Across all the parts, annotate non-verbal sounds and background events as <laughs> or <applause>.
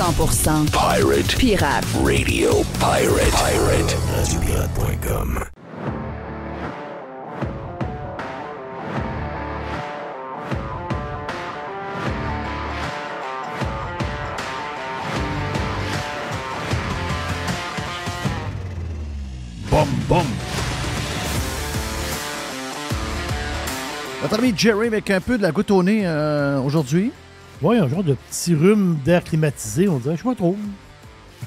100% Pirate. Pirate. Radio Pirate. Pirate. com. Bom, bom. Notre ami Jerry avec un peu de la goutte au nez euh, aujourd'hui. Oui, un genre de petit rhume d'air climatisé, on dirait. Je sais pas trop.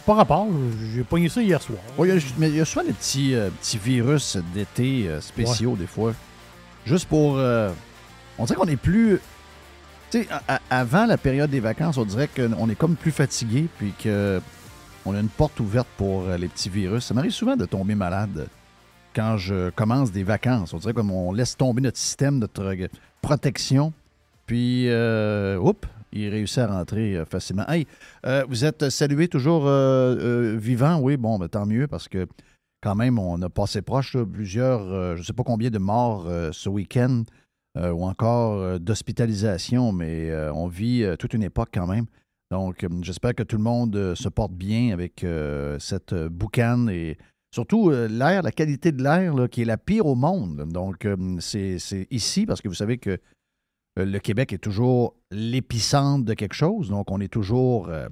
Pas rapport, j'ai pogné ça hier soir. Oui, mais il y a souvent des petits, euh, petits virus d'été euh, spéciaux, des fois. Juste pour. Euh, on dirait qu'on est plus. Tu sais, avant la période des vacances, on dirait qu'on est comme plus fatigué, puis que on a une porte ouverte pour les petits virus. Ça m'arrive souvent de tomber malade quand je commence des vacances. On dirait qu'on laisse tomber notre système, notre protection. Puis, euh, oups, il réussit à rentrer euh, facilement. Hey, euh, vous êtes salué toujours euh, vivant, oui, bon, ben, tant mieux parce que quand même, on a passé proche de plusieurs, je ne sais pas combien de morts ce week-end ou encore d'hospitalisation, mais on vit toute une époque quand même. Donc, j'espère que tout le monde se porte bien avec cette boucane et surtout l'air, la qualité de l'air qui est la pire au monde. Donc, c'est ici parce que vous savez que euh, le Québec est toujours l'épicentre de quelque chose, donc on est toujours euh,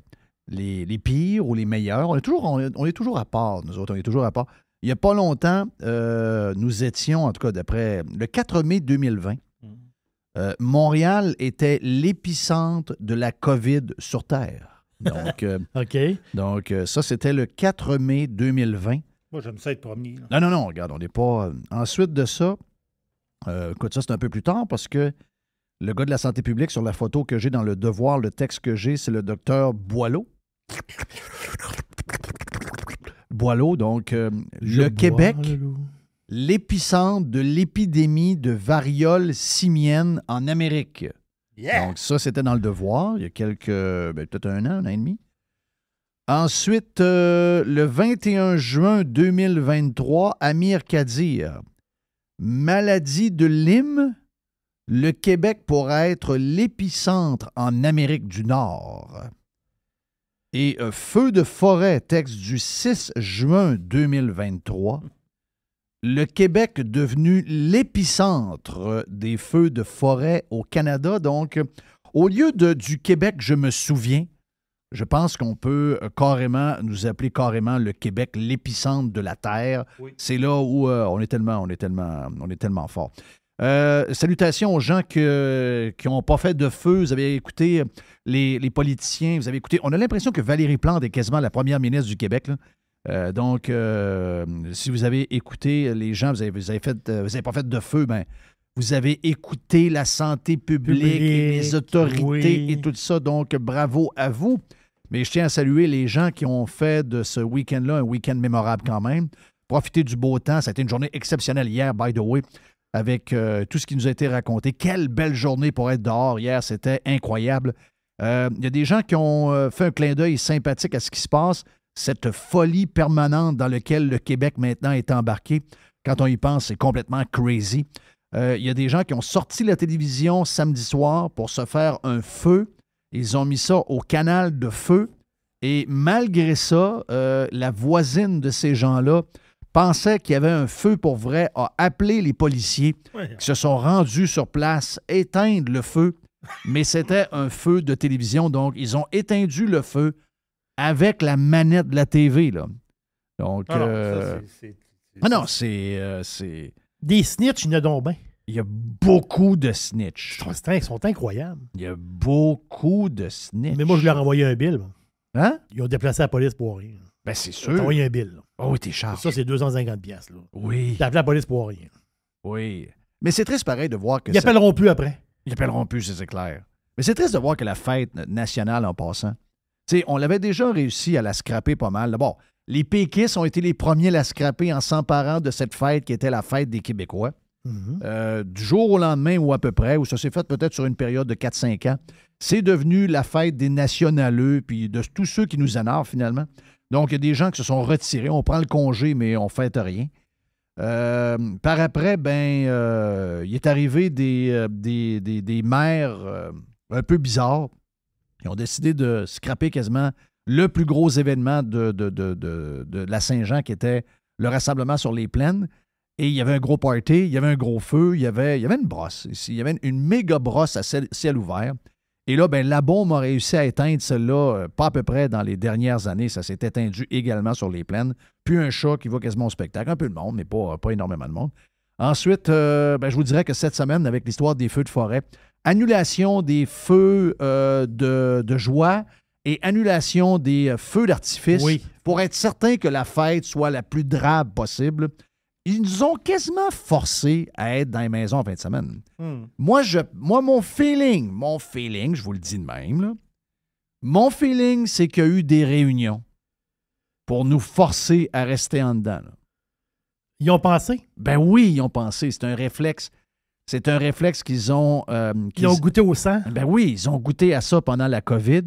les, pires ou les meilleurs. On est, toujours, on est, toujours à part, nous autres, on est toujours à part. Il n'y a pas longtemps, euh, nous étions, en tout cas d'après le 4 mai 2020, mm. Montréal était l'épicentre de la COVID sur Terre. Donc, <laughs> donc ça, c'était le 4 mai 2020. Moi, j'aime ça être premier. Non, non, non, regarde, on n'est pas. Ensuite de ça, écoute, ça, c'est un peu plus tard parce que le gars de la santé publique, sur la photo que j'ai dans le devoir, le texte que j'ai, c'est le docteur Boileau. Boileau, donc, euh, le Québec, l'épicentre de l'épidémie de variole simienne en Amérique. Donc, ça, c'était dans le devoir, il y a quelques. Ben, peut-être un an, un an et demi. Ensuite, euh, le 21 juin 2023, Amir Kadir. Maladie de Lyme le Québec pourrait être l'épicentre en Amérique du Nord. Et euh, Feu de forêt, texte du 6 juin 2023, le Québec devenu l'épicentre euh, des feux de forêt au Canada. Donc, au lieu de, du Québec, je me souviens, je pense qu'on peut euh, carrément nous appeler carrément le Québec l'épicentre de la Terre. C'est là où on est tellement, on est tellement, on est tellement fort. Euh, salutations aux gens qui n'ont pas fait de feu. Vous avez écouté les, politiciens. Vous avez écouté. On a l'impression que Valérie Plante est quasiment la première ministre du Québec. Euh, donc, euh, si vous avez écouté les gens, vous n'avez avez pas fait de feu, ben, vous avez écouté la santé publique, et les autorités et tout ça. Donc, bravo à vous. Mais je tiens à saluer les gens qui ont fait de ce week-end-là un week-end mémorable quand même. Profitez du beau temps. Ça a été une journée exceptionnelle hier, by the way avec euh, tout ce qui nous a été raconté. Quelle belle journée pour être dehors hier, c'était incroyable. Il euh, y a des gens qui ont euh, fait un clin d'œil sympathique à ce qui se passe, cette folie permanente dans laquelle le Québec maintenant est embarqué. Quand on y pense, c'est complètement crazy. Il y a des gens qui ont sorti la télévision samedi soir pour se faire un feu. Ils ont mis ça au canal de feu. Et malgré ça, la voisine de ces gens-là pensait qu'il y avait un feu pour vrai, a appelé les policiers qui se sont rendus sur place éteindre le feu. Mais c'était un feu de télévision, donc ils ont éteint le feu avec la manette de la TV. Là. Donc. Ah non, c'est. Des snitchs, il y a donc bien. Il y a beaucoup de snitch. Ils sont incroyables. Il y a beaucoup de snitch. Mais moi, je leur ai envoyé un bill. Hein? Ils ont déplacé la police pour rien. Ben, c'est sûr. Ils ont envoyé un bill. Là. Oh, tes cher. Ça, c'est 250 pièces, là. Oui. T'as la police pour rien. Oui. Mais c'est triste pareil de voir que. Ils appelleront plus après. Ils appelleront plus, c'est clair. Mais c'est triste de voir que la fête nationale en passant. Tu sais, on l'avait déjà réussi à la scraper pas mal. Bon, les péquistes ont été les premiers à la scraper en s'emparant de cette fête qui était la fête des Québécois. Mm-hmm. Euh, du jour au lendemain ou à peu près, ou ça s'est fait peut-être sur une période de 4-5 ans, c'est devenu la fête des nationaleux, puis de tous ceux qui nous énervent finalement. Donc, il y a des gens qui se sont retirés. On prend le congé, mais on ne fête rien. Euh, par après, ben, euh, il est arrivé des, euh, des, maires un peu bizarres. qui ont décidé de scraper quasiment le plus gros événement de, de, la Saint-Jean, qui était le rassemblement sur les plaines. Et il y avait un gros party, il y avait un gros feu, il y avait, il y avait une brosse. Ici. Il y avait une, méga brosse à ciel ouvert. Et là, ben, la bombe a réussi à éteindre cela, euh, pas à peu près dans les dernières années. Ça s'est éteindu également sur les plaines. Puis un chat qui va quasiment au spectacle. Un peu de monde, mais pas, euh, pas énormément de monde. Ensuite, euh, ben, je vous dirais que cette semaine, avec l'histoire des feux de forêt, annulation des feux de, joie et annulation des feux d'artifice pour être certain que la fête soit la plus drabe possible ils nous ont quasiment forcés à être dans les maisons en fin de semaine. Hmm. Moi, je, moi, mon feeling, mon feeling, je vous le dis de même, mon feeling, c'est qu'il y a eu des réunions pour nous forcer à rester en dedans. Ils ont pensé? Ben oui, ils ont pensé. C'est un réflexe. C'est un réflexe qu'ils ont. qui euh, ont goûté au sang? Ben oui, ils ont goûté à ça pendant la COVID.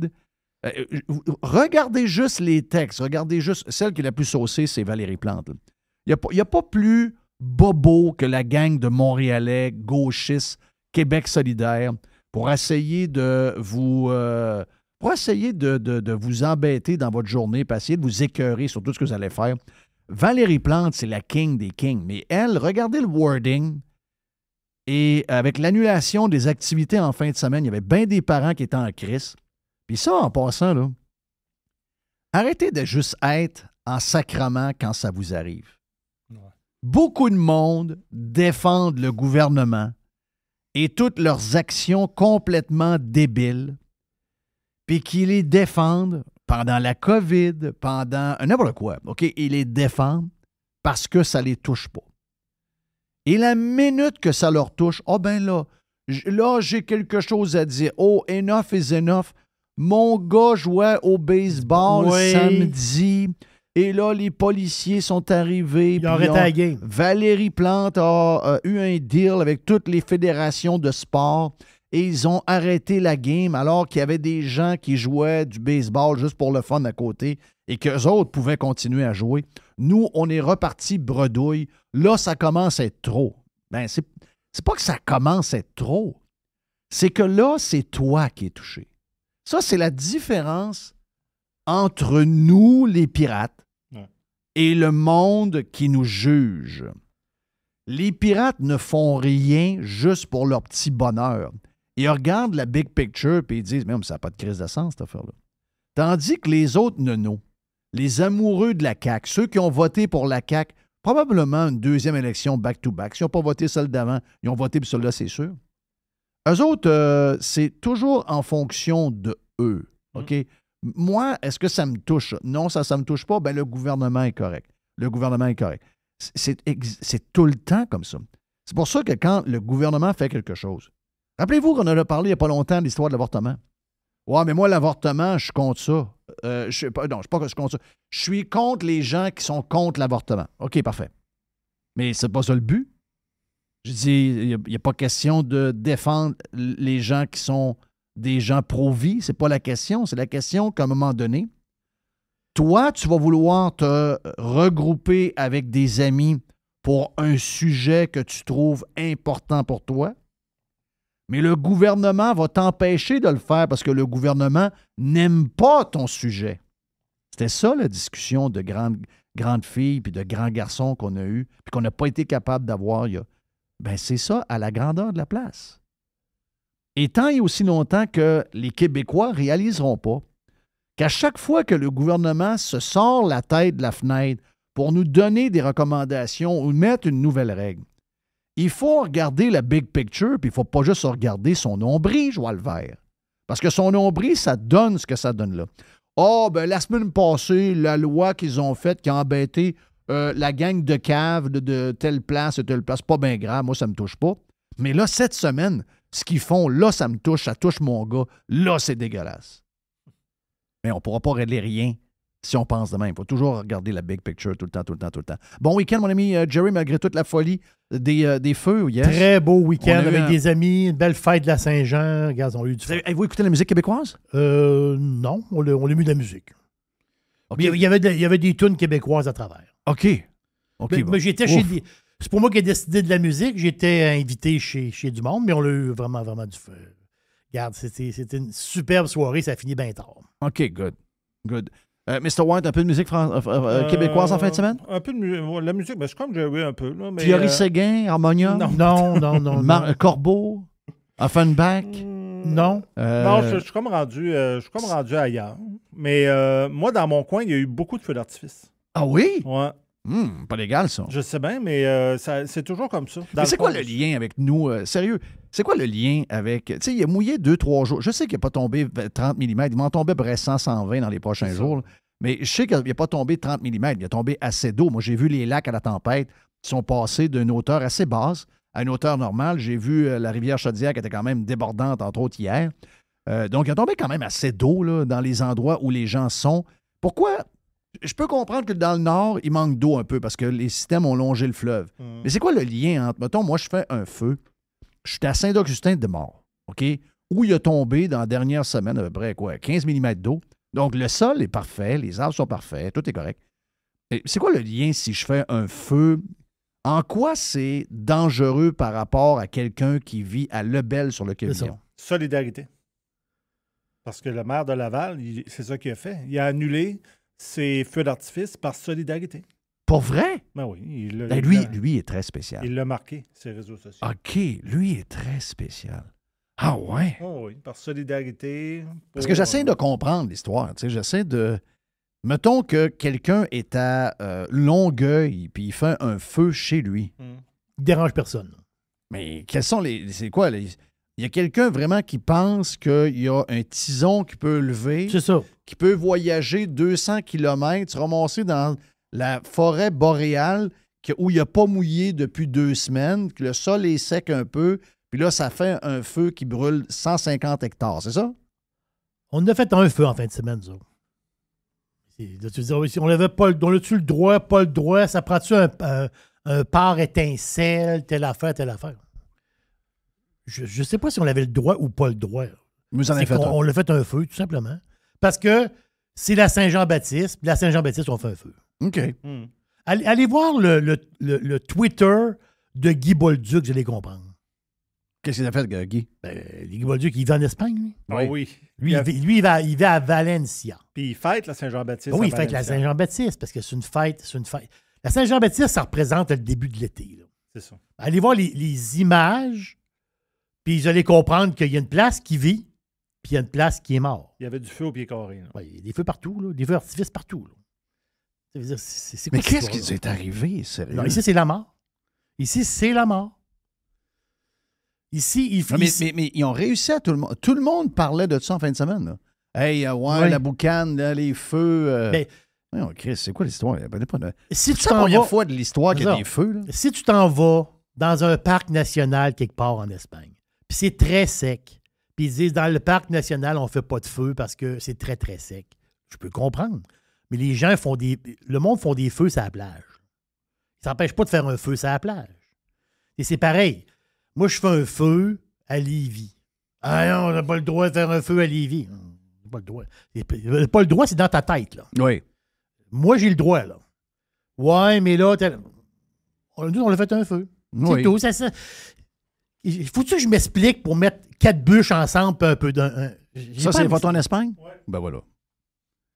Euh, euh, regardez juste les textes. Regardez juste. Celle qui est la plus saucée, c'est Valérie Plante. Il n'y a, pas plus bobo que la gang de Montréalais, gauchistes, Québec solidaire, pour essayer de vous, euh, essayer de, vous embêter dans votre journée, pour essayer de vous écœurer sur tout ce que vous allez faire. Valérie Plante, c'est la king des kings. Mais elle, regardez le wording. Et avec l'annulation des activités en fin de semaine, il y avait bien des parents qui étaient en crise. Puis ça, en passant, là, arrêtez de juste être en sacrement quand ça vous arrive beaucoup de monde défendent le gouvernement et toutes leurs actions complètement débiles, puis qu'ils les défendent pendant la COVID, pendant n'importe quoi. OK, ils les défendent parce que ça ne les touche pas. Et la minute que ça leur touche, oh ben là, là, j'ai quelque chose à dire. Oh, enough is enough. Mon gars jouait au baseball samedi. Et là, les policiers sont arrivés. Ils ont game. Valérie Plante a, eu un deal avec toutes les fédérations de sport et ils ont arrêté la game alors qu'il y avait des gens qui jouaient du baseball juste pour le fun à côté et qu'eux autres pouvaient continuer à jouer. Nous, on est reparti bredouille. Là, ça commence à être trop. Ben, c'est pas que ça commence à être trop. C'est que là, c'est toi qui es touché. Ça, c'est la différence entre nous, les pirates, et le monde qui nous juge. Les pirates ne font rien juste pour leur petit bonheur. Ils regardent la big picture et ils disent Mais ça n'a pas de crise de sens, cette affaire-là. Tandis que les autres nonos, les amoureux de la CAQ, ceux qui ont voté pour la CAQ, probablement une deuxième élection back-to-back. S'ils n'ont pas voté celle d'avant, ils ont voté pour celle-là, c'est sûr. Eux autres, euh, c'est toujours en fonction de eux. Hum. OK? Moi, est-ce que ça me touche? Non, ça, ça ne me touche pas. Ben, le gouvernement est correct. Le gouvernement est correct. C'est tout le temps comme ça. C'est pour ça que quand le gouvernement fait quelque chose, rappelez-vous qu'on en a parlé il n'y a pas longtemps de l'histoire de l'avortement. Ouais, mais moi, l'avortement, je suis contre ça. Euh, non, je, non, je suis pas que je contre ça. Je suis contre les gens qui sont contre l'avortement. OK, parfait. Mais c'est pas ça le but. Je dis, il n'y a, pas question de défendre les gens qui sont des gens pro-vie, c'est pas la question. C'est la question qu'à un moment donné, toi, tu vas vouloir te regrouper avec des amis pour un sujet que tu trouves important pour toi, mais le gouvernement va t'empêcher de le faire parce que le gouvernement n'aime pas ton sujet. C'était ça la discussion de grandes filles puis de grands garçons qu'on a eu puis qu'on n'a pas été capable d'avoir. Ben, c'est ça à la grandeur de la place. Et tant et aussi longtemps que les Québécois ne réaliseront pas qu'à chaque fois que le gouvernement se sort la tête de la fenêtre pour nous donner des recommandations ou mettre une nouvelle règle, il faut regarder la big picture, puis il ne faut pas juste regarder son nombril, Joël Parce que son nombril, ça donne ce que ça donne là. oh, la semaine passée, la loi qu'ils ont faite qui a embêté euh, la gang de caves de, telle place et telle place, pas bien grave, moi ça me touche pas. Mais là, cette semaine, ce qu'ils font, là, ça me touche, ça touche mon gars, là, c'est dégueulasse. Mais on ne pourra pas régler rien si on pense de même. Il faut toujours regarder la big picture tout le temps, tout le temps, tout le temps. Bon week-end, mon ami euh, Jerry, malgré toute la folie des, euh, feux. hier. Très beau week-end avec des amis, une belle fête de la Saint-Jean. Regarde, on a eu du Avez-vous écouté la musique québécoise? Euh, non, on a, on mis de la musique. Il, y avait il y avait des tunes québécoises à travers. OK. OK. mais j'étais chez, c'est pour moi qui ai décidé de la musique. J'étais invité chez, chez du monde, mais on l'a eu vraiment, vraiment du feu. Regarde, c'était une superbe soirée. Ça a fini bien tard. OK, good. Good. Euh, Mr. White, un peu de musique euh, euh, euh, québécoise en fin de semaine? Un peu de musique. la musique, je crois que j'ai eu un peu. Là, Thierry Séguin, Harmonia? <laughs> Non, non, non. non, Corbeau? Offenbach? Mm, non. Non, je, suis comme rendu, je suis comme rendu ailleurs. Mais moi, dans mon coin, il y a eu beaucoup de feux d'artifice. Ah oui? Ouais. Hmm, pas légal, ça. Je sais bien, mais euh, c'est toujours comme ça. Mais c'est quoi le lien avec nous? Euh, sérieux, c'est quoi le lien avec. Tu sais, il a mouillé deux, trois jours. Je sais qu'il n'a pas tombé 30 mm. Il m'en tombait près 100, 120 dans les prochains jours. Mais je sais qu'il n'a pas tombé 30 mm. Il a tombé assez d'eau. Moi, j'ai vu les lacs à la tempête qui sont passés d'une hauteur assez basse à une hauteur normale. J'ai vu euh, la rivière Chaudière qui était quand même débordante, entre autres, hier. donc, il a tombé quand même assez d'eau dans les endroits où les gens sont. Pourquoi je peux comprendre que dans le nord, il manque d'eau un peu parce que les systèmes ont longé le fleuve. Mm. Mais c'est quoi le lien entre, mettons, moi, je fais un feu, je suis à Saint-Augustin de mort, OK? Où il a tombé dans la dernière semaine à peu près, quoi, 15 mm d'eau. Donc, le sol est parfait, les arbres sont parfaits, tout est correct. C'est quoi le lien si je fais un feu? En quoi c'est dangereux par rapport à quelqu'un qui vit à Lebel sur le Québec? Solidarité. Parce que le maire de Laval, c'est ça qu'il a fait. Il a annulé ces feux d'artifice par solidarité. Pour vrai? Ben oui. Il ben lui, lui est très spécial. Il l'a marqué, ses réseaux sociaux. OK, lui est très spécial. Ah ouais? Oh oui, par solidarité. Parce que j'essaie euh, de comprendre l'histoire. J'essaie de. Mettons que quelqu'un est à euh, Longueuil puis il fait un feu chez lui. Hmm. Il dérange personne. Mais quels sont les. C'est quoi? Les il y a quelqu'un vraiment qui pense qu'il y a un tison qui peut lever, qui peut voyager 200 km, ramasser dans la forêt boréale où il a pas mouillé depuis deux semaines, que le sol est sec un peu, puis là, ça fait un feu qui brûle 150 hectares, c'est ça? On a fait un feu en fin de semaine, ça. on l'avait pas le, le droit, pas le droit, ça prend-tu un, un, un, par étincelle, telle affaire, telle affaire? je ne sais pas si on avait le droit ou pas le droit. en fait on, on l'a fait un feu, tout simplement. Parce que c'est la Saint-Jean-Baptiste. La Saint-Jean-Baptiste, on fait un feu. OK. Hmm. Allez, voir le, le, le, Twitter de Guy Bolduc, je les comprendre. Qu'est-ce qu'il a fait, Guy? Ben, Guy Bolduc, il vit en Espagne, lui. Ah oui. oui. Lui, il, va, il à Valencia. Puis il fête la Saint-Jean-Baptiste. Ben oui, il fête la Saint-Jean-Baptiste parce que c'est une fête, c'est une fête. La Saint-Jean-Baptiste, ça représente le début de l'été. C'est ça. Allez voir les images puis ils allaient comprendre qu'il y a une place qui vit, puis il y a une place qui est morte. Il y avait du feu au pied carré. Oui, il y a des feux partout, là, des feux artifices partout. Là. Dire, c est, c Mais qu'est-ce qui nous est arrivé, sérieux? Non, ici, c'est la mort. Ici, c'est la mort. Ici, ils mais, mais, ils ont réussi à tout le monde. Tout le monde parlait de ça en fin de semaine. Hey, euh, ouais, la boucane, les feux. Mais, euh. ben, Chris, c'est quoi l'histoire? Ben, c'est la première fois de l'histoire qu'il y a des feux. Là. Si tu t'en vas dans un parc national quelque part en Espagne, c'est très sec. Puis ils disent, dans le parc national, on ne fait pas de feu parce que c'est très, très sec. Je peux comprendre. Mais les gens font des. Le monde font des feux sur la plage. Ils ne pas de faire un feu sur la plage. Et c'est pareil. Moi, je fais un feu à Lévis. Ah non, on n'a pas le droit de faire un feu à Lévis. Hum, pas le droit. Euh, pas le droit, c'est dans ta tête, là. Oui. Moi, j'ai le droit, là. Ouais, mais là, on a fait un feu. C'est tout. Ça, ça, il faut que je m'explique pour mettre quatre bûches ensemble un peu d'un. Ça, c'est votre en Espagne? Oui. Ben voilà.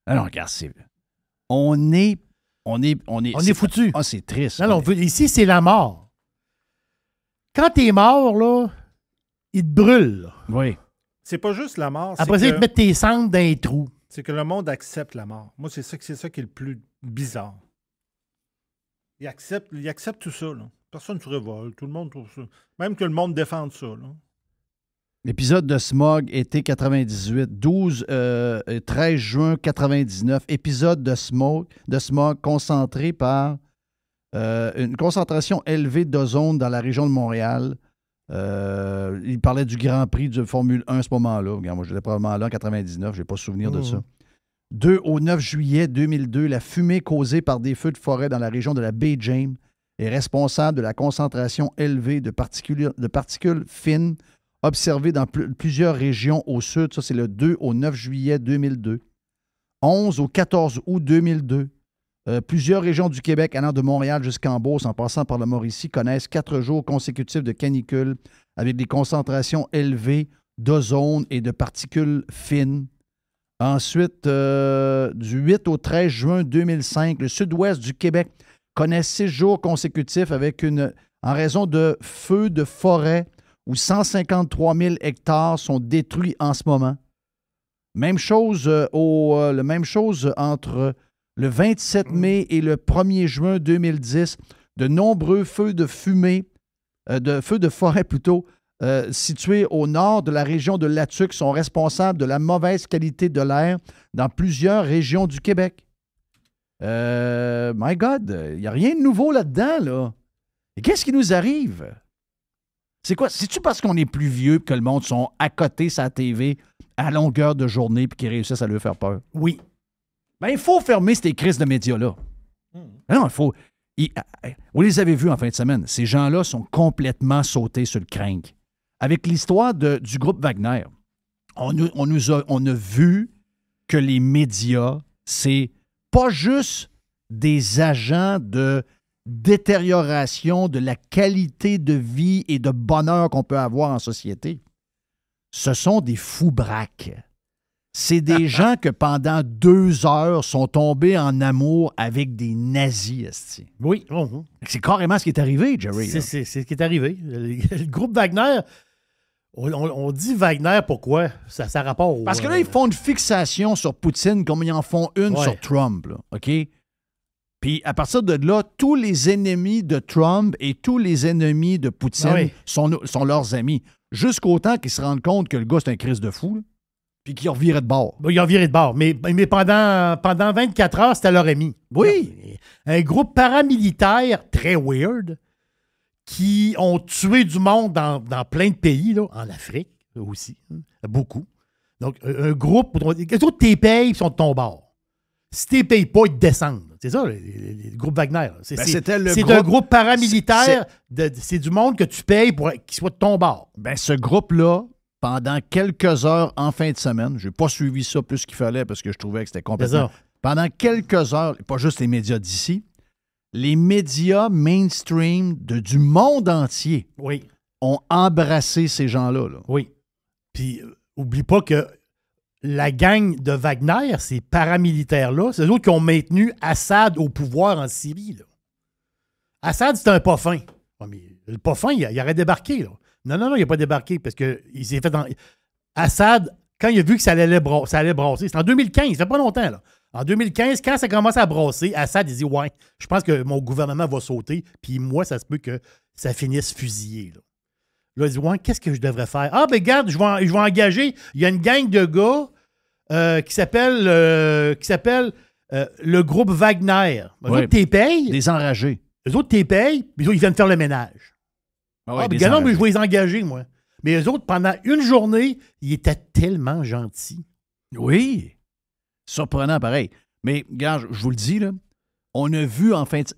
Alors, ah regarde, c'est. On est. On est. On est, on foutu. Ah, c'est triste. Non, Ici, c'est la mort. Quand t'es mort, là, il te brûle. Oui. C'est pas juste la mort. Après ça, que... te tes cendres dans les trous. C'est que le monde accepte la mort. Moi, c'est ça, ça qui est le plus bizarre. Il accepte, il accepte tout ça, là personne ne se révolte. Tout le monde trouve ça. Même que le monde défende ça. L'épisode de Smog, été 98, 12 euh, 13 juin 99. Épisode de Smog, de smog concentré par euh, une concentration élevée d'ozone dans la région de Montréal. Euh, il parlait du Grand Prix de Formule 1 à ce moment-là. Moi, j'étais probablement là en 99, je n'ai pas souvenir de ça. 2 au 9 juillet 2002, la fumée causée par des feux de forêt dans la région de la baie James est responsable de la concentration élevée de particules, de particules fines observées dans plusieurs régions au sud. Ça, c'est le 2 au 9 juillet 2002. 11 au 14 août 2002. Euh, plusieurs régions du Québec, allant de Montréal jusqu'en Beauce, en passant par la Mauricie, connaissent quatre jours consécutifs de canicule avec des concentrations élevées d'ozone et de particules fines. Ensuite, euh, du 8 au 13 juin 2005, le sud-ouest du Québec connaissent six jours consécutifs avec une, en raison de feux de forêt où 153 000 hectares sont détruits en ce moment. Même chose, euh, au, euh, même chose entre le 27 mm. mai et le 1er juin 2010. De nombreux feux de fumée, euh, de feux de forêt plutôt, situés au nord de la région de Latuc sont responsables de la mauvaise qualité de l'air dans plusieurs régions du Québec. Euh, my God, il n'y a rien de nouveau là-dedans, là. qu'est-ce qui nous arrive? C'est quoi? C'est-tu parce qu'on est plus vieux que le monde sont à côté sa TV à longueur de journée puis qu'ils réussissent à lui faire peur? Oui. Ben, il faut fermer ces crises de médias-là. Hmm. Non, il faut. Ah, ah, vous les avez vus en fin de semaine. Ces gens-là sont complètement sautés sur le crinque. Avec l'histoire du groupe Wagner, on, nous on a vu que les médias, c'est pas juste des agents de détérioration de la qualité de vie et de bonheur qu'on peut avoir en société. Ce sont des fous braques. C'est des <laughs> gens que pendant deux heures sont tombés en amour avec des nazis. Oui. Oh, oh. C'est carrément ce qui est arrivé, Jerry. C'est ce qui est arrivé. le groupe Wagner, on, dit Wagner, pourquoi? Ça, ça rapport au, Parce que là, euh, ils font une fixation sur Poutine comme ils en font une sur Trump, OK? Puis à partir de là, tous les ennemis de Trump et tous les ennemis de Poutine ah sont, leurs amis. Jusqu'au temps qu'ils se rendent compte que le gars, c'est un Christ de fou, puis puis ont viré de bord. Ils il viré de bord, mais, pendant, pendant 24 heures, c'était leur ami. Oui! Un groupe paramilitaire très weird qui ont tué du monde dans, plein de pays, en Afrique aussi, hein, beaucoup. Donc, un, groupe... groupe, ce que t'es payes, ils sont de ton bord. Si t'es payes pas, ils te descendent. C'est ça, ben, le, groupe Wagner. C'est un groupe paramilitaire, c'est du monde que tu payes pour qu'il soit de ton bord. Ben, ce groupe-là, pendant quelques heures en fin de semaine, j'ai pas suivi ça plus qu'il fallait parce que je trouvais que c'était complètement pendant quelques heures, pas juste les médias d'ici, les médias mainstream du monde entier ont embrassé ces gens-là. Oui. Puis, euh, oublie pas que la gang de Wagner, ces paramilitaires-là, c'est eux autres qui ont maintenu Assad au pouvoir en Syrie. Assad, c'est un pas ah, le pas il, aurait débarqué. Non, non, non, il n'a pas débarqué parce qu'il s'est fait. Assad, quand il a vu que ça allait, brasser, ça allait brasser, c'est en 2015, ça pas longtemps. Là. En 2015, quand ça commence à brosser, Assad il dit Ouais, je pense que mon gouvernement va sauter, puis moi, ça se peut que ça finisse fusillé. Là, il dit Ouais, qu'est-ce que je devrais faire Ah, ben regarde, je vais, engager. Il y a une gang de gars euh, qui s'appelle euh, qui s'appelle euh, le groupe Wagner. Les autres, t'es payé? — Des enragés. Les autres, t'es payé, puis ils viennent faire le ménage. Ah, ouais, ah, ben, non, mais je vais les engager, moi. Mais les autres, pendant une journée, ils étaient tellement gentils. Oui surprenant pareil. Mais, gars, je vous le dis, là, on a vu en fait.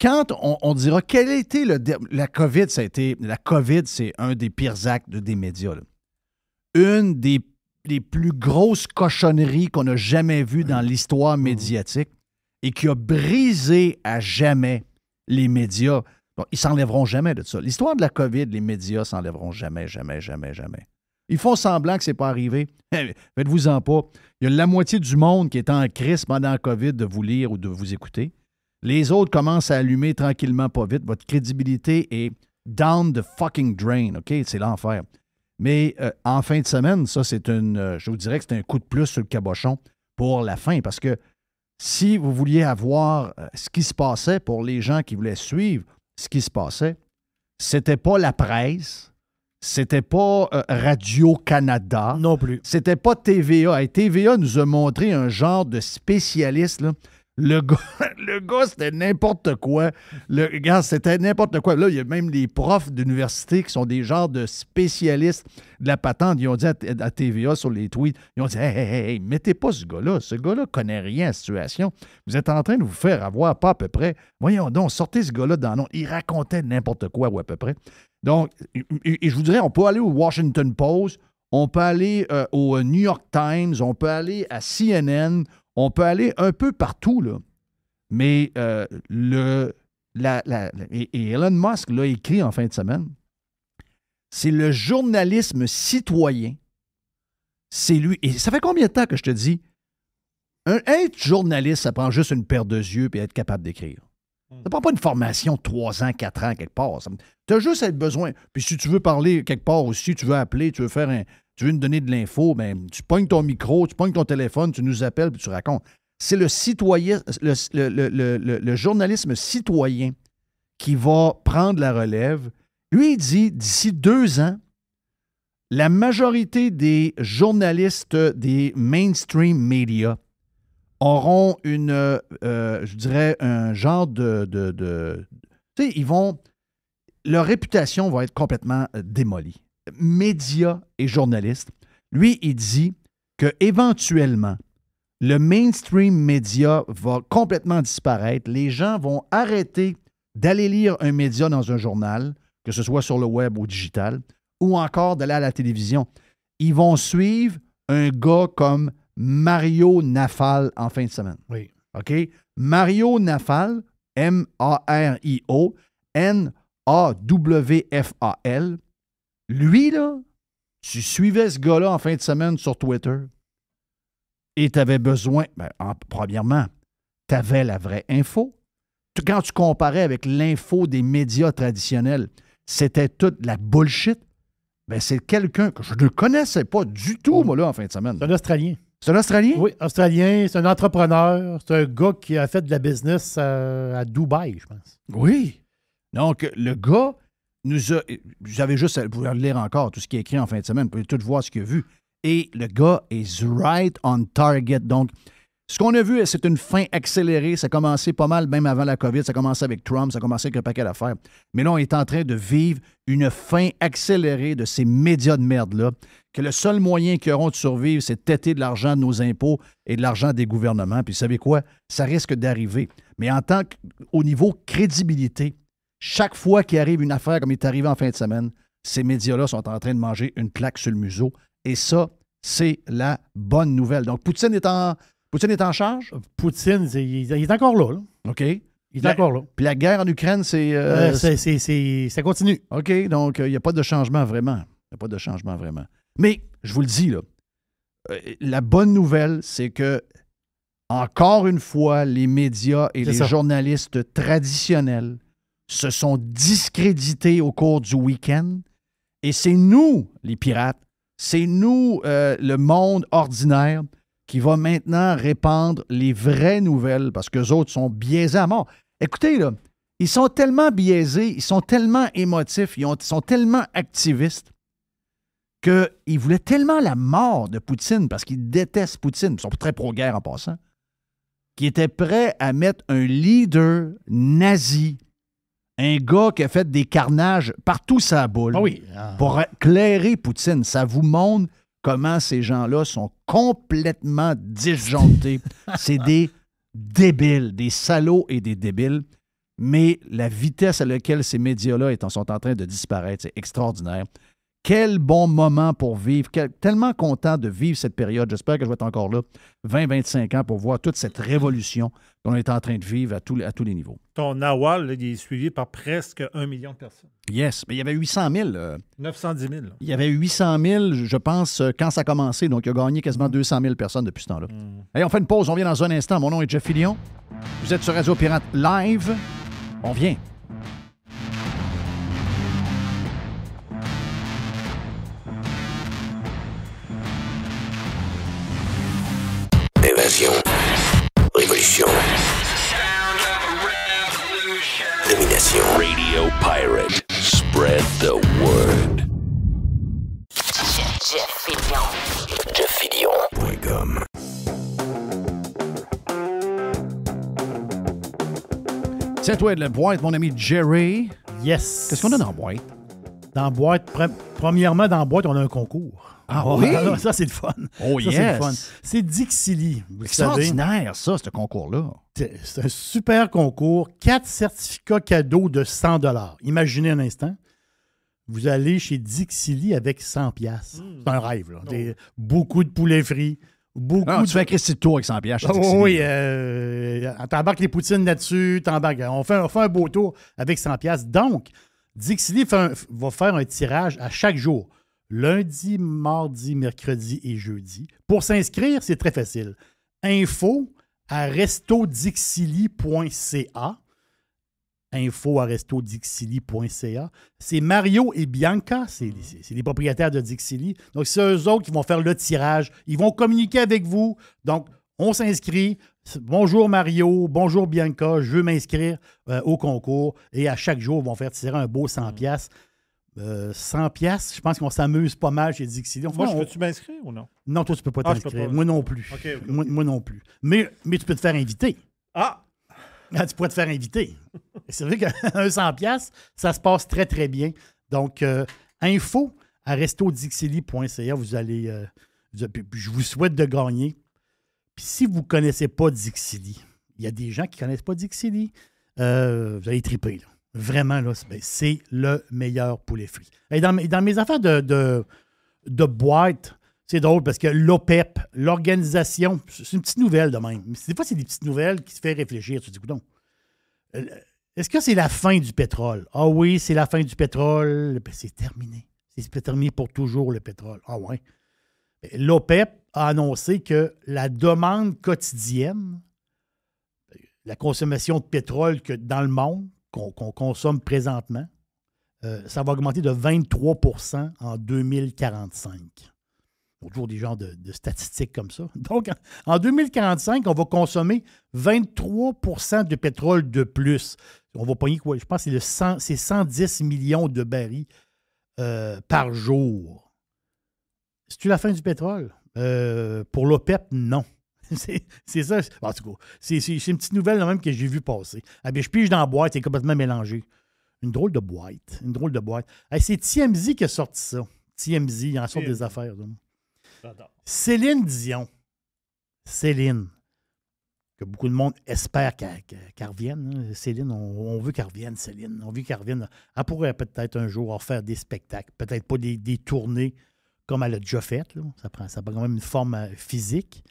Quand on, dira quel était le... La COVID, a été... La COVID, c'est un des pires actes des médias. Une des, plus grosses cochonneries qu'on a jamais vues dans l'histoire mmh. médiatique et qui a brisé à jamais les médias. ils s'enlèveront jamais de ça. L'histoire de la COVID, les médias s'enlèveront jamais, jamais, jamais, jamais. Ils font semblant que ce n'est pas arrivé. <laughs> Faites-vous-en pas. Il y a la moitié du monde qui est en crise pendant la COVID de vous lire ou de vous écouter. Les autres commencent à allumer tranquillement, pas vite. Votre crédibilité est down the fucking drain, OK? C'est l'enfer. Mais euh, en fin de semaine, ça, c'est une. Euh, je vous dirais que c'est un coup de plus sur le cabochon pour la fin, parce que si vous vouliez avoir euh, ce qui se passait pour les gens qui voulaient suivre ce qui se passait, c'était pas la presse, c'était pas euh, Radio-Canada. Non plus. C'était pas TVA. Et TVA nous a montré un genre de spécialiste. <laughs> Le gars, le c'était n'importe quoi. Le gars, c'était n'importe quoi. Là, il y a même des profs d'université qui sont des genres de spécialistes de la patente. Ils ont dit à, TVA sur les tweets, ils ont dit mettez pas ce gars-là. Ce gars-là connaît rien à la situation. Vous êtes en train de vous faire avoir pas à peu près. Voyons donc, sortez ce gars-là dans nom. Il racontait n'importe quoi ou à peu près. Donc, et, je vous dirais, on peut aller au Washington Post, on peut aller euh, au euh, New York Times, on peut aller à CNN, on peut aller un peu partout, là. Mais euh, le, la, et, Elon Musk l'a écrit en fin de semaine, c'est le journalisme citoyen. C'est lui. Et ça fait combien de temps que je te dis, un, être journaliste, ça prend juste une paire de yeux et être capable d'écrire. Hmm. Ça prend pas une formation de 3 ans, 4 ans, quelque part. Tu as juste à besoin. Puis si tu veux parler quelque part aussi, tu veux appeler, tu veux faire un. Tu veux nous donner de l'info, ben, tu pognes ton micro, tu pognes ton téléphone, tu nous appelles puis tu racontes. C'est le citoyen, le, le, journalisme citoyen qui va prendre la relève. Lui, il dit d'ici deux ans, la majorité des journalistes des mainstream médias auront une, euh, euh, je dirais, un genre de. tu sais, ils vont. Leur réputation va être complètement euh, démolie. Média et journalistes, lui, il dit que éventuellement, le mainstream média va complètement disparaître. Les gens vont arrêter d'aller lire un média dans un journal, que ce soit sur le web ou digital, ou encore d'aller à la télévision. Ils vont suivre un gars comme Mario Nafal en fin de semaine. Oui. OK? Mario Nafal, M-A-R-I-O, N-A-W-F-A-L. Lui, là, tu suivais ce gars-là en fin de semaine sur Twitter et tu avais besoin, ben, premièrement, tu avais la vraie info. quand tu comparais avec l'info des médias traditionnels, c'était toute la bullshit. Ben, c'est quelqu'un que je ne connaissais pas du tout, mm. moi, là, en fin de semaine. un Australien. C'est un Australien? Oui, Australien. C'est un entrepreneur. C'est un gars qui a fait de la business euh, à, Dubaï, je pense. Oui. Donc, le gars nous a. Vous avez juste à pouvoir lire encore tout ce qui est écrit en fin de semaine. Vous pouvez tout voir ce qu'il a vu. Et le gars est right on target. Donc, ce qu'on a vu, c'est une fin accélérée. Ça a commencé pas mal même avant la COVID. Ça a commencé avec Trump, ça a commencé avec un paquet d'affaires. Mais là, on est en train de vivre une fin accélérée de ces médias de merde-là, que le seul moyen qu'ils auront de survivre, c'est de têter de l'argent de nos impôts et de l'argent des gouvernements. Puis vous savez quoi? Ça risque d'arriver. Mais en tant qu'au niveau crédibilité, chaque fois qu'il arrive une affaire comme il est arrivé en fin de semaine, ces médias-là sont en train de manger une plaque sur le museau. Et ça, c'est la bonne nouvelle. Donc, Poutine est en Poutine est en charge? Poutine, il, est encore là. OK. Il est encore là. Puis la guerre en Ukraine, c'est. Euh, euh, ça continue. OK. Donc, euh, il n'y a pas de changement vraiment. Il n'y a pas de changement vraiment. Mais, je vous le dis, là, la bonne nouvelle, c'est que, encore une fois, les médias et les journalistes traditionnels se sont discrédités au cours du week-end. Et c'est nous, les pirates, c'est nous, le monde ordinaire, qui va maintenant répandre les vraies nouvelles parce que les autres sont biaisés à mort. Écoutez, là, ils sont tellement biaisés, ils sont tellement émotifs, ils, sont tellement activistes qu'ils voulaient tellement la mort de Poutine parce qu'ils détestent Poutine. Ils sont très pro-guerre en passant. qu'ils étaient prêts à mettre un leader nazi, un gars qui a fait des carnages partout sa boule, ah pour éclairer Poutine. Ça vous montre comment ces gens-là sont complètement disjonctés. <laughs> C'est des débiles, des salauds et des débiles. Mais la vitesse à laquelle ces médias-là sont en train de disparaître, c'est extraordinaire. Quel bon moment pour vivre. tellement content de vivre cette période. J'espère que je vais être encore là 20-25 ans pour voir toute cette révolution on est en train de vivre à, tous les niveaux. Ton Nawal, est suivi par presque un million de personnes. Yes, mais il y avait 800 000. 910 000. Il y avait 800 000, je pense, euh, quand ça a commencé. Donc, il a gagné quasiment 200 000 personnes depuis ce temps-là. Allez, hmm. on fait une pause, on vient dans un instant. Mon nom est Jeff Fillion. Vous êtes sur réseau Pirate Live. On vient. Évasion. Radio Pirate. Spread the word. Jeff Fillion. Jeff Fillion. C'est toi de la boîte, mon ami Jerry. Yes. Qu'est-ce qu'on a dans la boîte? Dans boîte, premièrement, dans boîte, on a un concours. Ah <laughs> oui? ça, c'est le fun. Oh yes! C'est Dixili. Extraordinaire, ça, ce concours-là. C'est un super concours. Quatre certificats cadeaux de 100 Imaginez un instant. Vous allez chez Dixili avec 100 hmm. C'est un rêve. Là. Des, oh. beaucoup de poulets frit. Beaucoup ah, de... tu fais un Christy de tour avec 100 pièces. oui, euh, t'embarques les poutines là-dessus. On, on fait, un beau tour avec 100 pièces. Donc, Dixili va faire un tirage à chaque jour, lundi, mardi, mercredi et jeudi. Pour s'inscrire, c'est très facile. Info à Info à C'est Mario et Bianca, c'est les propriétaires de Dixili. Donc, c'est eux autres qui vont faire le tirage. Ils vont communiquer avec vous. Donc, on s'inscrit. Bonjour Mario, bonjour Bianca, je veux m'inscrire euh, au concours et à chaque jour, ils vont faire tirer un beau 100 pièces. 100 pièces, je pense qu'on s'amuse pas mal chez Dixie. Moi, tu m'inscrire ou non? Non, toi, tu peux pas ah, t'inscrire. Moi non plus. Moi, non plus. Mais, mais tu peux te faire inviter. Ah! ah tu pourrais te faire inviter. C'est vrai qu'un 100 pièces, ça se passe très, très bien. Donc, euh, info à restodixili.ca. Vous allez... Euh, je vous souhaite de gagner si vous ne connaissez pas Dixie Lee, il y a des gens qui ne connaissent pas Dixie euh, vous allez triper. Vraiment, ben, c'est le meilleur poulet frit. Et dans, mes affaires de, boîte, c'est drôle parce que l'OPEP, e l'organisation, c'est une petite nouvelle de même. Des fois, c'est des petites nouvelles qui te font réfléchir. Tu te dis, non. Euh, est-ce que c'est la fin du pétrole? Ah oui, c'est la fin du pétrole. Ben, c'est terminé. C'est terminé pour toujours le pétrole. Ah ouais. Ben, L'OPEP, e a annoncé que la demande quotidienne, la consommation de pétrole que dans le monde, qu'on consomme présentement, euh, ça va augmenter de 23 en 2045. toujours des genres de, statistiques comme ça. <laughs> Donc, en, 2045, on va consommer 23 de pétrole de plus. On va pogner quoi? Je pense que c'est 110 millions de barils euh, par jour. C'est-tu la fin du pétrole? Euh, pour l'OPEP, non. <laughs> c'est ça. En tout cas, c'est une petite nouvelle même que j'ai vue passer. Ah, ben, je pige dans la boîte, c'est complètement mélangé. Une drôle de boîte. Une drôle de boîte. c'est TMZ qui a sorti ça. TMZ, il en sort des affaires. Céline Dion. Céline. Que beaucoup de monde espère qu'elle revienne. Hein. Céline, on, veut qu'elle revienne, Céline. On veut qu'elle revienne. Elle pourrait peut-être un jour en faire des spectacles. Peut-être pas des tournées comme elle l'a déjà fait. Ça, prend, ça quand même une forme euh, physique.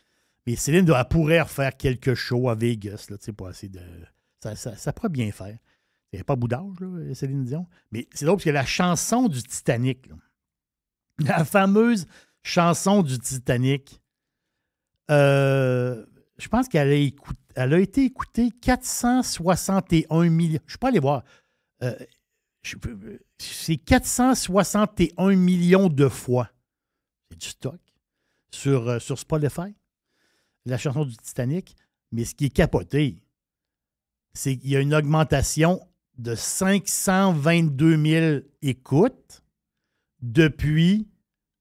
Mais Céline doit, pouvoir pourrait refaire quelque chose à Vegas, de. Ça, pourrait bien faire. Il n'y a pas bout d'âge, Céline Dion. Mais c'est drôle parce que la chanson du Titanic, <laughs> la fameuse chanson du Titanic, euh, je pense qu'elle a, été écoutée 461 millions. Je ne suis pas allé voir. Euh, c'est 461 millions de fois du stock sur, de euh, Spotify, la chanson du Titanic. Mais ce qui est capoté, c'est qu'il y a une augmentation de 522 000 écoutes depuis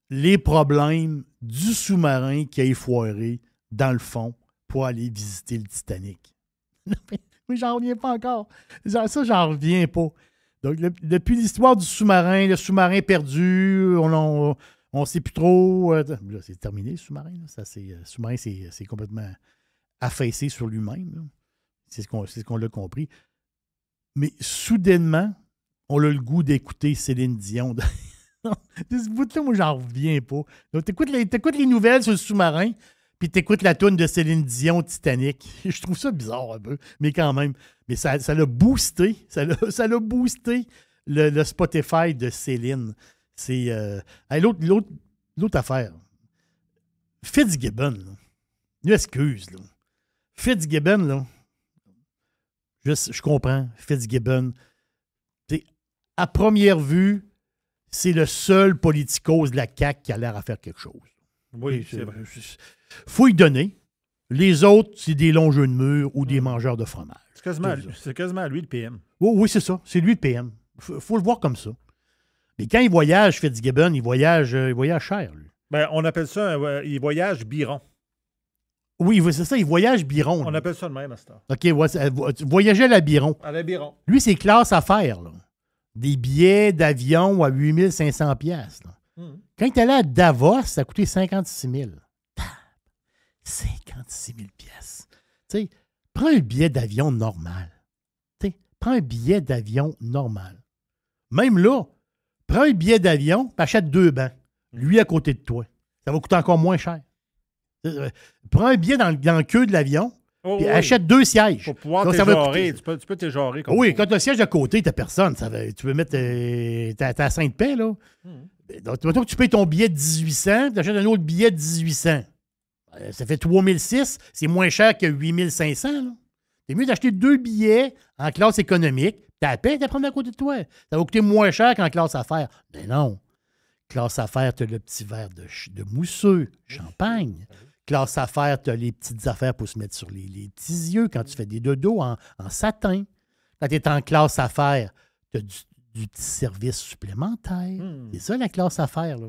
les problèmes du sous-marin qui a effoiré dans le fond pour aller visiter le Titanic. <laughs> mais j'en reviens pas encore. Ça, j'en reviens pas. Donc, depuis l'histoire du sous-marin, le sous-marin perdu, on, on, on ne sait plus trop. Euh, c'est terminé le sous-marin. Ça, c'est, euh, sous-marin, euh, c'est, complètement affaissé sur lui-même. C'est ce qu'on, c'est qu'on l'a compris. Mais soudainement, on a le goût d'écouter Céline Dion. <laughs> De ce bout-là, moi, j'en reviens pas. Donc, t'écoutes les, les nouvelles sur le sous-marin, puis t'écoutes la toune de Céline Dion Titanic. <laughs> Je trouve ça bizarre un peu, mais quand même. Mais ça, ça l'a boosté. Ça l'a, <laughs> ça boosté le, le Spotify de Céline. C'est. Euh, l'autre, l'autre, l'autre affaire. Fitzgibbon, Une excuse, Fitzgibbon, Je, je comprends. Fitzgibbon. à première vue, c'est le seul politico de la CAQ qui a l'air à faire quelque chose. Oui, c'est vrai. Faut y donner. Les autres, c'est des longs jeux de mur ou des hum. mangeurs de fromage. C'est quasiment, quasiment, lui le PM. Oui, oui c'est ça. C'est lui le PM. il faut le voir comme ça. Mais quand il voyage, Fitzgibbon, il voyage, euh, il voyage cher, lui. Ben, on appelle ça, un, euh, il voyage biron. Oui, c'est ça, il voyage biron. On appelle ça le même à OK, euh, voyager à la biron. À la biron. Lui, c'est classe à faire, là. Des billets d'avion à 8500 pièces. Hmm. Quand il est allé à Davos, ça a coûté 56 000. 56 000 pièces. Tu sais, prends un billet d'avion normal. Tu sais, prends un billet d'avion normal. Même là, Prends un billet d'avion, achète deux bancs. Lui à côté de toi. Ça va coûter encore moins cher. Euh, euh, prends un billet dans, le- dans queue de l'avion, oh, achète deux sièges. Pour pouvoir Donc, Tu peux, tu peux comme Oui, quand tu as le siège à côté, t'as personne. tu veux mettre euh, ta, ta sainte paix, là. Hmm. Donc, tu payes ton billet de 1800, tu achètes un autre billet de 1800. ça fait 3006. C'est moins cher que 8500, là. C'est mieux d'acheter deux billets en classe économique, t'as la peine de prendre à côté de toi. Ça va coûter moins cher qu'en classe affaires. Mais non. Classe affaires, t'as le petit verre de, de mousseux, champagne. Classe affaires, t'as les petites affaires pour se mettre sur les, petits yeux quand tu fais des dodos en, en satin. Quand t'es en classe affaires, t'as du, du petit service supplémentaire. Hmm. C'est ça la classe affaires, là.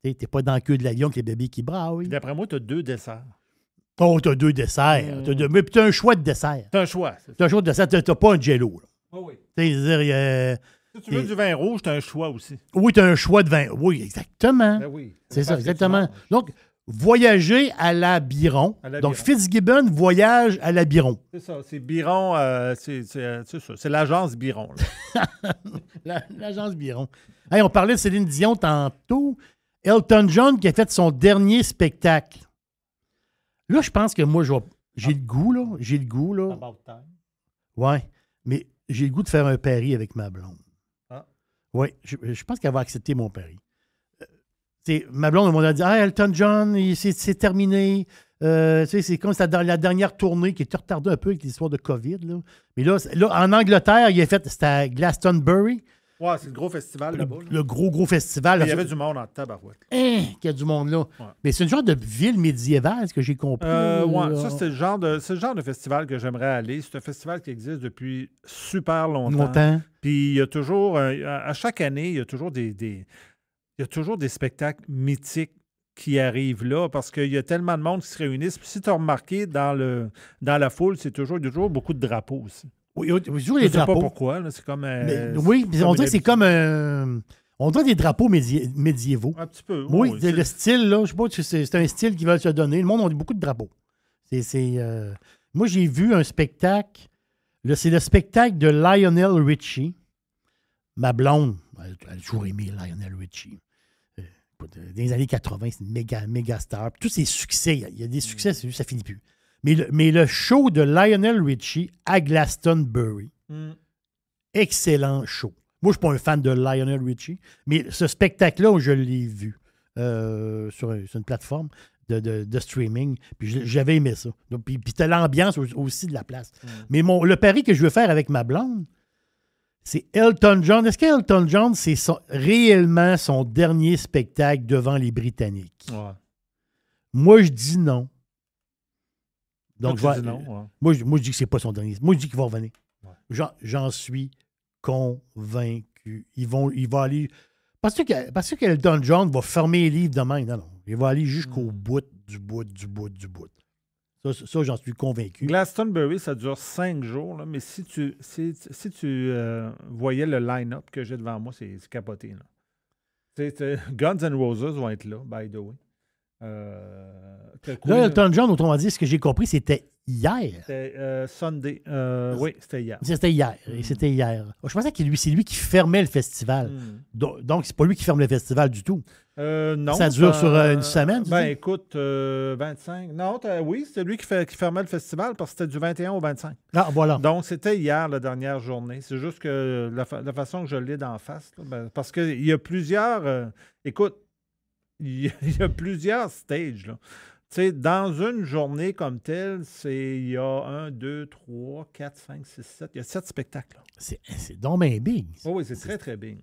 T'es pas dans le queue de lion avec les bébés qui braillent. D'après moi, t'as deux desserts. Oh, t'as deux desserts. Mm. Tu As deux... mais t'as un choix de dessert. T'as un choix. T'as un choix de dessert. T'as pas un jello. Oh oui. -dire, si tu veux du vin rouge, t'as un choix aussi. Oui, t'as un choix de vin. Oui, exactement. Ben oui. C'est ça, exactement. Donc, voyager à la Biron. Donc, Fitzgibbon voyage à la Biron. C'est ça, c'est Biron, euh, euh, c'est l'agence Biron. <laughs> l'agence Biron. on parlait de Céline Dion tantôt. Elton John qui a fait son dernier spectacle. Là, je pense que moi, j'ai ah. le goût, là. J'ai le goût, là. Ouais. Mais j'ai le goût de faire un pari avec ma blonde. Ah. Oui, je, pense qu'elle va accepter mon pari. c'est euh, ma blonde, on m'a dit Ah, Elton John, c'est terminé. Euh, c'est comme la dernière tournée qui était retardée un peu avec l'histoire de COVID. Mais là, là, en Angleterre, il a fait, c'était à Glastonbury. Ouais, c'est le gros festival là-bas. Le, gros, gros festival. il y avait du monde en tabarouette. Hein, qu'il y a du monde là. Mais c'est une genre de ville médiévale, ce que j'ai compris. Euh, ça, c'est le, genre de, le genre de festival que j'aimerais aller. C'est un festival qui existe depuis super longtemps. Longtemps. Puis il y a toujours, à chaque année, il y a toujours des, il y a toujours des spectacles mythiques qui arrivent là parce qu'il y a tellement de monde qui se réunissent. Puis si tu as remarqué, dans, le, dans la foule, c'est toujours, toujours beaucoup de drapeaux aussi. Oui, toujours sais pas pourquoi. C'est comme. Euh, oui, on dirait que c'est comme. Euh, on dirait des drapeaux médiévaux. Un petit peu. Oui, le style, là, je sais pas, c'est un style qu'ils veulent se donner. Le monde a beaucoup de drapeaux. Euh, moi, j'ai vu un spectacle. C'est le spectacle de Lionel Richie. Ma blonde, elle, a toujours aimé Lionel Richie. Dans les années 80, c'est une méga, méga star. Tous ses succès, il y a des mm. succès, ça finit plus. Mais le, show de Lionel Richie à Glastonbury, hmm. excellent show. Moi, je ne suis pas un fan de Lionel Richie, mais ce spectacle-là, je l'ai vu euh, sur, une plateforme de, streaming, puis j'avais aimé ça. Donc, puis puis as l'ambiance aussi de la place. Hmm. Mais mon, le pari que je veux faire avec ma blonde, c'est Elton John. Est-ce qu'Elton John, c'est réellement son dernier spectacle devant les Britanniques? Moi, je dis non. Donc, moi, je, moi, je dis que c'est pas son dernier. Moi, je dis qu'il va revenir. J'en suis convaincu. Ils vont, il va aller. Parce que, parce que John va fermer les livres demain. Non, non. Il va aller jusqu'au hmm. bout du bout, du bout, du bout. Ça, ça j'en suis convaincu. Glastonbury, ça dure cinq jours, mais si tu, si, si tu euh, voyais le line-up que j'ai devant moi, c'est capoté. Là. <laughs> Guns and Roses vont être là, by the way. Euh, là, Elton John, autrement dit, ce que j'ai compris, c'était hier. C'était euh, Sunday. Euh, oui, c'était hier. C'était hier. Mm. hier. Oh, je pensais que c'est lui qui fermait le festival. Mm. Donc, c'est pas lui qui ferme le festival du tout. Euh, non. Ça dure sur une semaine? Ben, écoute, 25. Non, oui, c'est lui qui, fait, qui, fermait le festival parce que c'était du 21 au 25. Ah, voilà. Donc, c'était hier, la dernière journée. C'est juste que la, façon que je l'ai d'en face, ben, parce qu'il y a plusieurs. écoute, <laughs> il y, a, plusieurs stages. Là. sais, dans une journée comme telle, c'est il y a un, deux, trois, quatre, cinq, six, sept... Il y a sept spectacles. C'est, hein, c'est donc big. oui, c'est, très, très big.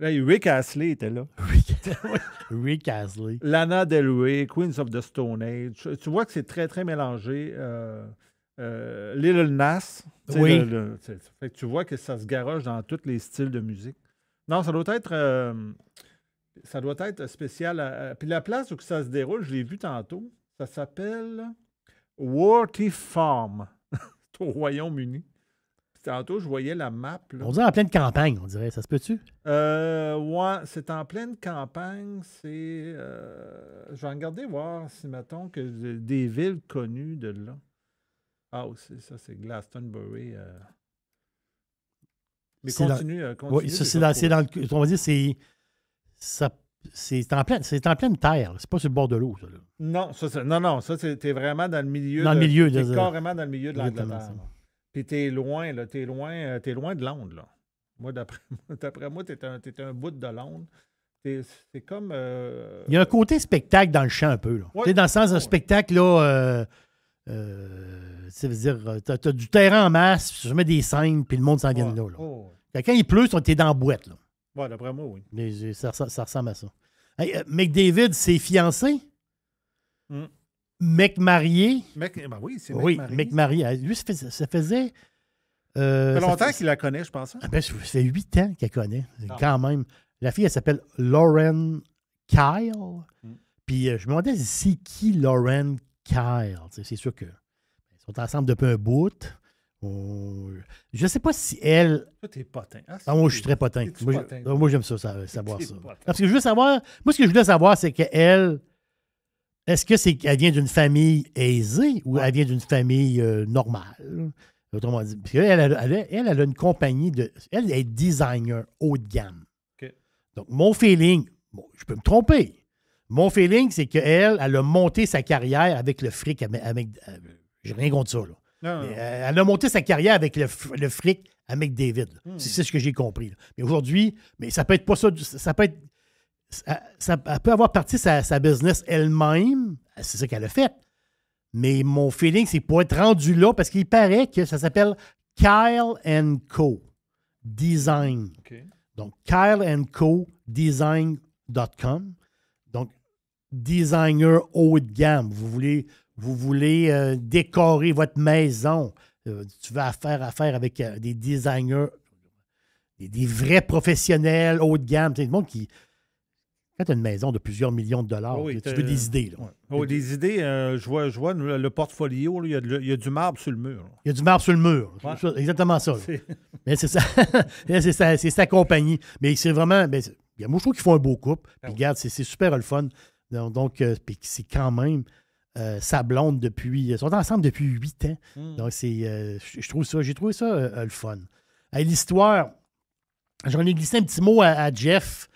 Là, Rick Astley était là. <laughs> <laughs> Rick Astley. Lana Del Rey, Queens of the Stone Age. Tu vois que c'est très, très mélangé. Euh, euh, Nas. Oui. tu vois que ça se garoche dans tous les styles de musique. Non, ça doit être... Euh, ça doit être spécial. Puis la place où ça se déroule, je l'ai vu tantôt, ça s'appelle Warty Farm. <laughs> C'est au Royaume-Uni. Tantôt, je voyais la map. On dirait en pleine campagne, on dirait. Ça se peut-tu? Euh, ouais, c'est en pleine campagne. C'est. Euh, je vais regarder voir si, mettons, que des villes connues de là. Ah, c'est ça, c'est Glastonbury. Euh. Mais continue, continue. Oui, ça, c'est dans, euh, dans, le. On va dire, c'est c'est en, en pleine terre. C'est pas sur le bord de l'eau, ça. Non, ça, non, non, ça, t'es vraiment dans le milieu. Dans le milieu. T'es carrément dans le milieu de l'Angleterre. Puis t'es loin, là. T'es loin, euh, es loin de Londres, là. <laughs> Moi, d'après moi, t'es un, es un bout de Londres. C'est comme. Euh, il y a un côté spectacle dans le champ un peu. Là. es dans le sens d'un spectacle, là. Euh, euh, dire, euh, t'as du terrain en masse, tu mets des scènes, puis le monde s'en vient de là. là. Oh, Quand il pleut, t'es dans la boîte. Là. Oui, d'après moi, oui. Mais euh, ça, ressemble à ça. mec David euh, McDavid, c'est fiancé? Mm. Mec marié? Mec, ben oui, c'est mec oui, Mec marié. Ah, ça faisait. Ça euh, fait longtemps qu'il la connaît, je pense. Hein? Ah, ben, ça fait huit ans qu'elle connaît, ah. quand même. La fille, elle s'appelle Lauren Kyle. Hmm. Puis je me demandais c'est qui Lauren Kyle. C'est sûr que ils sont ensemble depuis un bout. Oh, je je sais pas si elle. Ah, ah, moi, je suis très potin. Ah, moi, j'aime ça, savoir ça. Parce que je veux savoir. Moi, ce que je voulais savoir, c'est qu'elle. Est-ce que c'est qu'elle vient d'une famille aisée ou elle vient d'une famille euh, normale? Autrement dit, elle, elle, a une compagnie de. Elle est designer haut de gamme. Donc, mon feeling, bon, je peux me tromper. Mon feeling, c'est qu'elle, elle a monté sa carrière avec le fric. Avec, euh, J'ai rien contre ça, là. Euh, elle a monté sa carrière avec le, flic David. David, hmm. C'est ce que j'ai compris. Mais aujourd'hui, mais ça peut être pas ça. Ça peut être. Ça, elle peut avoir parti sa, business elle-même. Ah, c'est ça qu'elle a fait. Mais mon feeling, c'est pour être rendu là parce qu'il paraît que ça s'appelle Kyle and Co. Design. Donc, Kyle and Co. Design.com. Donc, designer haut de gamme. Vous voulez vous voulez euh, décorer votre maison, euh, tu vas faire affaire avec euh, des designers, des, vrais professionnels haut de gamme. C'est le monde qui. Quand tu as une maison de plusieurs millions de dollars, tu veux des idées. Oh, des idées, je, vois, le portfolio, il y, a du marbre sur le mur. Il y a du marbre sur le mur. exactement ça. <laughs> Mais c'est ça. <laughs> c'est sa, compagnie. Mais c'est vraiment. Mais moi, je trouve qu'ils font un beau couple. Ah c'est super le fun. Donc, c'est quand même euh, sa blonde depuis. Ils sont ensemble depuis huit ans. Hmm. Donc, c'est, euh, je trouve ça, j'ai trouvé ça euh, le fun. l'histoire, j'en ai glissé un petit mot à, Jeff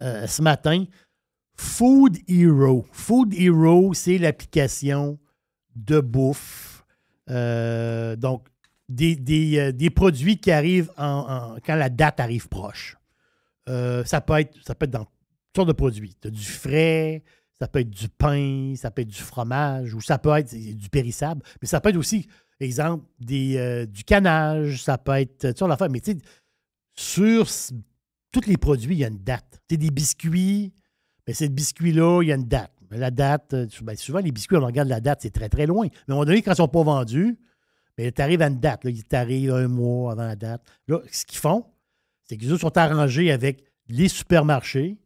ce matin. Food Hero. Food Hero, c'est l'application de bouffe. donc, des, produits qui arrivent en, quand la date arrive proche. ça, peut être, ça peut être dans toutes sortes de produits. Tu as du frais, ça peut être du pain, ça peut être du fromage, ou ça peut être du périssable, mais ça peut être aussi, exemple, des, euh, du canage, ça peut être, tu sais, femme, mais tu sais, sur tous les produits, il y a une date. Tu sais, des biscuits, mais ben, ces biscuits-là, il y a une date. La date, euh, ben, souvent, les biscuits, on regarde la date, c'est très, très loin. Mais à un moment donné, quand ils ne sont pas vendus, mais ben, tu arrives à une date, ils arrivent un mois avant la date. Là, ce qu'ils font, c'est qu'ils sont arrangés avec les supermarchés,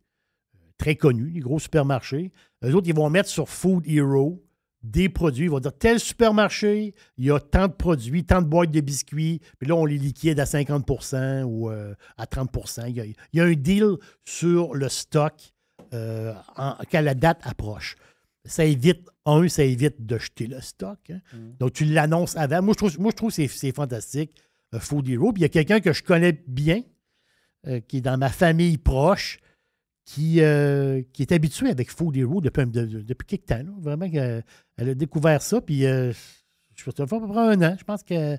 très connus, les gros supermarchés. Les autres, ils vont mettre sur Food Hero des produits. Ils vont dire tel supermarché, il y a tant de produits, tant de boîtes de biscuits, puis là, on les liquide à 50 ou euh, à 30 il y, a, il y, a, un deal sur le stock euh, quand la date approche. Ça évite, un, ça évite de jeter le stock. Hein. Mm. Donc, tu l'annonces avant. Moi, je trouve, moi, je trouve que c'est fantastique, euh, Food Hero. il y a quelqu'un que je connais bien, qui est dans ma famille proche, qui, euh, qui est habituée avec Food Hero depuis, quelques depuis temps. Vraiment, euh, elle, a découvert ça. Puis, euh, je pense à peu près un an, je pense qu'elle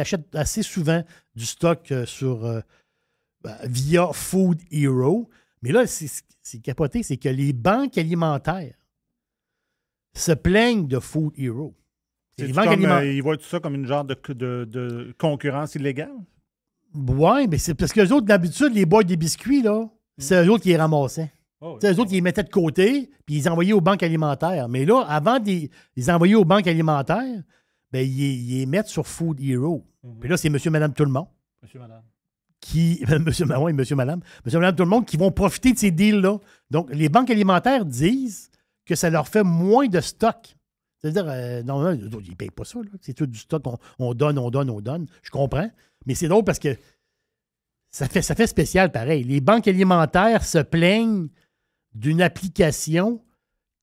achète assez souvent du stock sur, ben, via Food Hero. Mais là, c'est capoté, c'est que les banques alimentaires se plaignent de Food Hero. ils voient tout ça comme une genre de, de, concurrence illégale? Oui, mais c'est parce que les autres, d'habitude, les boîtes des biscuits, là, c'est eux autres qui les ramassaient. Ah c'est Eux autres, qui les mettaient de côté, puis ils les envoyaient aux banques alimentaires. Mais là, avant de les, envoyer aux banques alimentaires, ben, ils, les mettent sur Food Hero. Mhm. Puis là, c'est monsieur, madame, tout le monde. Monsieur, madame. Qui, <laughs> ben, monsieur, ben monsieur, madame. Monsieur, madame, tout le monde qui vont profiter de ces deals-là. Donc, les banques alimentaires disent que ça leur fait moins de stock. C'est-à-dire, euh, non, ils ne payent pas ça. C'est tout du stock. qu'on donne, on donne, on donne. Je comprends. Mais c'est drôle parce que ça fait, ça fait spécial pareil. Les banques alimentaires se plaignent d'une application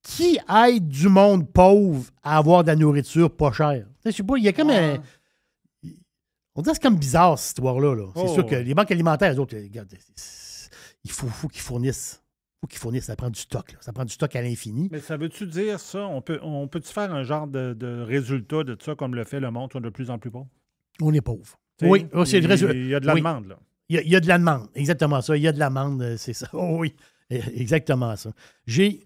qui aide du monde pauvre à avoir de la nourriture pas chère. Je sais pas, il y a comme un. Ah. On dirait c'est comme bizarre cette histoire-là. C'est oh, sûr que les banques alimentaires, les autres, euh, il faut, qu'ils fournissent. Il Faut qu'ils fournissent, ça prend du stock. Ça prend du stock à l'infini. Mais ça veut-tu dire ça? On peut-tu on peut faire un genre de, résultat de ça comme le fait le monde, de plus en plus pauvre? On est pauvre. oui, oh, c'est le résultat. Il y a de la demande, là. Il y, a, de la demande. Exactement ça. Il y a de la demande, euh, c'est ça. <laughs> Oh oui, e, exactement ça. J'ai.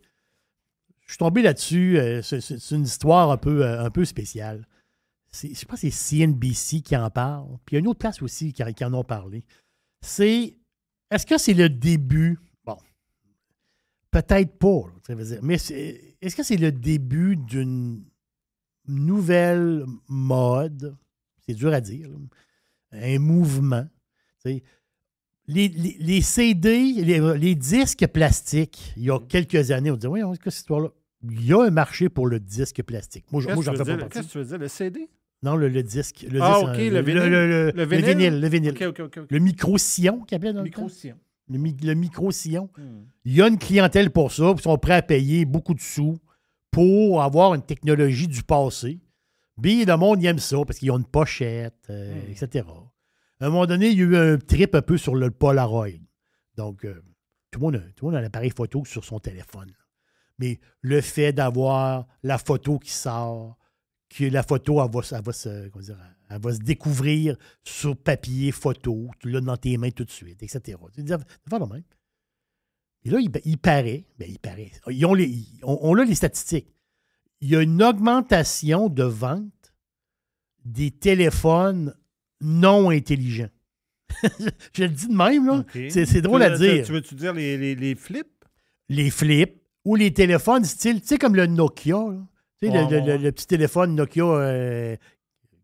Je suis tombé là-dessus. Euh, c'est une histoire un peu, euh, un peu spéciale. Je pas si c'est CNBC qui en parle. Puis il y a une autre place aussi qui, en ont parlé. C'est. Est-ce que c'est le début? Bon. Peut-être pas, ça veut dire. Mais est-ce que c'est le début d'une nouvelle mode? C'est dur à dire. un mouvement les, les, CD, les, disques plastiques, il y a mm. quelques années, on disait Oui, on cette histoire-là. Il y a un marché pour le disque plastique. Moi, j'en fais pas Qu'est-ce que tu veux dire, le CD non, le, disque. Le ah, OK, euh, le, vinyle, le, vinyle. Le vinyle. Le, micro-sillon qu'il le Micro-sillon. Le, hmm. micro-sillon. Il y a une clientèle pour ça. Ils sont prêts à payer beaucoup de sous pour avoir une technologie du passé. Bien, le monde aime ça parce qu'ils ont une pochette, euh, hmm. etc. À un moment donné, il y a eu un trip un peu sur le Polaroid. Donc, euh, tout, le monde a, tout le monde a un appareil photo sur son téléphone. Mais le fait d'avoir la photo qui sort, que la photo, elle va, se, découvrir sur papier photo, tu l'as dans tes mains tout de suite, etc. C'est vraiment même. Et là, il, paraît, bien, il paraît, ben, les, on, on a les statistiques. Il y a une augmentation de vente des téléphones non intelligent, <laughs> je le dis de même, là. C'est drôle à dire. Tu veux-tu dire les, les, les, flips? Les flips ou les téléphones style, tu sais, comme le Nokia. Tu sais, le, petit téléphone Nokia euh,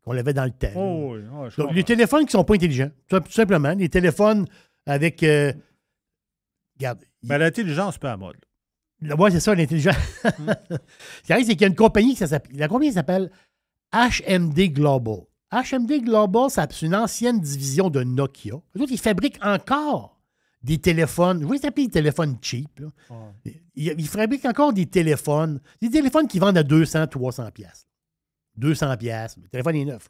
qu'on avait dans le temps. Oh, les téléphones qui ne sont pas intelligents, tout simplement. Les téléphones avec. Mais euh, ben, L'intelligence, c'est pas à mode. Moi, c'est ça, l'intelligence. Mm. <laughs> Ce qui arrive, c'est qu'il y a une compagnie qui s'appelle. La compagnie s'appelle HMD Global. HMD Global, c'est une ancienne division de Nokia. Eux autres, ils fabriquent encore des téléphones. Je vais les des téléphones cheap. Ils, fabriquent encore des téléphones. Des téléphones qui vendent à 200, 300 pièces. 200 pièces. Le téléphone est neuf.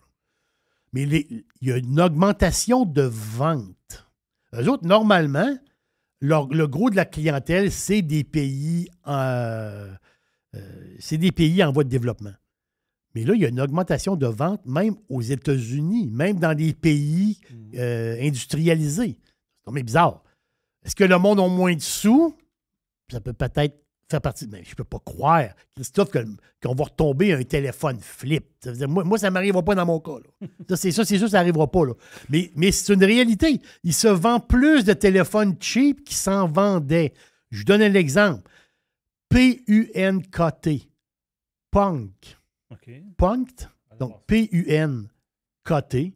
Mais il y a une augmentation de vente. Eux autres, normalement, le gros de la clientèle, c'est des pays euh, euh, c'est des pays en voie de développement. Mais là, il y a une augmentation de vente même aux États-Unis, même dans des pays hmm. euh, industrialisés. C'est mais bizarre. Est-ce que le monde a moins de sous? Ça peut peut-être faire partie. Mais je ne peux pas croire, Christophe, qu'on va retomber un téléphone flip. moi, ça ne m'arrivera pas dans mon cas. Là. <laughs> Ça, c'est ça, c'est sûr, ça n'arrivera pas. Là. Mais, mais c'est une réalité. Il se vend plus de téléphones cheap qui s'en vendaient. Je vous donne un exemple. P-U-N-K-T. Punk donc P-U-N, coté.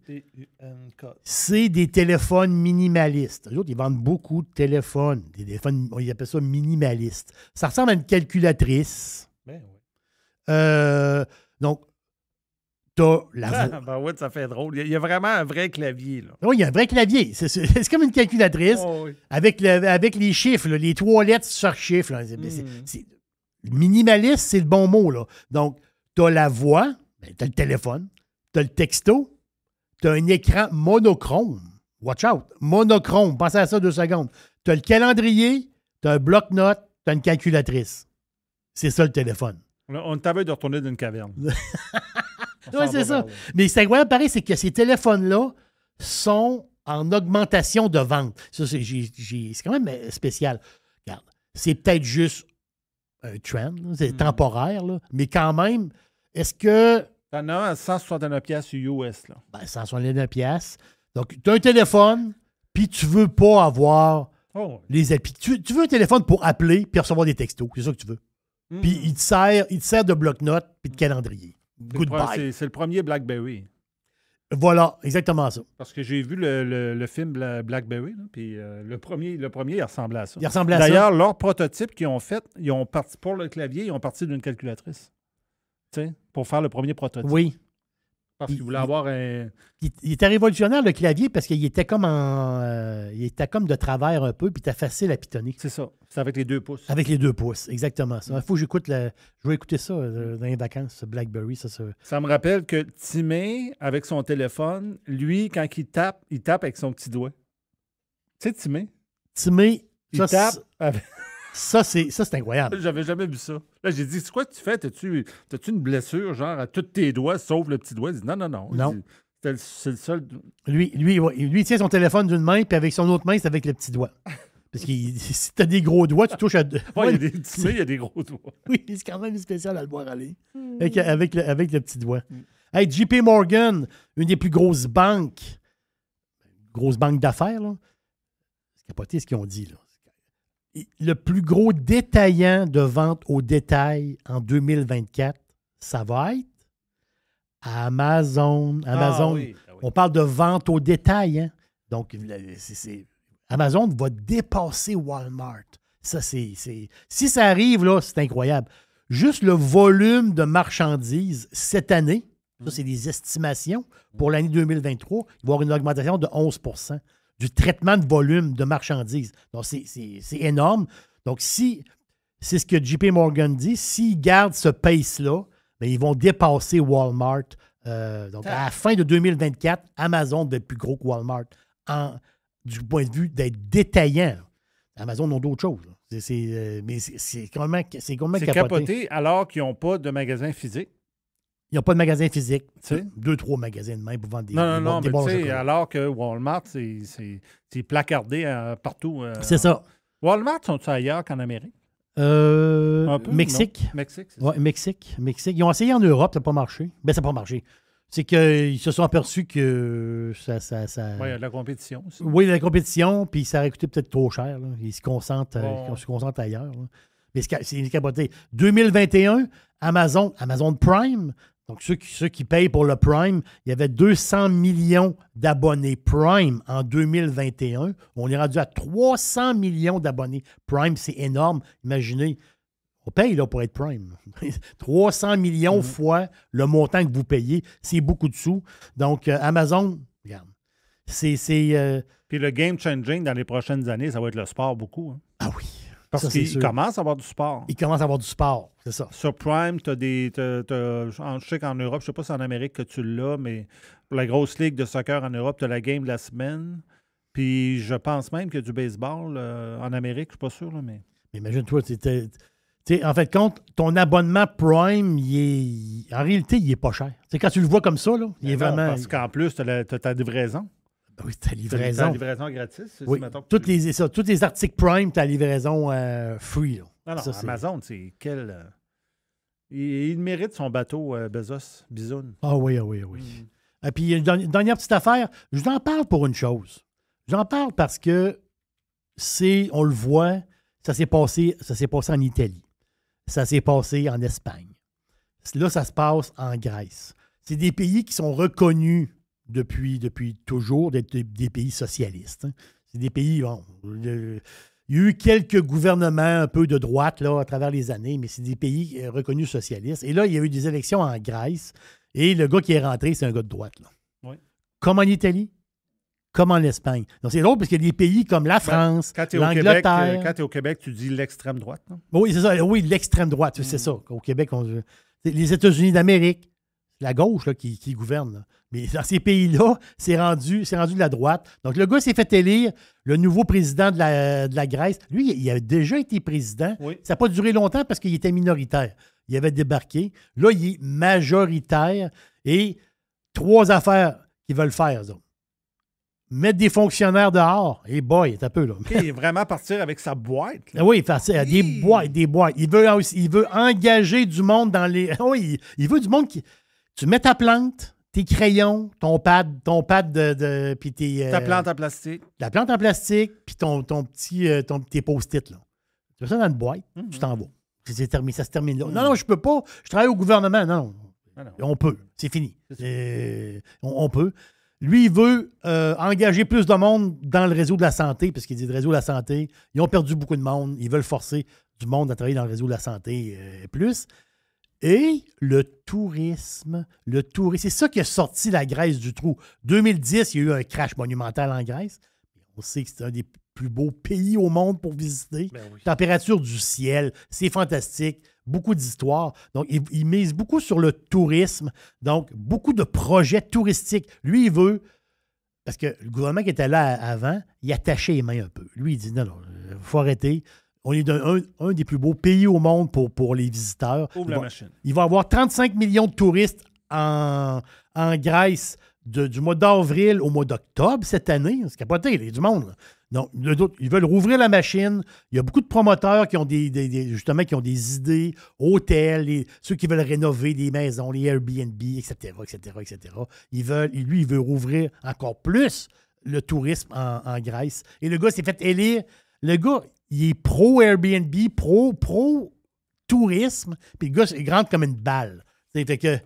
C'est des téléphones minimalistes. Les autres, ils vendent beaucoup de téléphones. Des téléphones, ils appellent ça minimalistes. Ça ressemble à une calculatrice. Ben euh, donc, t'as la voix. <laughs> Ah, ben oui, ça fait drôle. Il y, a, vraiment un vrai clavier. Là. Oui, il y a un vrai clavier. C'est <laughs> comme une calculatrice oh, avec, le, avec les chiffres, les trois lettres sur chiffres. Hmm. minimaliste, c'est le bon mot. Là. Donc, t'as la voix, ben, t'as le téléphone, tu as le texto, tu as un écran monochrome. Watch out, monochrome, pensez à ça deux secondes. Tu le calendrier, tu un bloc-notes, tu une calculatrice. C'est ça le téléphone. On t'avait de retourner une caverne. <laughs> oui, c'est ça. Mais c'est incroyable, pareil, c'est que ces téléphones-là sont en augmentation de vente. Ça, c'est, quand même euh, spécial. Regarde, c'est peut-être juste un trend, c'est hmm. temporaire, mais quand même, est-ce que. T'en as 169 pièces US, là. Ben, 169 pièces. Donc, tu as un téléphone, puis tu veux pas avoir oh, les Tu, veux un téléphone pour appeler puis recevoir des textos. C'est ça que tu veux. Hmm. Puis il te sert, il sert de bloc-notes puis de calendrier. Goodbye. C'est le premier BlackBerry. Voilà, exactement ça. Parce que j'ai vu le, film Blackberry, puis euh, le, premier, le premier, il ressemblait à ça. ressemblait à ça. D'ailleurs, leur prototype qu'ils ont fait, ils ont parti pour le clavier, ils ont parti d'une calculatrice pour faire le premier prototype. Oui. Parce qu'il voulait avoir un. Il, était révolutionnaire le clavier parce qu'il était comme en. Euh, il était comme de travers un peu, puis t'as facile à pitonner. C'est ça. C'est avec les deux pouces. Avec les deux pouces, exactement. Il faut que j'écoute la... Je vais écouter ça euh, dans les vacances, Blackberry, ça, me rappelle que Timé, avec son téléphone, lui, quand il tape, il tape avec son petit doigt. Tu sais, Timé? Timé, il tape avec. Ça, c'est incroyable. J'avais jamais vu ça. Là, j'ai dit, c'est quoi que tu fais? T'as-tu une blessure, genre, à tous tes doigts, sauf le petit doigt? Il dit, non, non, non. non. C'est le seul. Lui, lui, il tient son téléphone d'une main, puis avec son autre main, c'est avec le petit doigt. Parce que <laughs> si t'as des gros doigts, tu touches à. deux. Ouais, il y a <laughs> des il y a des gros doigts. <laughs> Oui, c'est quand même spécial à le voir aller. Hmm. Avec, avec, le, avec, petit doigt. Hmm. Hey, JP Morgan, une des plus grosses banques, grosse banque d'affaires, là. C'est capoté ce qu'ils ont dit, là le plus gros détaillant de vente au détail en 2024, ça va être Amazon. Ah Amazon, ah on parle de vente au détail. Hein. Donc, Amazon va dépasser Walmart. Ça, c'est, si ça arrive, là, c'est incroyable. Juste le volume de marchandises cette année, ça, mm. c'est des estimations. Pour l'année 2023, il va y avoir une augmentation de 11 du traitement de volume de marchandises. Donc, c'est énorme. Donc, si, c'est ce que JP Morgan dit, s'ils gardent ce pace-là, ben, ils vont dépasser Walmart. Euh, donc, à la ah. fin de 2024, Amazon va être plus gros que Walmart en, du point de vue d'être détaillant. Amazon ont d'autres choses. C'est, euh, mais c'est, c'est, c'est capoté alors qu'ils n'ont pas de magasin physique. Ils n'ont pas de magasin physique. deux, trois magasins de main pour vendre des Non, non, non, mais alors que Walmart, c'est placardé euh, partout. Euh, c'est ça. Walmart, sont-ils ailleurs qu'en Amérique? Euh, un peu, Mexique. Mexique, Mexique, Ils ont essayé en Europe, ça n'a pas marché. Ben, ça n'a pas marché. C'est qu'ils se sont aperçus que ça. Oui, il y a de la compétition aussi. Oui, de la compétition, puis ça aurait coûté peut-être trop cher. Ils se concentrent, ils se concentrent ailleurs. Mais c'est une cabotée. 2021, Amazon, Amazon Prime donc, ceux qui, ceux qui payent pour le Prime, il y avait 200 millions d'abonnés Prime en 2021. On est rendu à 300 millions d'abonnés Prime. C'est énorme. Imaginez, on paye là, pour être Prime. 300 <laughs> millions mm-hmm. fois le montant que vous payez. C'est beaucoup de sous. Donc, euh, Amazon, regarde. C'est. Euh, Puis le game changing dans les prochaines années, ça va être le sport beaucoup. Hein. Ah oui. Parce qu'il commence à avoir du sport. Il commence à avoir du sport, c'est ça. Sur Prime, tu as des. je sais qu'en Europe, je sais pas si en Amérique que tu l'as, mais la grosse ligue de soccer en Europe, tu as la game de la semaine. Puis je pense même qu'il y a du baseball euh, en Amérique, je ne suis pas sûr, mais. Mais imagine-toi, en fait, compte, ton abonnement Prime, en réalité, il est pas cher. C'est quand tu le vois comme ça, là, il est vraiment. Parce qu'en plus, tu as, as, ta livraison. Ah oui, ta livraison. Ta livraison gratis, oui. toutes, les, ça, tous les articles Prime, ta livraison euh, free. Ah Amazon, c'est quel. Euh, il, mérite son bateau euh, Bezos, Bisoun. Ah oui, ah oui, oui. Mm. Et puis, une dernière petite affaire, je vous en parle pour une chose. J'en parle parce que c'est, on le voit, ça s'est passé, ça s'est passé en Italie. Ça s'est passé en Espagne. Là, ça se passe en Grèce. C'est des pays qui sont reconnus depuis, depuis toujours des, des pays socialistes. Hein. C'est des pays. il y a eu quelques gouvernements un peu de droite là, à travers les années, mais c'est des pays euh, reconnus socialistes. Et là, il y a eu des élections en Grèce et le gars qui est rentré, c'est un gars de droite. Comme en Italie, comme en Espagne. Donc, c'est drôle parce qu'il y a des pays comme la ben, France, euh, l'Angleterre. Quand tu es, au Québec, tu dis l'extrême droite. Oui, c'est ça. Oui, l'extrême droite, c'est mm. ça. Au Québec, on, les États-Unis d'Amérique, la gauche qui gouverne. Mais dans ces pays-là, c'est rendu, rendu de la droite. Donc, le gars s'est fait élire le nouveau président de la, de Grèce. Lui, il avait déjà été président. Ça n'a pas duré longtemps parce qu'il était minoritaire. Il avait débarqué. Là, il est majoritaire. Et trois affaires qu'il veulent faire, Mettre des fonctionnaires dehors. Et eh hey boy, un peu, là. il est vraiment partir avec sa boîte. Ah oui, partir, euh, des boîtes, des boîtes. Il veut, il veut engager du monde dans les... <laughs> Oui, il veut du monde qui... Tu mets ta plante, tes crayons, ton pad, ton pad de. puis tes, euh, ta plante en plastique. La plante en plastique, puis ton, petit, euh, ton, tes post-it. Tu mets ça dans une boîte, mm-hmm. tu t'en vas. ça se termine là. Mm. Non, non, je peux pas. Je travaille au gouvernement. Non, ah non. On peut. C'est fini. Euh, on, peut. Lui, il veut engager plus de monde dans le réseau de la santé, parce qu'il dit le réseau de la santé, ils ont perdu beaucoup de monde. Ils veulent forcer du monde à travailler dans le réseau de la santé plus. Et le tourisme, le tourisme, c'est ça qui a sorti la Grèce du trou. 2010, il y a eu un crash monumental en Grèce. On sait que c'est un des plus beaux pays au monde pour visiter. Ben Température du ciel, c'est fantastique. Beaucoup d'histoires. Donc, il, il, mise beaucoup sur le tourisme. Donc, beaucoup de projets touristiques. Lui, il veut, parce que le gouvernement qui était là avant, il attachait les mains un peu. Lui, il dit non, non, il faut arrêter. On est un, des plus beaux pays au monde pour, pour les visiteurs. il, va, avoir 35 millions de touristes en, Grèce du mois d'avril au mois d'octobre cette année. C'est capoté, il y a du monde. le ils veulent rouvrir la machine. Il y a beaucoup de promoteurs qui ont des, justement qui ont des idées, hôtels, ceux qui veulent rénover des maisons, les Airbnb, etc., etc., Ils veulent, lui, il veut rouvrir encore plus le tourisme en, en Grèce. Et le gars s'est fait élire. Le gars, il est pro Airbnb, pro, pro tourisme, puis le gars il grande comme une balle. fait que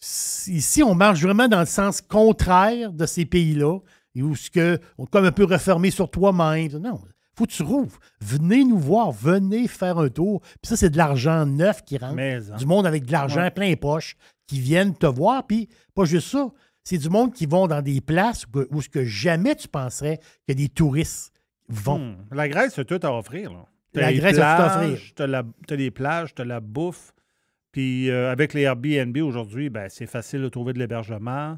ici, on marche vraiment dans le sens contraire de ces pays-là, où ce que on est comme un peu refermé sur toi-même. Non, faut que tu rouvres. Venez nous voir, venez faire un tour. Puis ça, c'est de l'argent neuf qui rentre. Du monde avec de l'argent plein les poches qui viennent te voir. Puis pas juste ça, c'est du monde qui vont dans des places où, ce que jamais tu penserais que des touristes vont. Hmm. la Grèce, c'est tout à offrir. la Grèce, c'est tout à offrir. Tu as, des plages, tu as la bouffe. Puis euh, avec les Airbnb aujourd'hui, ben, c'est facile de trouver de l'hébergement.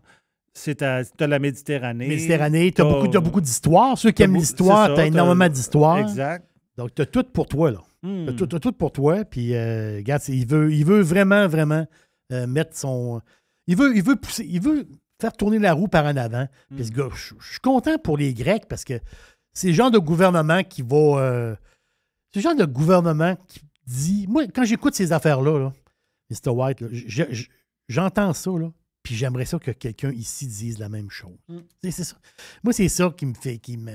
C'est as la Méditerranée. Méditerranée, tu as, beaucoup d'histoire. Ceux qui aiment l'histoire, tu as énormément d'histoire. Exact. Donc, tu as tout pour toi, là. Tu as, hmm. tout, pour toi. Puis, euh, regarde, il veut, il veut vraiment, vraiment euh, mettre son. Il veut, il veut Il veut faire tourner la roue par en avant. Puis, hmm. je suis content pour les Grecs parce que c'est le genre de gouvernement qui va. Euh, c'est le genre de gouvernement qui dit. Moi, quand j'écoute ces affaires-là, Mr. White, j'entends ça, là, puis j'aimerais ça que quelqu'un ici dise la même chose. Mm. C'est ça. Moi, c'est ça qui me fait. Qui me...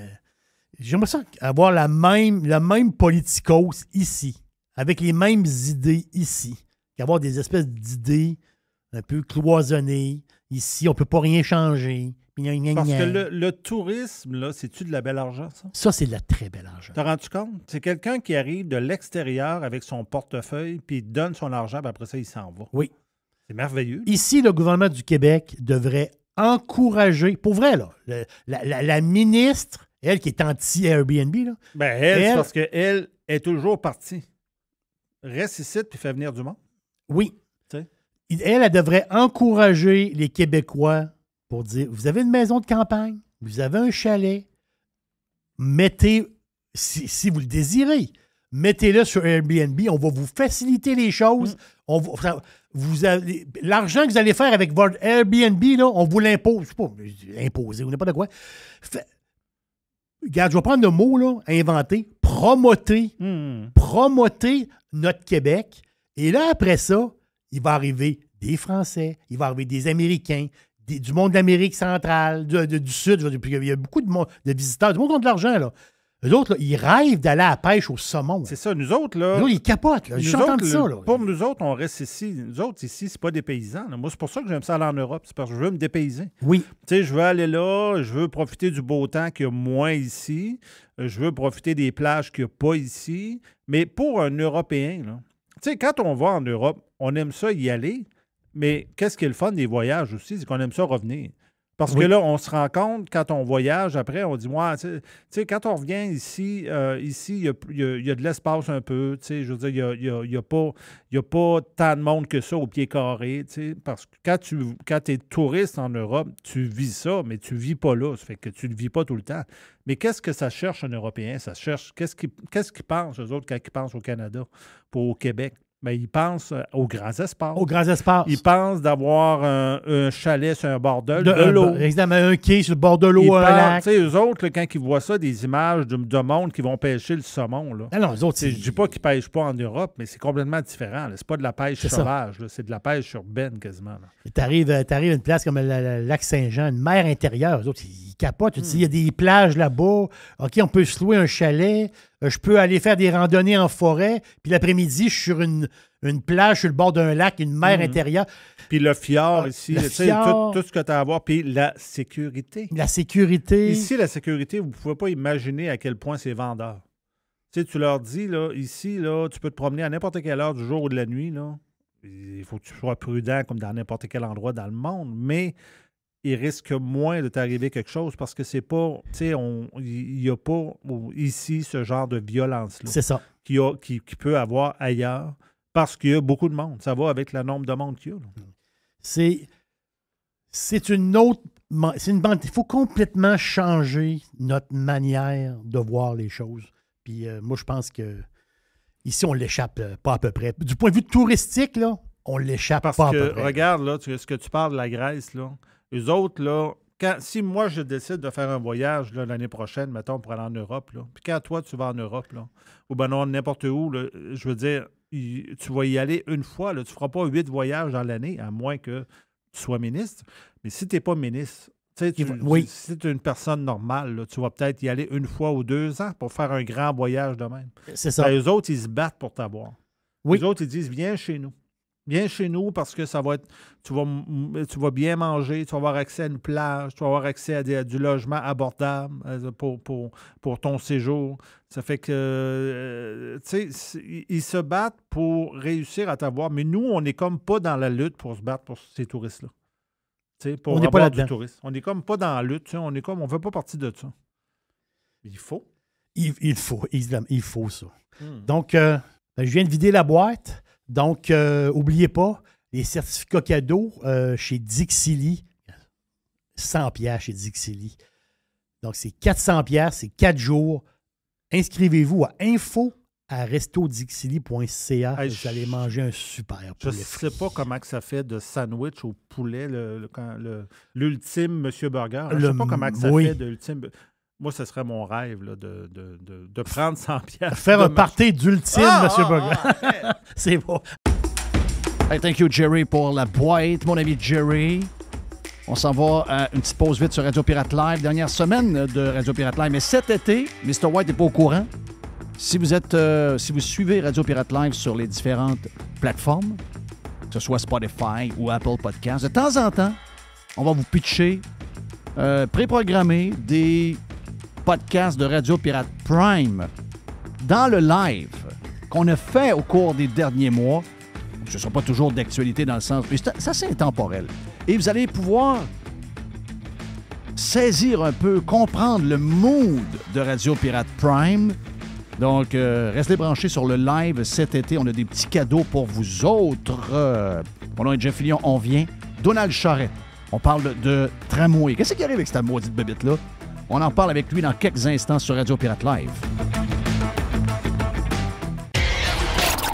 J'aimerais ça avoir la même, la même politicos ici, avec les mêmes idées ici, qu'avoir des espèces d'idées un peu cloisonnées. Ici, on ne peut pas rien changer. Parce que le, tourisme, là, c'est-tu de la belle argent, ça? Ça, c'est de la très belle argent. T'as rendu compte? C'est quelqu'un qui arrive de l'extérieur avec son portefeuille, puis donne son argent, puis après ça, il s'en va. Oui. C'est merveilleux. Ici, le gouvernement du Québec devrait encourager, pour vrai, là, la, ministre, elle qui est anti-Airbnb, là. Ben, elle, elle parce qu'elle est toujours partie. Reste ici, puis fait venir du monde. Oui. Elle, elle devrait encourager les Québécois pour dire vous avez une maison de campagne, vous avez un chalet, mettez, si, vous le désirez, mettez-le sur Airbnb, on va vous faciliter les choses. Mm. On vous l'argent que vous allez faire avec votre Airbnb, on vous l'impose. Je sais pas imposer pas de quoi. regarde, je vais prendre le mot là, inventer, promoter, mm. promoter notre Québec. Et là, après ça, il va arriver des Français, il va arriver des Américains, du monde d'Amérique centrale, du, Sud. il y a beaucoup de, de visiteurs, du monde de l'argent. là. Eux autres, ils rêvent d'aller à la pêche au saumon. C'est ça, nous autres, là. Nous, ils capotent, Nous autres, ça, Pour nous autres, on reste ici. Nous autres, ici, c'est pas des paysans. Moi, c'est pour ça que j'aime ça aller en Europe. C'est parce que je veux me dépayser. Oui. Tu sais, je veux aller là, je veux profiter du beau temps qu'il y a moins ici. Euh, je veux profiter des plages qu'il n'y a pas ici. Mais pour un Européen, là. Tu sais, quand on va en Europe, on aime ça y aller. Mais qu'est-ce qui est le fun des voyages aussi, c'est qu'on aime ça revenir. Parce que là, on se rend compte quand on voyage après, on dit, moi, tu sais, quand on revient ici, euh, ici, il y a, de l'espace un peu, tu sais, je veux dire, il n'y a, y a, pas, tant de monde que ça au pied carré, tu sais, parce que quand tu es touriste en Europe, tu vis ça, mais tu ne vis pas là, ça fait que tu ne vis pas tout le temps. Mais qu'est-ce que ça cherche un Européen? Ça cherche, qu'est-ce qu'ils ce pensent, eux autres, quand ils pensent au Canada, ou au Québec? mais ben, ils pensent euh, aux grands espaces. Aux grands espaces. Ils pensent d'avoir un, chalet sur un bord de, l'eau. Exactement, un quai sur le bord de l'eau, Tu sais, Eux autres, quand ils voient ça, des images de, monde qui vont pêcher le saumon. Là. Non, les autres, Je ne dis pas qu'ils ne pêchent pas en Europe, mais c'est complètement différent. Ce n'est pas de la pêche sauvage, c'est de la pêche urbaine quasiment. Tu arrives, euh, à une place comme le, lac Saint-Jean, une mer intérieure. Eux autres, ils capotent. Hmm. dis, Il y a des plages là-bas. OK, on peut se louer un chalet. Euh, je peux aller faire des randonnées en forêt, puis l'après-midi, je suis sur une, une plage, sur le bord d'un lac, une mer mhm. intérieure. Puis le fjord ah, ici, tout, ce que tu as à voir, puis la sécurité. La sécurité. Ici, la sécurité, vous ne pouvez pas imaginer à quel point c'est vendeur. Tu, sais, tu leur dis, là, ici, là, tu peux te promener à n'importe quelle heure du jour ou de la nuit. Là. Il faut que tu sois prudent comme dans n'importe quel endroit dans le monde, mais il risque moins de t'arriver quelque chose parce que c'est pas, tu sais, il n'y a pas ici ce genre de violence-là. C'est ça. Qui, qui, peut avoir ailleurs parce qu'il y a beaucoup de monde. Ça va avec le nombre de monde qu'il y a. C'est, c'est une autre. C'est une bande. Il faut complètement changer notre manière de voir les choses. Puis euh, moi, je pense que ici, on l'échappe euh, pas à peu près. Du point de vue touristique, là, on l'échappe pas à peu près. Regarde, là, tu, ce que tu parles de la Grèce, là. Eux autres, là, si moi je décide de faire un voyage l'année prochaine, mettons, pour aller en Europe, là, puis quand toi tu vas en Europe, là, ou ben non, n'importe où, je veux dire, tu vas y aller une fois, là, tu ne feras pas huit voyages dans l'année, à moins que tu sois ministre. Mais si tu n'es pas ministre, si tu es une personne normale, tu vas peut-être y aller une fois ou deux ans pour faire un grand voyage de même. C'est ça. Les ben, autres, ils se battent pour t'avoir. Oui. Les autres, ils disent, viens chez nous bien chez nous parce que ça va être, tu vas, tu vas bien manger, tu vas avoir accès à une plage, tu vas avoir accès à, du logement abordable euh, pour, pour, ton séjour. Ça fait que, euh, tu sais, ils se battent pour réussir à t'avoir, mais nous, on n'est comme pas dans la lutte pour se battre pour ces touristes-là. Pour on n'est pas là touristes. On n'est comme pas dans la lutte, on est comme, on ne veut pas partie de ça. Il faut. Il, faut, il, il faut ça. Hmm. Donc, euh, ben, je viens de vider la boîte. Donc, n'oubliez euh, pas, les certificats cadeaux euh, chez Dixili, 100 pièces chez Dixili. Donc, c'est 400 pièces, c'est 4 jours. Inscrivez-vous à info à vous allez manger un super Je ne sais pas comment que ça fait de sandwich au poulet, l'ultime le, Monsieur Burger. Hein. Je ne sais pas comment ça fait de l'ultime. Moi, ce serait mon rêve de, de, de, de, prendre 100 <laughs> pièces. Faire un party d'ultime, ah, M. Ah, ah, <laughs> C'est beau. Hey, thank you, Jerry, pour la boîte, mon ami Jerry. On s'en va à euh, une petite pause vite sur Radio Pirate Live. Dernière semaine de Radio Pirate Live. Mais cet été, Mr. White n'est pas au courant. Si vous, êtes, euh, si vous suivez Radio Pirate Live sur les différentes plateformes, que ce soit Spotify ou Apple Podcasts, de temps en temps, on va vous pitcher, euh, préprogrammer des podcast de Radio Pirate Prime, dans le live qu'on a fait au cours des derniers mois, ce ne sont pas toujours d'actualité dans le sens, mais ça c'est intemporel. Et vous allez pouvoir saisir un peu, comprendre le mood de Radio Pirate Prime. Donc, euh, restez branchés sur le live cet été. On a des petits cadeaux pour vous autres. Euh, mon nom est Jeff Fillion, on vient. Donald Charrette. on parle de tramway. Qu'est-ce qui arrive avec cette maudite bébête-là? On en parle avec lui dans quelques instants sur Radio Pirate Live.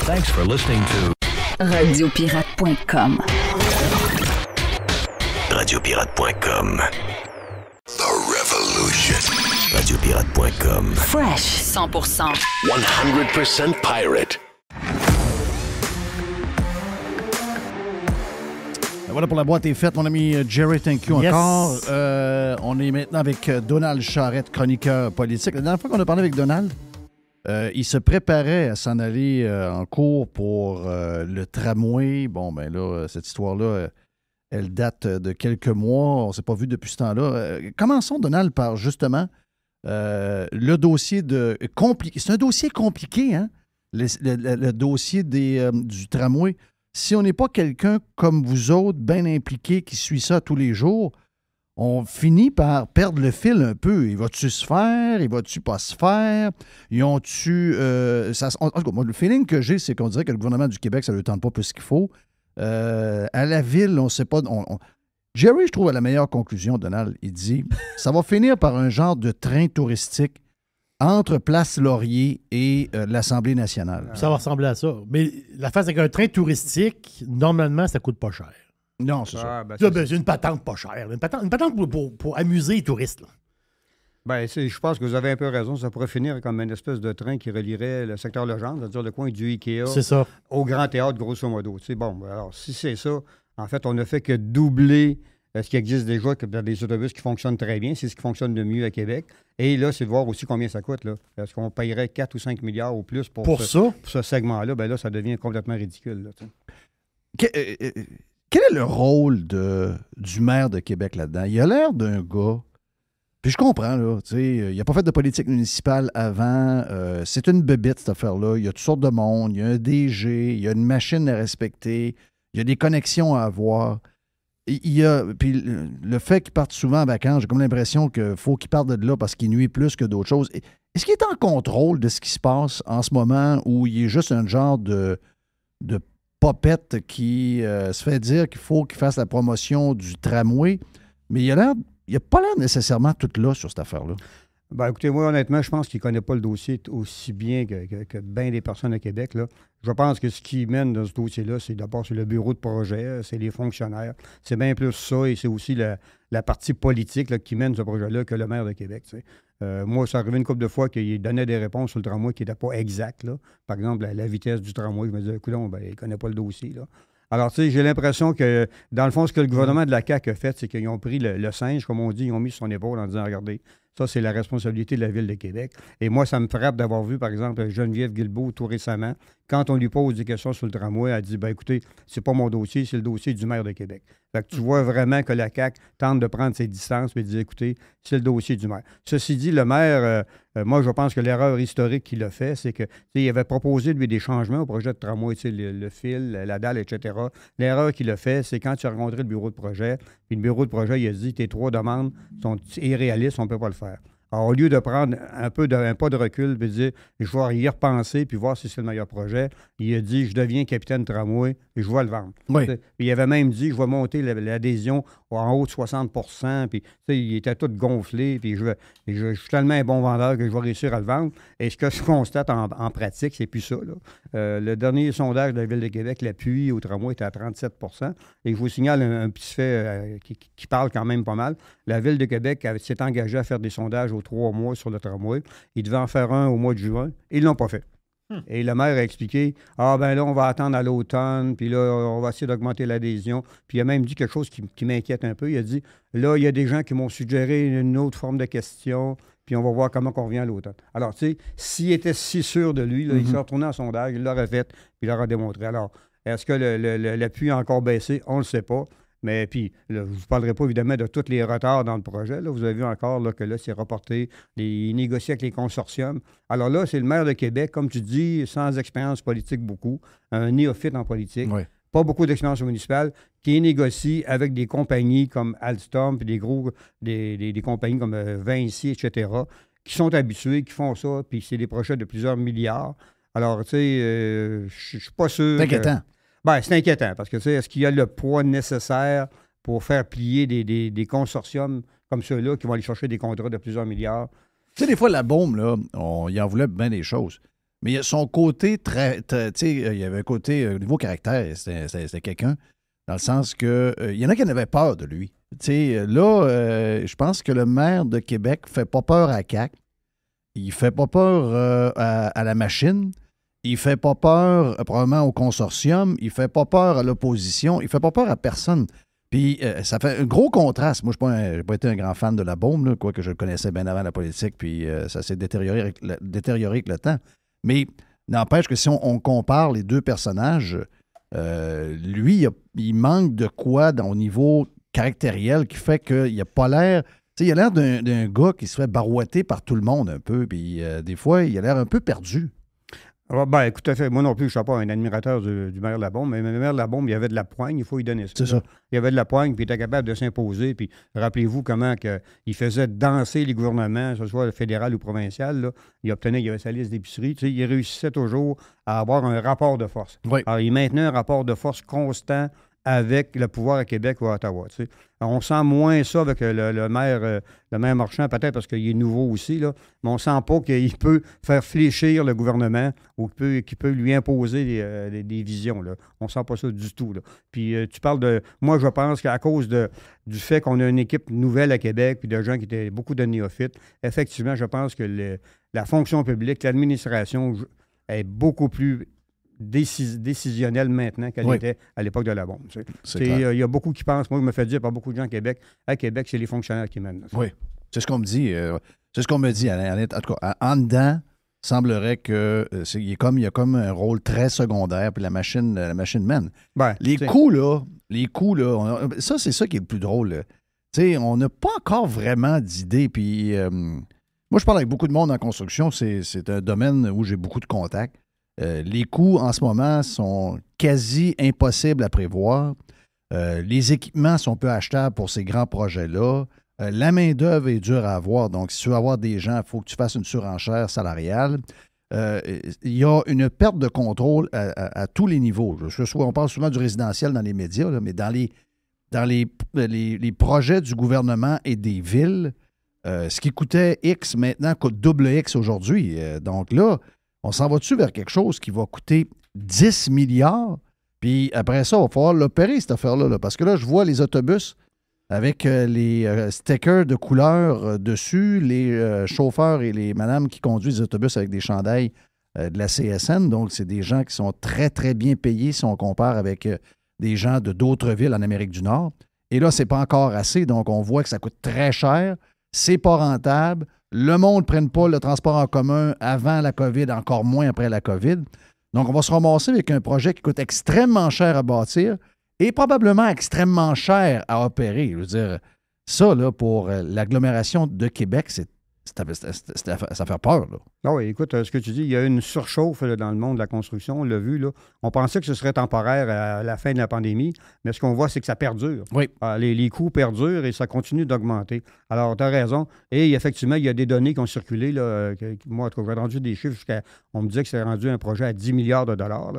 Thanks for listening to radiopirate.com. Radiopirate.com. The Revolution. Pirate.com. Fresh 100%. 100% pirate. Voilà pour la boîte est faite, mon ami Jerry, thank you encore. Euh, on est maintenant avec Donald Charrette, chroniqueur politique. La dernière fois qu'on a parlé avec Donald, euh, il se préparait à s'en aller euh, en cours pour le tramway. Bon, ben là, cette histoire-là, elle date de quelques mois. On ne s'est pas vu depuis ce temps-là. commençons, Donald, par justement le dossier de. C'est un dossier compliqué, hein? Le, dossier des, du tramway si on n'est pas quelqu'un comme vous autres, bien impliqué, qui suit ça tous les jours, on finit par perdre le fil un peu. Il va-tu se faire? Il va-tu pas se faire? Ils ont-tu. Euh, moi, le feeling que j'ai, c'est qu'on dirait que le gouvernement du Québec, ça ne le tente pas plus qu'il faut. Euh, à la ville, on ne sait pas. Jerry, je trouve, à la meilleure conclusion, Donald. Il dit ça va finir par un genre de train touristique entre Place Laurier et euh, l'Assemblée nationale. Ça va ressembler à ça. Mais la face avec un train touristique, normalement, ça coûte pas cher. Non, c'est ça. Ah, ben, ben, c'est une patente pas chère. Une patente, pour, amuser les touristes. Ben, je pense que vous avez un peu raison. Ça pourrait finir comme une espèce de train qui relierait le secteur Legendre, c'est-à-dire le coin du Ikea au Grand Théâtre, grosso modo. bon, alors si c'est ça, en fait, on ne fait que doubler est Ce qu'il existe déjà que, des autobus qui fonctionnent très bien. C'est ce qui fonctionne le mieux à Québec. Et là, c'est voir aussi combien ça coûte. Est-ce qu'on paierait 4 ou 5 milliards ou plus pour, ce, segment-là. Ben là, ça devient complètement ridicule. Euh, euh, quel est le rôle de, du maire de Québec là-dedans? Il a l'air d'un gars. Puis je comprends, là, tu sais, euh, il n'a pas fait de politique municipale avant. c'est une bébite, cette affaire-là. Il y a toutes sortes de monde. Il y a un DG, il y a une machine à respecter, il y a des connexions à avoir il y a, le fait qu'il parte souvent en vacances, j'ai comme l'impression qu'il faut qu'il parte de là parce qu'il nuit plus que d'autres choses. Est-ce qu'il est en contrôle de ce qui se passe en ce moment où il y est juste un genre de, de popette qui euh, se fait dire qu'il faut qu'il fasse la promotion du tramway? Mais il a il n'a pas l'air nécessairement tout là sur cette affaire-là. Ben, écoutez, moi, honnêtement, je pense qu'il ne connaît pas le dossier aussi bien que, que, bien des personnes à Québec. Là. Je pense que ce qui mène dans ce dossier-là, c'est d'abord le bureau de projet, c'est les fonctionnaires, c'est bien plus ça, et c'est aussi la, partie politique qui mène ce projet-là que le maire de Québec. Euh, moi, ça arrivait une couple de fois qu'il donnait des réponses sur le tramway qui n'étaient pas exactes. Par exemple, la, vitesse du tramway, je me disais, écoute, ben, il ne connaît pas le dossier. Alors, tu sais, j'ai l'impression que, dans le fond, ce que le gouvernement de la CAQ a fait, c'est qu'ils ont pris le, le, singe, comme on dit, ils ont mis son épaule en disant, regardez, ça, c'est la responsabilité de la Ville de Québec. Et moi, ça me frappe d'avoir vu, par exemple, Geneviève Guilbeault tout récemment, quand on lui pose des questions sur le tramway, elle dit ben écoutez, c'est pas mon dossier, c'est le dossier du maire de Québec. Fait tu mm. vois vraiment que la CAC tente de prendre ses distances et dit :« écoutez, c'est le dossier du maire. Ceci dit, le maire, euh, euh, moi, je pense que l'erreur historique qu'il a fait, c'est que il avait proposé, lui, des changements au projet de tramway, le, le fil, la dalle, etc. L'erreur qu'il a fait, c'est quand tu as rencontré le bureau de projet, puis le bureau de projet, il a dit tes trois demandes sont irréalistes, on ne peut pas le faire. Alors, au lieu de prendre un peu un pas de recul et de dire je vais y repenser puis voir si c'est le meilleur projet, il a dit je deviens capitaine tramway et je vais le vendre. Il avait même dit je vais monter l'adhésion en haut de 60 puis il était tout gonflé, puis je, je, suis tellement un bon vendeur que je vais réussir à le vendre. Et ce que je <laughs> constate en, pratique, c'est plus ça. Euh, le dernier sondage de la Ville de Québec, l'appui au tramway était à 37 Et je vous signale un, petit fait euh, qui, qui, parle quand même pas mal. La Ville de Québec s'est engagée à faire des sondages aux trois mois sur le tramway. Ils devaient en faire un au mois de juin. Ils ne l'ont pas fait. Hmm. Et le maire a expliqué Ah, ben là, on va attendre à l'automne, puis là, on va essayer d'augmenter l'adhésion. Puis il a même dit quelque chose qui, m'inquiète un peu. Il a dit Là, il y a des gens qui m'ont suggéré une autre forme de question, puis on va voir comment on revient à l'automne. Alors, tu sais, s'il était si sûr de lui, il mhm. serait retourné en sondage, il l'aurait fait, puis il l'aurait démontré. Alors, est-ce que l'appui le, le, encore baissé On ne le sait pas. Mais puis, là, ne vous parlerai pas évidemment de tous les retards dans le projet. vous avez vu encore là, que là, c'est reporté. Les, ils négocient avec les consortiums. Alors là, c'est le maire de Québec, comme tu dis, sans expérience politique beaucoup, un néophyte en politique. pas beaucoup d'expérience municipale, qui négocie avec des compagnies comme Alstom, puis des gros, des, compagnies comme euh, Vinci, etc., qui sont habitués, qui font ça, puis c'est des projets de plusieurs milliards. Alors, tu sais, euh, je je suis pas sûr. Ben, c'est inquiétant parce que, tu sais, est-ce qu'il y a le poids nécessaire pour faire plier des, consortiums comme ceux-là qui vont aller chercher des contrats de plusieurs milliards? Tu sais, des fois, la bombe, là, on y en voulait bien des choses. Mais il y a son côté très. tu sais, euh, il y avait un côté, euh, au niveau caractère, c'était quelqu'un, dans le sens que euh, il y en a qui en avaient peur de lui. Tu sais, là, je pense que le maire de Québec fait pas peur à CAC. Il fait pas peur à, la machine. Il fait pas peur, euh, probablement, au consortium. Il fait pas peur à l'opposition. Il fait pas peur à personne. Puis euh, ça fait un gros contraste. Moi, je n'ai pas, été un grand fan de la bombe, quoique je le connaissais bien avant la politique, puis euh, ça s'est détérioré, avec le, temps. Mais n'empêche que si on, compare les deux personnages, lui, il, manque de quoi au niveau caractériel qui fait qu'il n'a pas l'air. Tu sais, Il a l'air d'un gars qui se fait barouetter par tout le monde un peu, puis des fois, il a l'air un peu perdu ben, moi non plus, je ne suis pas un admirateur du, maire de la bombe, mais le maire de la bombe, il y avait de la poigne, il faut lui donner ça. Il y avait de la poigne, puis il était capable de s'imposer. Puis rappelez-vous comment que, il faisait danser les gouvernements, que ce soit fédéral ou provincial. Il obtenait, il avait sa liste d'épicerie. Tu sais, il réussissait toujours à avoir un rapport de force. Alors, il maintenait un rapport de force constant avec le pouvoir à Québec ou à Ottawa. Tu sais. On sent moins ça avec euh, le, maire, euh, le maire Marchand, peut-être parce qu'il est nouveau aussi, là, mais on sent pas qu'il peut faire fléchir le gouvernement ou qu'il peut, lui imposer euh, des, visions. Là. On sent pas ça du tout. Puis tu parles de... Moi, je pense qu'à cause de, du fait qu'on a une équipe nouvelle à Québec, puis de gens qui étaient beaucoup de néophytes, effectivement, je pense que la fonction publique, l'administration est beaucoup plus décisionnelle maintenant qu'elle était à l'époque de la bombe. Tu Il y a beaucoup qui pensent, moi je me fais dire par beaucoup de gens à Québec, à Québec, c'est les fonctionnaires qui mènent. Oui, c'est ce qu'on me dit. Euh, c'est ce qu'on me dit. En tout cas, en dedans, semblerait que euh, il, est comme, y a comme un rôle très secondaire, puis la machine, euh, la machine mène. Ben, les coûts, là, les coûts, là, ça, c'est ça qui est le plus drôle. sais, on n'a pas encore vraiment d'idée, puis moi, je parle avec beaucoup de monde en construction, c'est un domaine où j'ai beaucoup de contacts. Euh, les coûts en ce moment sont quasi impossibles à prévoir. Euh, les équipements sont peu achetables pour ces grands projets-là. Euh, la main-d'œuvre est dure à avoir. Donc, si tu veux avoir des gens, il faut que tu fasses une surenchère salariale. Il y a une perte de contrôle à, tous les niveaux. Je, on parle souvent du résidentiel dans les médias, mais dans les, dans les, projets du gouvernement et des villes, ce qui coûtait X maintenant coûte double X aujourd'hui. donc là, on s'en va dessus vers quelque chose qui va coûter 10 milliards? Puis après ça, il va falloir l'opérer, cette affaire-là. parce que là, je vois les autobus avec euh, les euh, stickers de couleur euh, dessus, les chauffeurs et les madames qui conduisent les autobus avec des chandails de la CSN. Donc, c'est des gens qui sont très, très bien payés si on compare avec des gens de d'autres villes en Amérique du Nord. Et là, c'est pas encore assez. Donc, on voit que ça coûte très cher. C'est pas rentable. Le monde ne prenne pas le transport en commun avant la COVID, encore moins après la COVID. Donc, on va se ramasser avec un projet qui coûte extrêmement cher à bâtir et probablement extrêmement cher à opérer. Je veux dire, ça, pour euh, l'agglomération de Québec, c'est ça fait peur. Là. écoute, euh, ce que tu dis, il y a une surchauffe dans le monde de la construction, on l'a vu. Là. On pensait que ce serait temporaire à la fin de la pandémie, mais ce qu'on voit, c'est que ça perdure. Oui. Ah, les, coûts perdurent et ça continue d'augmenter. Alors, tu as raison. Et effectivement, il y a des données qui ont circulé. Là, euh, que, moi, j'ai rendu des chiffres jusqu'à. On me dit que c'est rendu un projet à 10 milliards de dollars.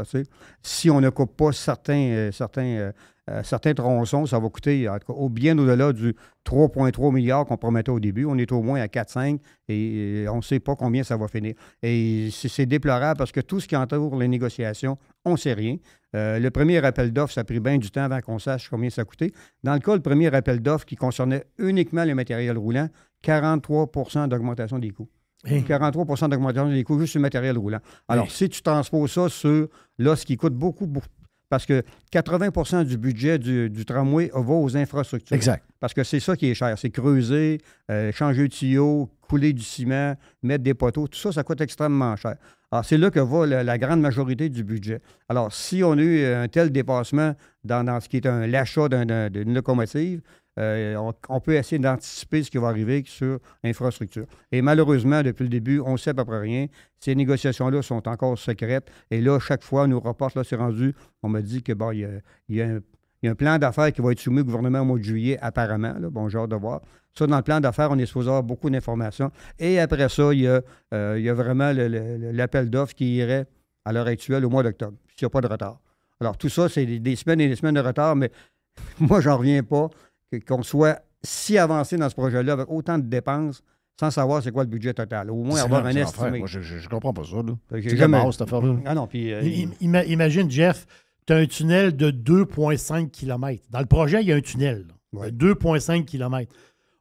Si on ne coupe pas certains. Euh, certains euh, certains tronçons, ça va coûter bien au-delà du 3,3 milliards qu'on promettait au début. On est au moins à 4,5 et, on ne sait pas combien ça va finir. Et c'est déplorable parce que tout ce qui entoure les négociations, on ne sait rien. Euh, le premier rappel d'offres, ça a pris bien du temps avant qu'on sache combien ça coûtait. Dans le cas, le premier rappel d'offres qui concernait uniquement le matériel roulant, 43 d'augmentation des coûts. 43 hein? d'augmentation des coûts juste sur le matériel roulant. Alors, hein? si tu transposes ça sur là, ce qui coûte beaucoup, beaucoup parce que 80 du budget du, tramway va aux infrastructures. Exact. Parce que c'est ça qui est cher. C'est creuser, euh, changer de tuyau, couler du ciment, mettre des poteaux. Tout ça, ça coûte extrêmement cher. Alors, c'est là que va la, grande majorité du budget. Alors, si on a eu euh, un tel dépassement dans, ce qui est l'achat d'une locomotive, euh, on, peut essayer d'anticiper ce qui va arriver sur l'infrastructure. Et malheureusement, depuis le début, on ne sait à peu près rien. Ces négociations-là sont encore secrètes. Et là, chaque fois, on nous reporte là, c'est rendu, on me dit que, il y a, un plan d'affaires qui va être soumis au gouvernement au mois de juillet, apparemment. bon, j'ai hâte de voir. Ça, dans le plan d'affaires, on est supposé avoir beaucoup d'informations. Et après ça, il y a, euh, vraiment l'appel d'offres qui irait à l'heure actuelle au mois d'octobre, s'il n'y a pas de retard. Alors, tout ça, c'est des, semaines et des semaines de retard, mais <laughs> moi, j'en reviens pas qu'on soit si avancé dans ce projet-là avec autant de dépenses sans savoir c'est quoi le budget total. Au moins avoir un estimé. Moi, je, je, comprends pas ça. Ah non, puis, euh, imagine, Jeff, tu as un tunnel de 2,5 km. Dans le projet, il y a un tunnel 2,5 km.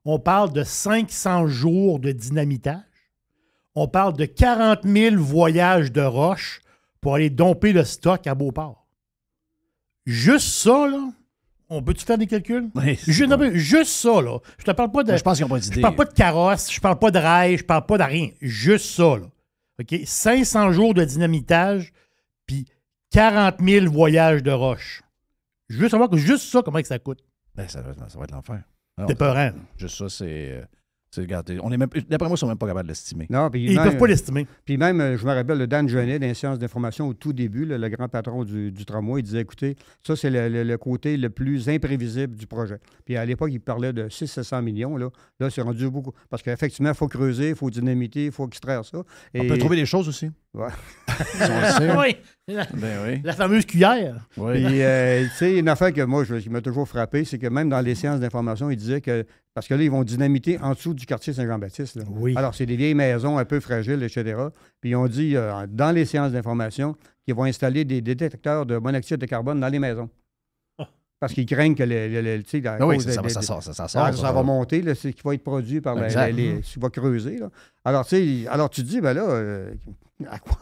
On parle de 500 jours de dynamitage. On parle de 40 000 voyages de roche pour aller domper le stock à Beauport. Juste ça, là, on peut-tu faire des calculs? Oui, juste, juste, ça, là. Je te parle pas de. je pense parle pas de carrosse, je parle pas de rail, je parle pas de rien. Juste ça, là. OK? 500 jours de dynamitage, puis 40 000 voyages de roche. Juste savoir que juste ça, comment que ça coûte? Ben, ça, ça va être l'enfer. T'es peurant. Juste ça, c'est. Euh, on est d'après moi, ils sont même pas capables de l'estimer. ils ne peuvent pas l'estimer. Puis même, euh, je me rappelle, le Dan Jeunet, dans les sciences d'information, au tout début, le grand patron du, tramway, il disait écoutez, ça, c'est le, côté le plus imprévisible du projet. Puis à l'époque, il parlait de 600-700 millions. Là, là c'est rendu beaucoup. Parce qu'effectivement, il faut creuser, il faut dynamiter, il faut extraire ça. On peut trouver des choses aussi. <laughs> oui. La, ben oui. la, fameuse cuillère. Oui. Puis, euh, tu sais, une affaire que moi, je, qui m'a toujours frappé, c'est que même dans les sciences d'information, il disait que parce que là, ils vont dynamiter en dessous du quartier Saint-Jean-Baptiste. Alors, c'est des vieilles maisons un peu fragiles, etc. Puis, ils ont dit, euh, dans les séances d'information, qu'ils vont installer des, détecteurs de monoxyde de carbone dans les maisons. Ah. Parce qu'ils craignent que le, ah oui, ça, ça, sort, ça, ça, va monter, c'est qui va être produit par qui va creuser. Alors, tu alors tu dis, ben là, euh,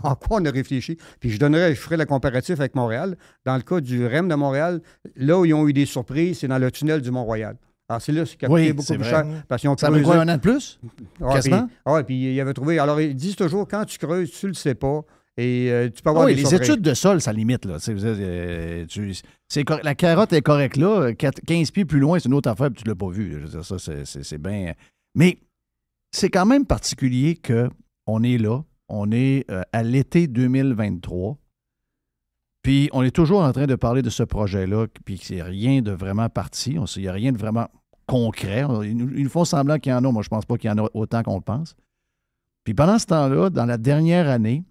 en à, quoi, on a réfléchi? Puis je donnerai, je ferai le comparatif avec Montréal. Dans le cas du REM de Montréal, là où ils ont eu des surprises, c'est dans le tunnel du Mont-Royal. Ah, c'est qui a c'est beaucoup plus cher. Parce ont un an de plus? Ah, puis, ah, puis il avait trouvé. Alors, ils disent toujours, quand tu creuses, tu le sais pas. Et euh, tu peux les études de sol, ça limite. Là. Euh, la carotte est correcte là. 15 pieds plus loin, c'est une autre affaire, puis tu ne l'as pas vu. ça, c'est bien. Hein. Mais c'est quand même particulier qu'on est là. On est euh, à l'été 2023. Puis on est toujours en train de parler de ce projet-là, puis c'est rien de vraiment parti. Il n'y a rien de vraiment concrets. Ils nous, font semblant qu'il y en a. Moi, je ne pense pas qu'il y en a autant qu'on le pense. Puis pendant ce temps-là, dans la dernière année,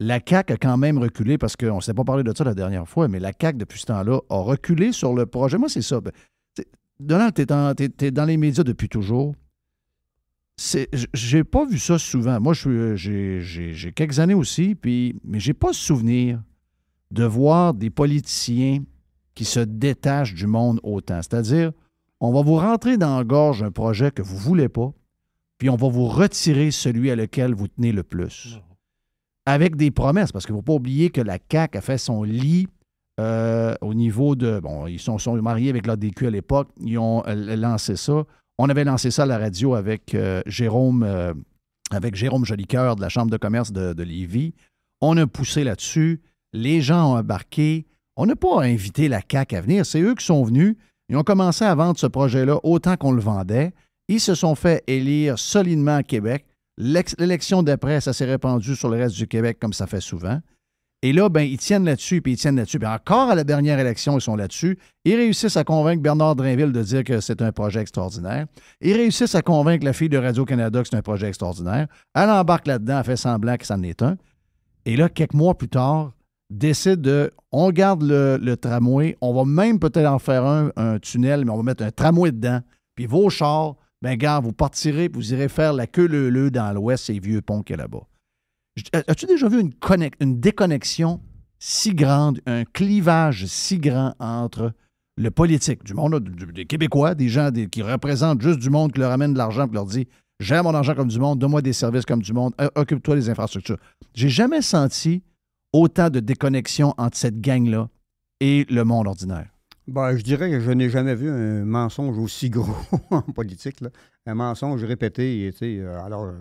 la CAQ a quand même reculé, parce qu'on ne s'est pas parlé de ça la dernière fois, mais la CAQ, depuis ce temps-là, a reculé sur le projet. Moi, c'est ça. Ben, Donald, tu es, dans les médias depuis toujours. J'ai pas vu ça souvent. Moi, euh, j'ai quelques années aussi, puis, mais j'ai pas souvenir de voir des politiciens qui se détachent du monde autant. C'est-à-dire, on va vous rentrer dans la gorge un projet que vous ne voulez pas, puis on va vous retirer celui à lequel vous tenez le plus. Avec des promesses, parce qu'il ne faut pas oublier que la CAC a fait son lit euh, au niveau de. Bon, ils sont, sont mariés avec l'ADQ à l'époque, ils ont euh, lancé ça. On avait lancé ça à la radio avec euh, Jérôme avec Jérôme Jolicoeur de la Chambre de commerce de, de Lévis. On a poussé là-dessus. Les gens ont embarqué. On n'a pas invité la CAC à venir. C'est eux qui sont venus. Ils ont commencé à vendre ce projet-là autant qu'on le vendait. Ils se sont fait élire solidement à Québec. L'élection d'après, ça s'est répandu sur le reste du Québec comme ça fait souvent. Et là, ben, ils tiennent là-dessus, puis ils tiennent là-dessus. encore à la dernière élection, ils sont là-dessus. Ils réussissent à convaincre Bernard Drinville de dire que c'est un projet extraordinaire. Ils réussissent à convaincre la fille de Radio-Canada que c'est un projet extraordinaire. Elle embarque là-dedans, elle fait semblant que ça en est un. Et là, quelques mois plus tard, décide de on garde le, tramway, on va même peut-être en faire un, tunnel, mais on va mettre un tramway dedans. Puis vos chars, ben gars, vous partirez, vous irez faire la queue leu dans l'ouest, ces vieux ponts qu'il y a là-bas. Euh, as-tu déjà vu une, une déconnexion si grande, un clivage si grand entre le politique, du monde, des Québécois, des gens qui représentent juste du monde, qui leur amène de l'argent, qui leur dit J'aime mon argent comme du monde, donne-moi des services comme du monde, euh, occupe-toi des infrastructures. J'ai jamais senti autant de déconnexion entre cette gang-là et le monde ordinaire? Bah, je dirais que je n'ai jamais vu un mensonge aussi gros <laughs> en politique. Un mensonge répété. Et, euh, alors, euh,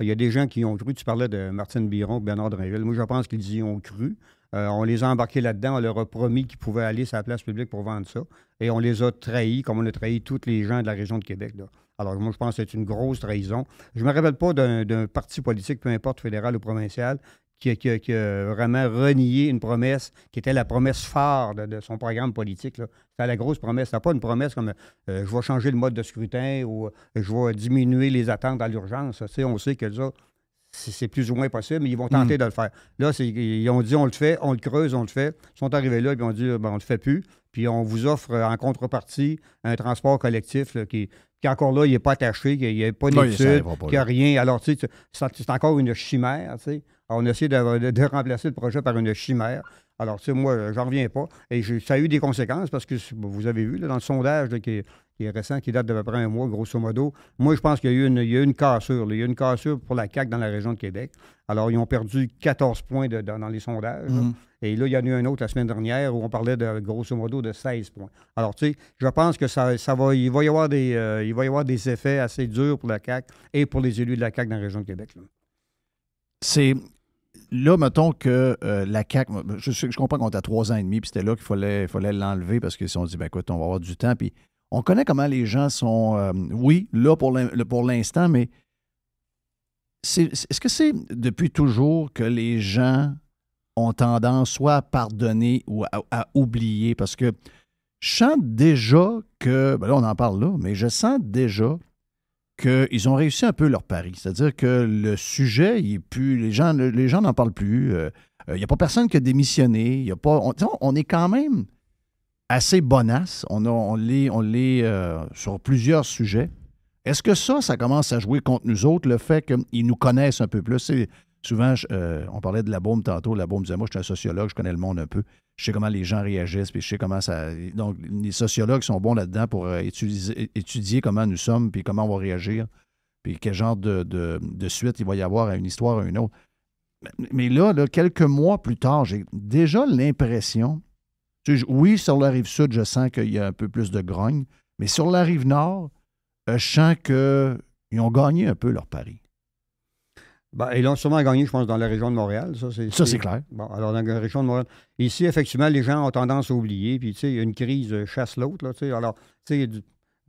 il y a des gens qui ont cru. Tu parlais de Martine Biron, Bernard Drinville. Moi, je pense qu'ils y ont cru. Euh, on les a embarqués là-dedans. On leur a promis qu'ils pouvaient aller sur la place publique pour vendre ça. Et on les a trahis, comme on a trahi tous les gens de la région de Québec. Alors, moi, je pense que c'est une grosse trahison. Je ne me rappelle pas d'un parti politique, peu importe fédéral ou provincial, qui a, vraiment renié une promesse qui était la promesse phare de, son programme politique. C'était la grosse promesse. C'était pas une promesse comme euh, je vais changer le mode de scrutin ou euh, je vais diminuer les attentes à l'urgence. on sait que ça, c'est plus ou moins possible, mais ils vont tenter hmm. de le faire. Là, ils ont dit on le fait, on le creuse, on le fait. Ils sont arrivés là et ont dit ben, on le fait plus. Puis on vous offre euh, en contrepartie un transport collectif qui, qui, encore là, il n'est pas attaché, il n'y a pas d'études, il n'y a rien. Alors, tu sais, c'est encore une chimère. Tu sais on a essayé de, remplacer le projet par une chimère. Alors, tu sais, moi, euh, j'en reviens pas. Et ça a eu des conséquences parce que vous avez vu dans le sondage qui, est, récent, qui date d'à peu près un mois, grosso modo. Moi, je pense qu'il y, a eu une, cassure. Il y a eu une cassure pour la CAQ dans la région de Québec. Alors, ils ont perdu 14 points dans, les sondages. Mmh. Et là, il y en a eu un autre la semaine dernière où on parlait de grosso modo de 16 points. Alors, tu sais, je pense que ça, va, il, va y avoir des, euh, il va y avoir des effets assez durs pour la CAQ et pour les élus de la CAQ dans la région de Québec. C'est là, mettons que euh, la cac je, comprends qu'on était à trois ans et demi, puis c'était là qu'il fallait, fallait l'enlever parce qu'ils se sont dit, ben écoute, on va avoir du temps. Puis on connaît comment les gens sont, euh, oui, là pour l'instant, mais est-ce que c'est depuis toujours que les gens ont tendance soit à pardonner ou à, oublier? Parce que je sens déjà que, ben là on en parle là, mais je sens déjà qu'ils ont réussi un peu leur pari. C'est-à-dire que le sujet, il plus, les gens n'en les gens parlent plus. Euh, euh, il n'y a pas personne qui a démissionné. Il y a pas, on, est quand même assez bonasse. On, on l'est on les euh, sur plusieurs sujets. Est-ce que ça, ça commence à jouer contre nous autres, le fait qu'ils nous connaissent un peu plus? Souvent, euh, on parlait de la baume tantôt. La baume disait Moi, je suis un sociologue, je connais le monde un peu. Je sais comment les gens réagissent, puis je sais comment ça. Donc, les sociologues sont bons là-dedans pour euh, étudier, comment nous sommes, puis comment on va réagir, puis quel genre de, suite il va y avoir à une histoire, ou à une autre. Mais là, quelques mois plus tard, j'ai déjà l'impression. oui, sur la rive sud, je sens qu'il y a un peu plus de grogne, mais sur la rive nord, euh, je sens qu'ils ont gagné un peu leur pari. Ben, ils l'ont sûrement gagné, je pense, dans la région de Montréal. Ça, c'est, clair. alors, dans la région de Montréal. Ici, effectivement, les gens ont tendance à oublier. Puis, tu sais, une crise euh, chasse l'autre. alors, tu sais,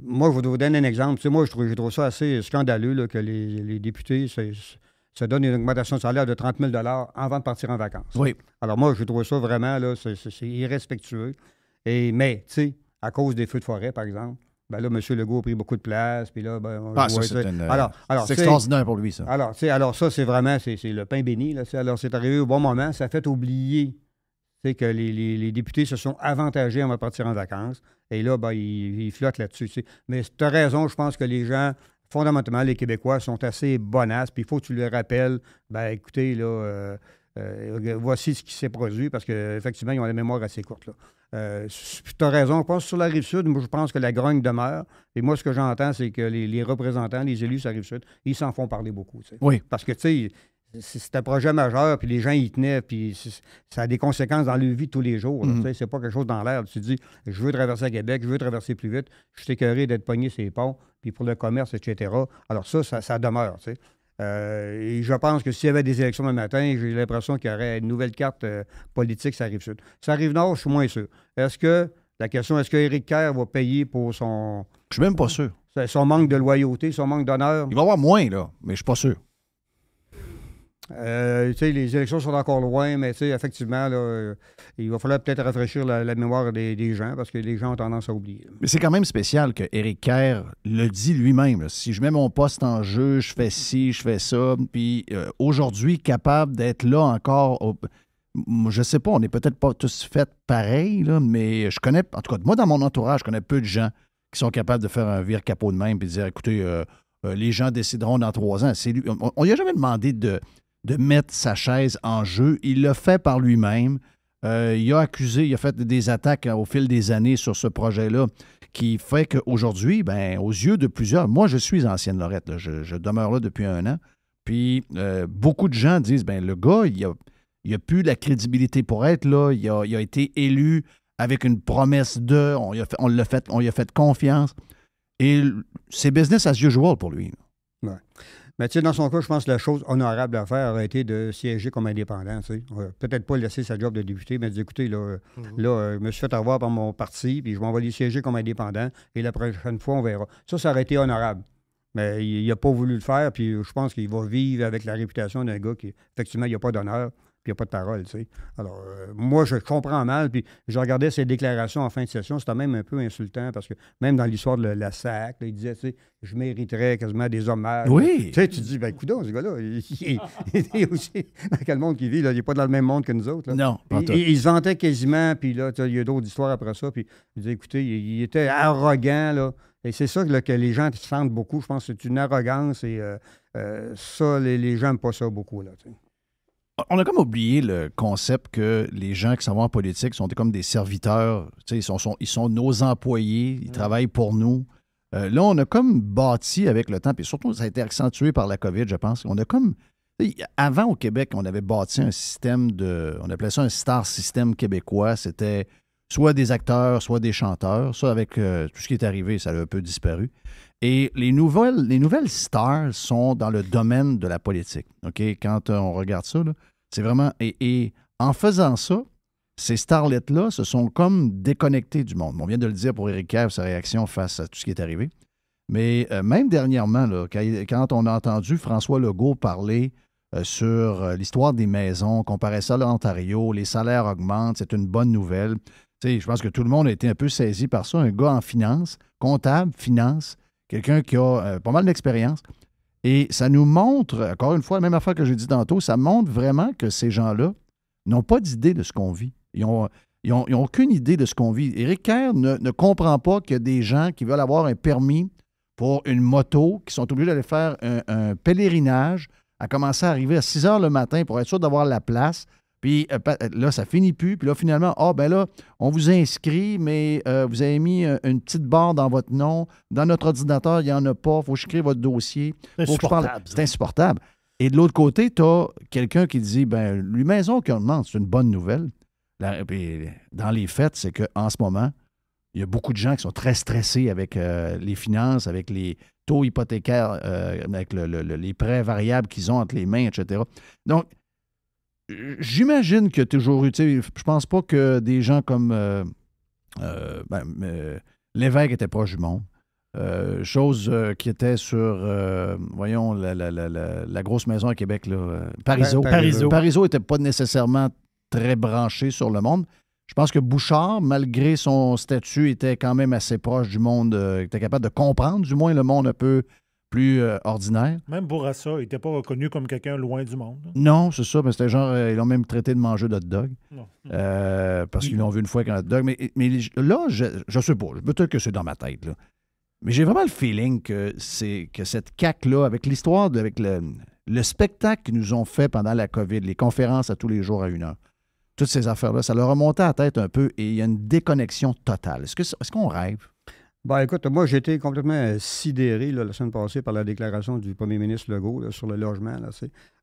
moi, je vous donner un exemple. moi, je trouve, je trouve ça assez scandaleux que les, députés se donnent une augmentation de salaire de 30 000 avant de partir en vacances. Oui. Alors, moi, je trouve ça vraiment, là, c'est, irrespectueux. Et, mais, tu sais, à cause des feux de forêt, par exemple, ben là, M. Legault a pris beaucoup de place, puis là, ben, on ah, ça, c'est euh, alors, extraordinaire pour lui, ça. Alors, alors ça, c'est vraiment, c'est le pain béni. Là, alors, c'est arrivé au bon moment. Ça a fait oublier que les, les, députés se sont avantagés en repartir en vacances. Et là, ben, ils, flottent là-dessus. Mais tu as raison, je pense que les gens, fondamentalement, les Québécois sont assez bonasses. Puis il faut que tu leur rappelles, ben écoutez, là, euh, euh, voici ce qui s'est produit, parce qu'effectivement, ils ont la mémoire assez courte. Là. Euh, tu as raison, je pense sur la rive sud, moi je pense que la grogne demeure. Et moi, ce que j'entends, c'est que les, représentants, les élus sur la rive sud, ils s'en font parler beaucoup. Oui. Parce que, tu sais, c'est un projet majeur, puis les gens y tenaient, puis ça a des conséquences dans leur vie tous les jours. Mhm. C'est pas quelque chose dans l'air. Tu dis, je veux traverser à Québec, je veux traverser plus vite, je suis d'être pogné ces ponts, puis pour le commerce, etc. Alors ça, ça, demeure. Euh, et je pense que s'il y avait des élections le matin, j'ai l'impression qu'il y aurait une nouvelle carte euh, politique, ça arrive sud. Ça arrive nord, je suis moins sûr. Est-ce que la question, est-ce que Éric Kerr va payer pour son. Je suis même pas sûr. Son manque de loyauté, son manque d'honneur. Il va y avoir moins, là, mais je suis pas sûr. Euh, les élections sont encore loin, mais effectivement, euh, il va falloir peut-être rafraîchir la, mémoire des, gens parce que les gens ont tendance à oublier. Mais c'est quand même spécial que Kerr le dit lui-même. Si je mets mon poste en jeu, je fais ci, je fais ça, puis euh, aujourd'hui, capable d'être là encore. Je Je sais pas, on n'est peut-être pas tous faits pareil, mais je connais, en tout cas, moi dans mon entourage, je connais peu de gens qui sont capables de faire un vire capot de même et de dire écoutez, les gens décideront dans trois ans. Lui, on n'a a jamais demandé de de mettre sa chaise en jeu. Il l'a fait par lui-même. Euh, il a accusé, il a fait des attaques au fil des années sur ce projet-là, qui fait qu'aujourd'hui, ben, aux yeux de plusieurs, moi je suis ancienne Lorette, je, demeure là depuis un an, puis euh, beaucoup de gens disent, ben, le gars, il a, plus la crédibilité pour être là, il a, été élu avec une promesse de, on l'a fait, on lui a fait confiance, et c'est business as usual pour lui. Mais tu sais, dans son cas, je pense que la chose honorable à faire aurait été de siéger comme indépendant. Tu sais. Euh, peut-être pas laisser sa job de député, mais dire écoutez, là, mhm. euh, je me suis fait avoir par mon parti, puis je m'en vais siéger comme indépendant, et la prochaine fois, on verra. Ça, ça aurait été honorable. Mais il n'a pas voulu le faire, puis je pense qu'il va vivre avec la réputation d'un gars qui, effectivement, il n'y a pas d'honneur puis il n'y a pas de parole, tu sais. Alors, euh, moi, je comprends mal, puis je regardais ses déclarations en fin de session, c'était même un peu insultant, parce que même dans l'histoire de la SAC, il disait, tu sais, je mériterais quasiment des hommages. Oui! Tu sais, tu dis, ben, coudons, ce gars-là, il, <laughs> est aussi dans quel monde qu'il vit, il n'est pas dans le même monde que nous autres. Non, il, il, se quasiment, puis là, il y a d'autres histoires après ça, puis il disait, écoutez, il, était arrogant, là, et c'est ça que, les gens sentent beaucoup, je pense, c'est une arrogance, et euh, euh, ça, les, gens n'aiment pas ça beaucoup, là, on a comme oublié le concept que les gens qui s'en vont en politique sont comme des serviteurs. Ils sont, ils sont nos employés, ils travaillent pour nous. Euh, là, on a comme bâti avec le temps, puis surtout, ça a été accentué par la COVID, je pense. On a comme. Avant, au Québec, on avait bâti un système de. On appelait ça un star système québécois. C'était soit des acteurs, soit des chanteurs. Ça, avec euh, tout ce qui est arrivé, ça a un peu disparu. Et les nouvelles, les nouvelles stars sont dans le domaine de la politique. OK? Quand euh, on regarde ça, c'est vraiment. Et, en faisant ça, ces starlettes-là se sont comme déconnectés du monde. On vient de le dire pour Eric Kerr, sa réaction face à tout ce qui est arrivé. Mais euh, même dernièrement, quand on a entendu François Legault parler euh, sur l'histoire des maisons, comparer ça à l'Ontario, les salaires augmentent, c'est une bonne nouvelle. je pense que tout le monde a été un peu saisi par ça. Un gars en finance, comptable, finance, quelqu'un qui a euh, pas mal d'expérience. Et ça nous montre, encore une fois, la même affaire que j'ai dit tantôt, ça montre vraiment que ces gens-là n'ont pas d'idée de ce qu'on vit. Ils n'ont ont, aucune idée de ce qu'on vit. Eric Kerr ne, comprend pas qu'il y a des gens qui veulent avoir un permis pour une moto, qui sont obligés d'aller faire un, pèlerinage, à commencer à arriver à 6 heures le matin pour être sûr d'avoir la place, puis euh, euh, là, ça finit plus. Puis là, finalement, ah, ben là, on vous inscrit, mais euh, vous avez mis une petite barre dans votre nom. Dans notre ordinateur, il n'y en a pas. Il faut que je crée votre dossier. C'est insupportable. Et de l'autre côté, tu as quelqu'un qui dit ben, lui, maison qu'on demande, c'est une bonne nouvelle. dans les faits, c'est qu'en ce moment, il y a beaucoup de gens qui sont très stressés avec les finances, avec les taux hypothécaires, avec les prêts variables qu'ils ont entre les mains, etc. Donc, j'imagine que toujours utile. Je pense pas que des gens comme euh, euh, ben, euh, l'évêque était proche du monde. chose qui était sur, voyons, la, grosse maison à Québec, là, Parisot n'était pas nécessairement très branché sur le monde. Je pense que Bouchard, malgré son statut, était quand même assez proche du monde, était capable de comprendre du moins le monde un peu plus euh, ordinaire. Même Bourassa, il n'était pas reconnu comme quelqu'un loin du monde. Hein? Non, c'est ça, mais c'était genre, euh, ils l'ont même traité de manger d'hot dog. Euh, parce qu'ils l'ont vu une fois qu'un hot dog. Mais, là, je, ne sais pas, peut-être que c'est dans ma tête, Mais j'ai vraiment le feeling que, que cette CAQ-là, avec l'histoire, avec le, spectacle qu'ils nous ont fait pendant la COVID, les conférences à tous les jours à une heure, toutes ces affaires-là, ça leur a monté à la tête un peu et il y a une déconnexion totale. Est-ce, que, est-ce qu'on rêve? Ben, écoute, moi, j'étais complètement sidéré la semaine passée par la déclaration du premier ministre Legault sur le logement.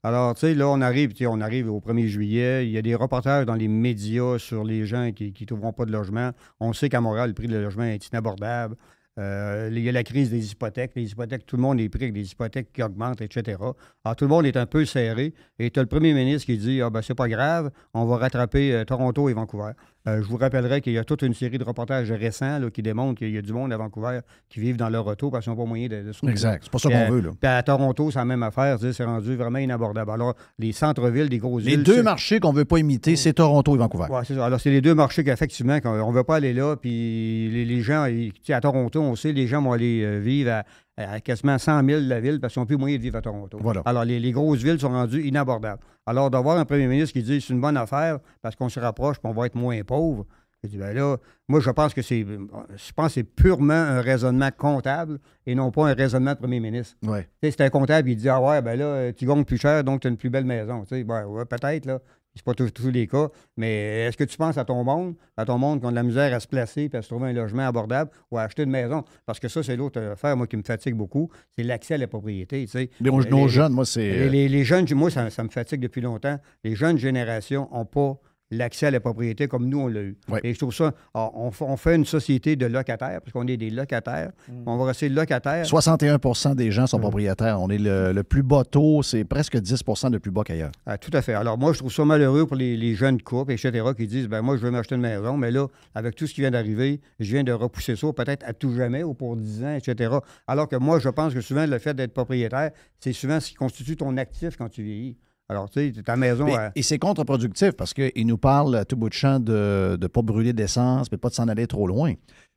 Alors, tu sais, là, on arrive, on arrive au 1er juillet. Il y a des reportages dans les médias sur les gens qui ne trouveront pas de logement. On sait qu'à Montréal, le prix du logement est inabordable. Euh, il y a la crise des hypothèques. Les hypothèques, tout le monde est pris avec des hypothèques qui augmentent, etc. Alors, tout le monde est un peu serré. Et tu as le premier ministre qui dit Ah, ben, c'est pas grave, on va rattraper euh, Toronto et Vancouver. Euh, je vous rappellerai qu'il y a toute une série de reportages récents qui démontrent qu'il y a du monde à Vancouver qui vivent dans leur auto parce qu'ils n'ont pas moyen de, de se Exact. C'est pas ça qu'on veut. Là. Puis à Toronto, c'est la même affaire. C'est rendu vraiment inabordable. Alors, les centres-villes des grosses les Les deux marchés qu'on ne veut pas imiter, c'est Toronto et Vancouver. Oui, c'est ça. Alors, c'est les deux marchés qu'effectivement, on ne veut pas aller là. Puis les, gens, sais, à Toronto, on sait, les gens vont aller euh, vivre à, euh, à quasiment 100 000 de la ville parce qu'ils n'ont plus moyen de vivre à Toronto. Alors, les, grosses villes sont rendues inabordables. Alors, d'avoir un premier ministre qui dit c'est une bonne affaire parce qu'on se rapproche et va être moins pauvre, je dis, ben là, moi, je pense que c'est je pense purement un raisonnement comptable et non pas un raisonnement de premier ministre. Ouais. C'est un comptable il dit Ah ouais, ben là, tu gagnes plus cher, donc tu as une plus belle maison. ben, peut-être, là. C'est pas tous, les cas, mais est-ce que tu penses à ton monde, à ton monde qui a de la misère à se placer, et à se trouver un logement abordable ou à acheter une maison? Parce que ça, c'est l'autre affaire, moi, qui me fatigue beaucoup, c'est l'accès à la propriété. Tu sais. les, nos jeunes, moi, c'est. Les, jeunes, moi, ça, ça me fatigue depuis longtemps. Les jeunes générations n'ont pas l'accès à la propriété comme nous, on l'a eu. Et je trouve ça, ah, on, fait une société de locataires, parce qu'on est des locataires. Mm. On va rester locataires. 61 des gens sont mm. propriétaires. On est le, plus bas taux, c'est presque 10 de plus bas qu'ailleurs. Ah, tout à fait. Alors moi, je trouve ça malheureux pour les, les jeunes couples, etc., qui disent, ben moi, je veux m'acheter une maison, mais là, avec tout ce qui vient d'arriver, je viens de repousser ça peut-être à tout jamais ou pour 10 ans, etc. Alors que moi, je pense que souvent, le fait d'être propriétaire, c'est souvent ce qui constitue ton actif quand tu vieillis. Alors, tu sais, ta maison. Et c'est contre-productif parce qu'il nous parle tout bout de champ de ne pas brûler d'essence, mais pas de s'en aller trop loin.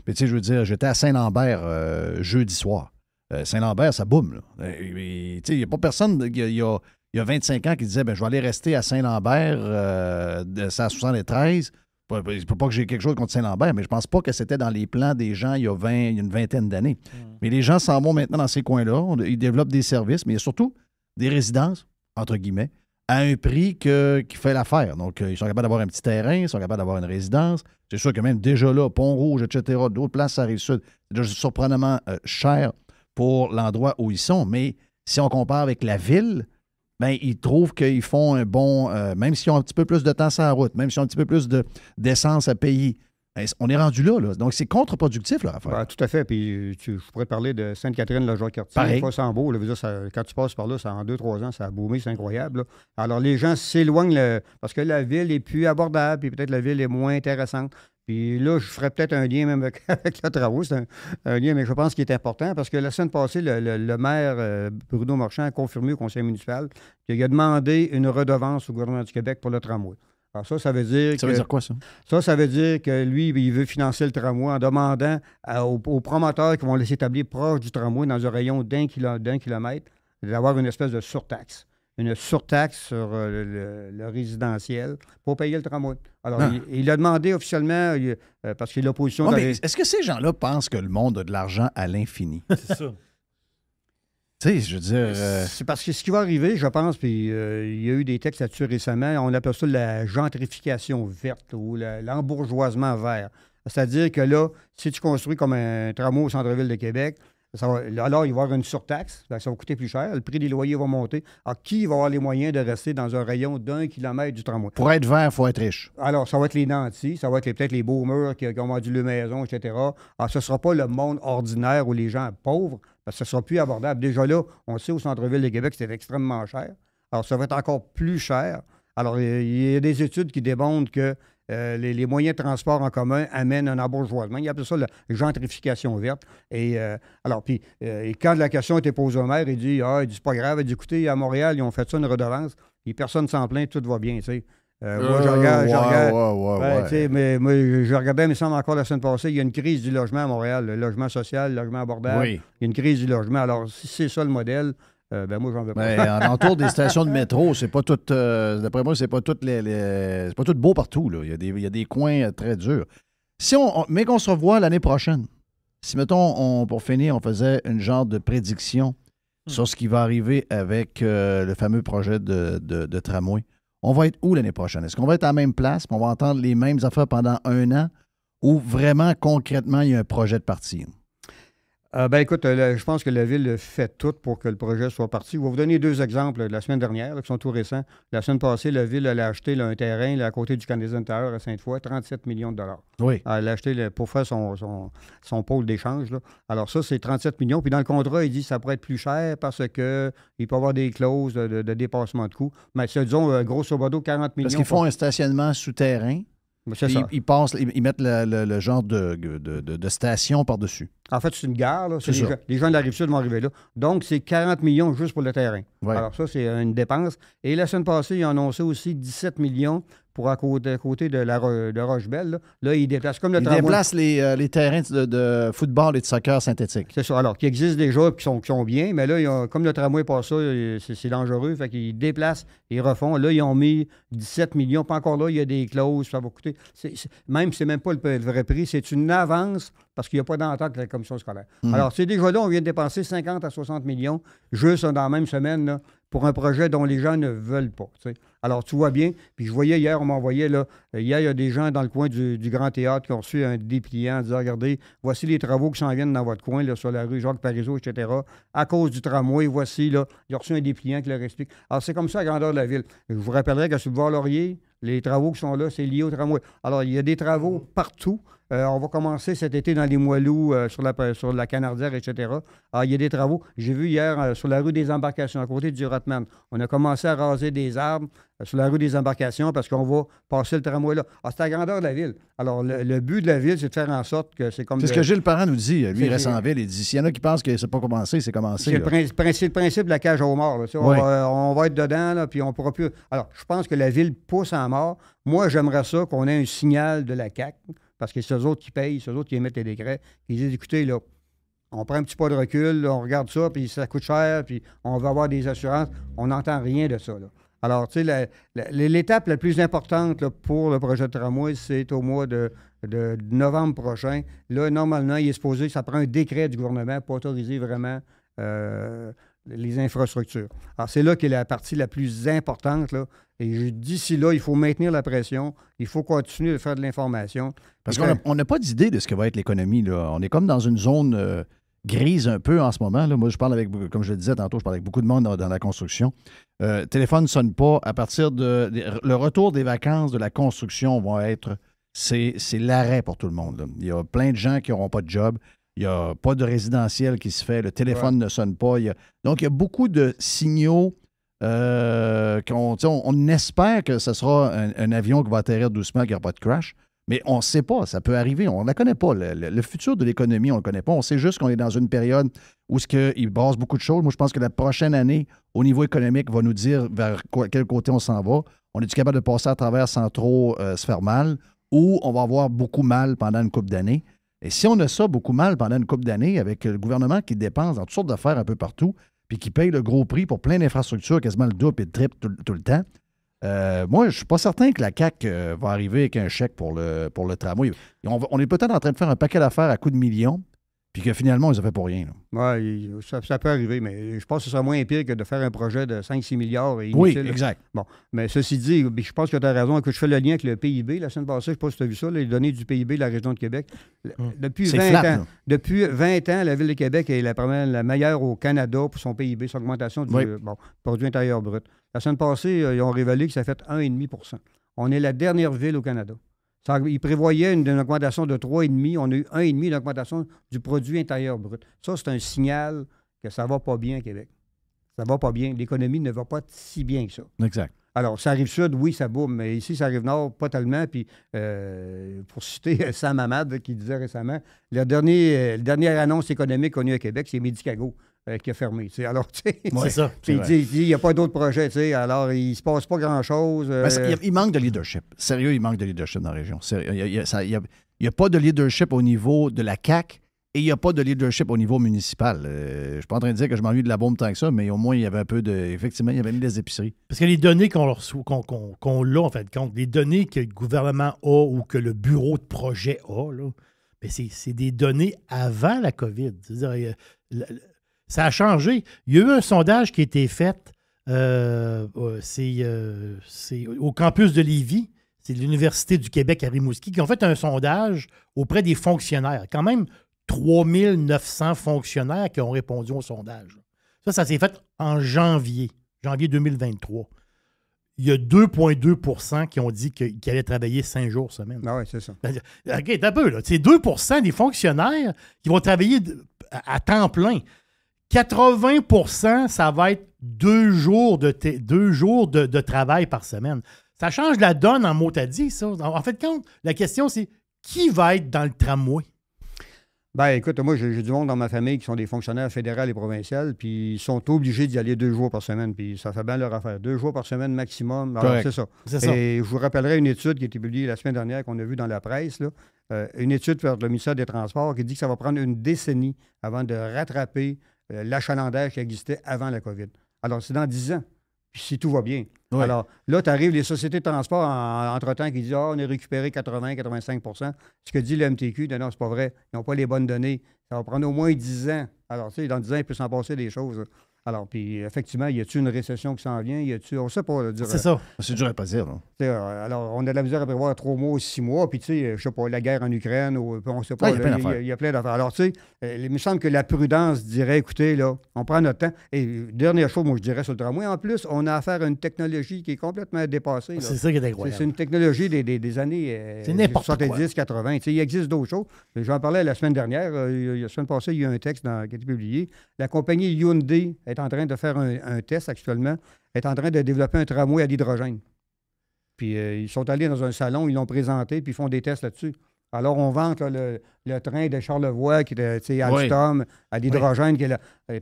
Mais tu sais, je veux dire, j'étais à Saint-Lambert euh, jeudi soir. Euh, Saint-Lambert, ça boum. Euh, il n'y a pas personne. Il y, a, 25 ans qui disait ben, Je vais aller rester à Saint-Lambert, de 173. ne peut pas que j'ai quelque chose contre Saint-Lambert, mais je pense pas que c'était dans les plans des gens il y a une vingtaine d'années. Mmh. Mais les gens s'en vont maintenant dans ces coins-là. Ils développent des services, mais surtout des résidences entre guillemets, à un prix qui fait l'affaire. Donc, euh, ils sont capables d'avoir un petit terrain, ils sont capables d'avoir une résidence. C'est sûr que même déjà là, Pont-Rouge, etc., d'autres places ça arrive sud c'est déjà surprenamment euh, cher pour l'endroit où ils sont. Mais si on compare avec la ville, ben, ils trouvent qu'ils font un bon, euh, même s'ils ont un petit peu plus de temps sur la route, même s'ils ont un petit peu plus d'essence à payer, on est rendu là, Donc, c'est contre-productif, bah, tout à fait. Puis, tu, je pourrais parler de Sainte-Catherine, la joie quartier fois Là, beau. quand tu passes par là, ça, en 2-3 ans, ça a boomé, c'est incroyable. Alors, les gens s'éloignent parce que la ville est plus abordable, puis peut-être la ville est moins intéressante. Puis là, je ferais peut-être un lien même avec, <laughs> le travaux. C'est un, lien, mais je pense qu'il est important parce que la semaine passée, le, maire euh, Bruno Marchand a confirmé au conseil municipal qu'il a demandé une redevance au gouvernement du Québec pour le tramway. Ah, ça, ça veut dire quoi, ça? Ça, ça veut dire que lui, il veut financer le tramway en demandant aux, promoteurs qui vont les établir proche du tramway, dans un rayon d'un kilo, kilomètre, d'avoir une espèce de surtaxe. Une surtaxe sur euh, le, résidentiel pour payer le tramway. Alors, ah. il, a demandé officiellement, euh, parce que l'opposition... Est-ce que ces gens-là pensent que le monde a de l'argent à l'infini? C'est ça je veux dire. Euh, C'est parce que ce qui va arriver, je pense, puis euh, il y a eu des textes là-dessus récemment, on appelle ça la gentrification verte ou l'embourgeoisement vert. C'est-à-dire que là, si tu construis comme un tramway au centre-ville de Québec, alors, il va y avoir une surtaxe, ben, ça va coûter plus cher, le prix des loyers va monter. Alors, qui va avoir les moyens de rester dans un rayon d'un kilomètre du tramway? Pour être vert, il faut être riche. Alors, ça va être les nantis, ça va être peut-être les beaux murs qui, ont vendu le maison, etc. Alors, ce ne sera pas le monde ordinaire où les gens pauvres, parce que ce sera plus abordable. Déjà là, on sait au centre-ville de Québec, c'est extrêmement cher. Alors, ça va être encore plus cher. Alors, il y a des études qui démontrent que euh, les, moyens de transport en commun amènent un embourgeoisement. Il appellent ça la gentrification verte. Et euh, alors, puis, euh, et quand la question était posée au maire, il dit Ah, il c'est pas grave. Il dit Écoutez, à Montréal, ils ont fait ça une redevance. Et personne s'en plaint, tout va bien, moi, je regarde. mais, moi je regardais, il me semble encore la semaine passée, il y a une crise du logement à Montréal, le logement social, le logement abordable. Il y a une crise du logement. Alors, si c'est ça le modèle, euh, ben moi, j'en veux des stations de métro, c'est pas tout. Euh, d'après moi, c'est pas tout les, pas tout beau partout. Là. Il, y a des, coins euh, très durs. Si on, mais qu'on se revoit l'année prochaine. Si, mettons, pour finir, on faisait une genre de prédiction hmm. sur ce qui va arriver avec euh, le fameux projet de, tramway, on va être où l'année prochaine? Est-ce qu'on va être à la même place? On va entendre les mêmes affaires pendant un an? Ou vraiment, concrètement, il y a un projet de partie euh, Bien, écoute, euh, je pense que la Ville fait tout pour que le projet soit parti. Je vais vous donner deux exemples de la semaine dernière, qui sont tout récents. La semaine passée, la Ville a acheté un terrain à côté du Canada intérieur à Sainte-Foy, 37 millions de dollars. Oui. Euh, elle a acheté pour faire son, son, son pôle d'échange. Alors ça, c'est 37 millions. Puis dans le contrat, il dit que ça pourrait être plus cher parce qu'il peut y avoir des clauses de, dépassement de coûts. Mais c'est, disons, grosso modo, 40 millions. Parce qu'ils font un stationnement souterrain. Ils, passent, ils, mettent le, genre de, station par-dessus. En fait, c'est une gare. les, gens, de la Rive-Sud vont arriver là. Donc, c'est 40 millions juste pour le terrain. Alors, ça, c'est une dépense. Et la semaine passée, ils ont annoncé aussi 17 millions pour à côté, de, la, de Rochebelle. Là. ils déplacent comme le Ils déplacent euh, les, terrains de, football et de soccer synthétique. C'est ça. Alors, qui existent déjà et qui sont, qui bien, mais là, comme le tramway passe ça, euh, c'est dangereux. Fait qu'ils déplacent, ils refont. Là, ils ont mis 17 millions. Pas encore là, il y a des clauses. Ça va coûter. C même, c'est même pas le, vrai prix. C'est une avance parce qu'il n'y a pas d'entente avec la commission scolaire. Hmm. Alors, c'est déjà là, on vient de dépenser 50 à 60 millions juste dans la même semaine. Là, pour un projet dont les gens ne veulent pas. Alors, tu vois bien, puis je voyais hier, on m'envoyait, là, euh, hier, il y a des gens dans le coin du, Grand Théâtre qui ont reçu un dépliant en disant, regardez, voici les travaux qui s'en viennent dans votre coin, là, sur la rue Jacques parisot etc., à cause du tramway, voici, là, ils ont reçu un dépliant qui leur explique. Alors, c'est comme ça à la grandeur de la ville. Je vous rappellerai qu'à Subvoir-Laurier, les travaux qui sont là, c'est lié au tramway. Alors, il y a des travaux partout. Euh, on va commencer cet été dans les Moilous, euh, sur, la, sur la Canardière, etc. Ah, il y a des travaux. J'ai vu hier euh, sur la rue des Embarcations, à côté du Rotman. On a commencé à raser des arbres sur la rue des Embarcations parce qu'on va passer le tramway là. Ah, c'est la grandeur de la ville. Alors, le, but de la ville, c'est de faire en sorte que c'est comme. C'est ce que Gilles Parent nous dit. Lui, il reste en ville. Il dit s'il y en a qui pensent que c'est pas commencé, c'est commencé. C'est le, principe, principe de la cage aux morts. on, va, être dedans, puis on pourra plus. Alors, je pense que la ville pousse en mort. Moi, j'aimerais ça qu'on ait un signal de la CAC parce que c'est eux autres qui payent, c'est eux autres qui émettent les décrets. Ils disent écoutez, là, on prend un petit pas de recul, on regarde ça, puis ça coûte cher, puis on va avoir des assurances. On n'entend rien de ça. Là. Alors, tu sais, l'étape la, plus importante pour le projet de tramway, c'est au mois de, novembre prochain. Là, normalement, il est supposé, ça prend un décret du gouvernement pour autoriser vraiment euh, les infrastructures. Alors, c'est là qu'est la partie la plus importante. Là. Et d'ici là, il faut maintenir la pression, il faut continuer de faire de l'information. Parce qu'on n'a ben pas d'idée de ce que va être l'économie. On est comme dans une zone euh, grise un peu en ce moment. Là. Moi, je parle avec, comme je le disais tantôt, je parle avec beaucoup de monde dans, la construction. Euh, téléphone ne sonne pas. À partir de, le retour des vacances de la construction va être c'est l'arrêt pour tout le monde. Il y a plein de gens qui n'auront pas de job il n'y a pas de résidentiel qui se fait, le téléphone ne sonne pas. Donc, il y a beaucoup de signaux euh, qu'on on, espère que ce sera un, avion qui va atterrir doucement, qu'il n'y aura pas de crash. Mais on ne sait pas, ça peut arriver, on ne la connaît pas. Le, futur de l'économie, on ne le connaît pas. On sait juste qu'on est dans une période où ce il brasse beaucoup de choses. Moi, je pense que la prochaine année, au niveau économique, va nous dire vers quel côté on s'en va. On est capable de passer à travers sans trop euh, se faire mal ou on va avoir beaucoup mal pendant une couple d'années? Et si on a ça beaucoup mal pendant une couple d'années avec le gouvernement qui dépense dans toutes sortes d'affaires un peu partout, puis qui paye le gros prix pour plein d'infrastructures, quasiment le double et le triple tout, le temps, euh, moi, je ne suis pas certain que la CAQ euh, va arriver avec un chèque pour le, pour le tramway. On, on est peut-être en train de faire un paquet d'affaires à coups de millions puis que finalement, ils ont fait pour rien. Oui, ça, peut arriver, mais je pense que ce sera moins pire que de faire un projet de 5-6 milliards. Et oui, exact. Bon, mais ceci dit, ben, je pense que tu as raison. Que je fais le lien avec le PIB. La semaine passée, je ne sais pas si tu as vu ça, les données du PIB de la région de Québec. Hum. Depuis, 20 ans, depuis 20 ans, la ville de Québec est la, meilleure au Canada pour son PIB, son augmentation du produit intérieur brut. La semaine passée, euh, ils ont révélé que ça fait 1,5 On est la dernière ville au Canada il prévoyait une, augmentation de 3,5. On a eu 1,5 d'augmentation du produit intérieur brut. Ça, c'est un signal que ça ne va pas bien, Québec. Ça ne va pas bien. L'économie ne va pas si bien que ça. Exact. Alors, ça arrive sud, oui, ça boume, mais ici, ça arrive nord, pas tellement. Puis, euh, pour citer <laughs> Sam Hamad qui disait récemment, euh, la dernière, annonce économique qu'on a eu à Québec, c'est Medicago. Euh, qui a fermé. Alors, tu sais, <laughs> il n'y a pas d'autres projets. sais. Alors, il ne se passe pas grand-chose. Ben, euh, il manque de leadership. Sérieux, il manque de leadership dans la région. il n'y a, pas de leadership au niveau de la CAC et il n'y a pas de leadership au niveau municipal. Euh, je ne suis pas en train de dire que je m'ennuie de la bombe tant que ça, mais au moins, il y avait un peu de. Effectivement, il y avait mis des épiceries. Parce que les données qu'on qu qu qu a, en fait, compte, les données que le gouvernement a ou que le bureau de projet a, là, ben, c'est des données avant la COVID. cest ça a changé. Il y a eu un sondage qui a été fait euh, euh, euh, c'est, au campus de Lévis, c'est l'Université du Québec à Rimouski, qui ont fait un sondage auprès des fonctionnaires. Quand même 3900 fonctionnaires qui ont répondu au sondage. Ça, ça s'est fait en janvier, janvier 2023. Il y a 2,2 qui ont dit qu'ils allaient travailler cinq jours semaine. Ah oui, c'est ça. Ben, OK, un peu, là. C'est 2 des fonctionnaires qui vont travailler à temps plein. 80 ça va être deux jours de, deux jours de, travail par semaine. Ça change la donne en mot à dit, ça. En fait, quand la question, c'est qui va être dans le tramway? Ben, écoute, moi, j'ai du monde dans ma famille qui sont des fonctionnaires fédéraux et provinciaux, puis ils sont obligés d'y aller deux jours par semaine, puis ça fait bien leur affaire. Deux jours par semaine maximum. c'est ça. Et je vous rappellerai une étude qui a été publiée la semaine dernière, qu'on a vue dans la presse, euh, une étude par le ministère des Transports qui dit que ça va prendre une décennie avant de rattraper euh, l'achalandage qui existait avant la COVID. Alors, c'est dans 10 ans, puis si tout va bien. Alors, là, tu arrives, les sociétés de transport, entre-temps, qui disent Ah, on a récupéré 80-85 Ce que dit le MTQ, non, non, c'est pas vrai. Ils n'ont pas les bonnes données. Ça va prendre au moins 10 ans. Alors, tu sais, dans 10 ans, il peut s'en passer des choses. Alors, puis effectivement, y a tu une récession qui s'en vient? Y a tu On ne sait pas. dire, c'est ça. C'est dur à pas dire. Euh, alors, on a de la misère à prévoir trois mois, six mois. Puis, tu sais, je sais pas, la guerre en Ukraine, ou, on sait pas. Il y, a plein d'affaires. Alors, tu sais, euh, il me semble que la prudence dirait, écoutez, là, on prend notre temps. Et dernière chose, moi, je dirais sur le tramway, en plus, on a affaire à une technologie qui est complètement dépassée. C'est ça qui est incroyable. C'est, une technologie des, des, années 70, euh, 80. Tu sais, il existe d'autres choses. J'en parlais la semaine dernière. la semaine passée, il y a un texte qui a été publié. La compagnie Hyundai est en train de faire un, test actuellement, est en train de développer un tramway à l'hydrogène. Puis euh, ils sont allés dans un salon, ils l'ont présenté, puis ils font des tests là-dessus. Alors, on vante le, train de Charlevoix, qui est euh, à Alstom, à l'hydrogène.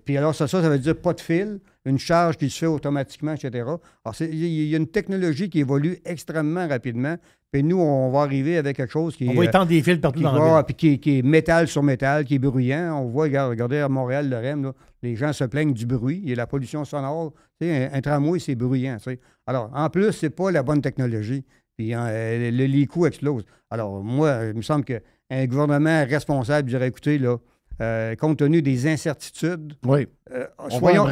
puis alors, ça, ça, veut dire pas de fil, une charge qui se fait automatiquement, etc. Alors, il y, a une technologie qui évolue extrêmement rapidement. Puis nous, on va arriver avec quelque chose qui. On va euh, des fils partout dans qui, est métal sur métal, qui est bruyant. On voit, regardez à Montréal, le REM, les gens se plaignent du bruit. Il y a la pollution sonore. Un, un, tramway, c'est bruyant. Alors, en plus, c'est pas la bonne technologie puis hein, euh, le, les explose. Alors, moi, il me semble qu'un gouvernement responsable dirait écoutez, là, euh, compte tenu des incertitudes, oui. Euh, soyons,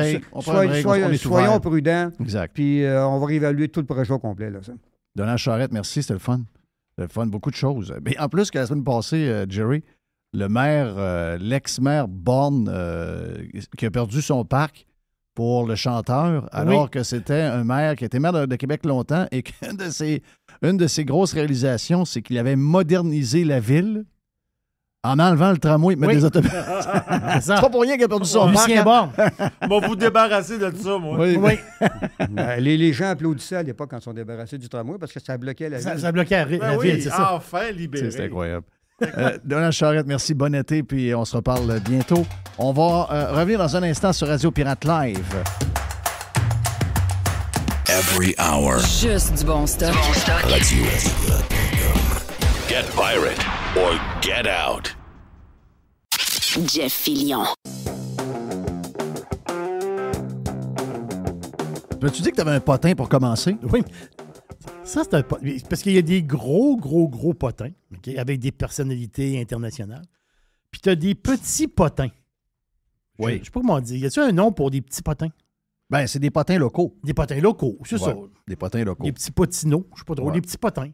prudents, exact. puis on va réévaluer tout le projet au complet. Là, ça. Donald merci, c'était le fun. C'était le fun, beaucoup de choses. Mais en plus, que la semaine passée, Jerry, le maire, l'ex-maire Borne, qui a perdu son parc, pour le chanteur, alors que c'était un maire qui était maire de, Québec longtemps et qu'une de ses, une de ses grosses réalisations, c'est qu'il avait modernisé la ville en enlevant le tramway, mais des automobiles <laughs> c'est pas pour rien qu'il a perdu son Lucien hein. bon, vous débarrasser de ça, moi. <laughs> Ben, les, gens applaudissaient à l'époque quand ils sont débarrassés du tramway parce que ça bloquait la ville. Ça bloquait la, ben ville, c'est ça. Enfin libéré. C'est incroyable. Donald euh, Charrette, merci, bon été, puis on se reparle bientôt. On va euh, revenir dans un instant sur Radio Pirate Live. Every hour. Juste du bon stuff. Get pirate or get out. Jeff Fillion. tu dis que tu avais un potin pour commencer? Oui, ça, c'est Parce qu'il y a des gros, gros, gros potins, avec des personnalités internationales. Puis tu as des petits potins. Oui. Je, ne sais pas comment dire. Y a t un nom pour des petits potins? Ben, c'est des potins locaux. Des potins locaux, c'est ça. Des potins locaux. Des petits potinos, je ne sais pas trop, des petits potins.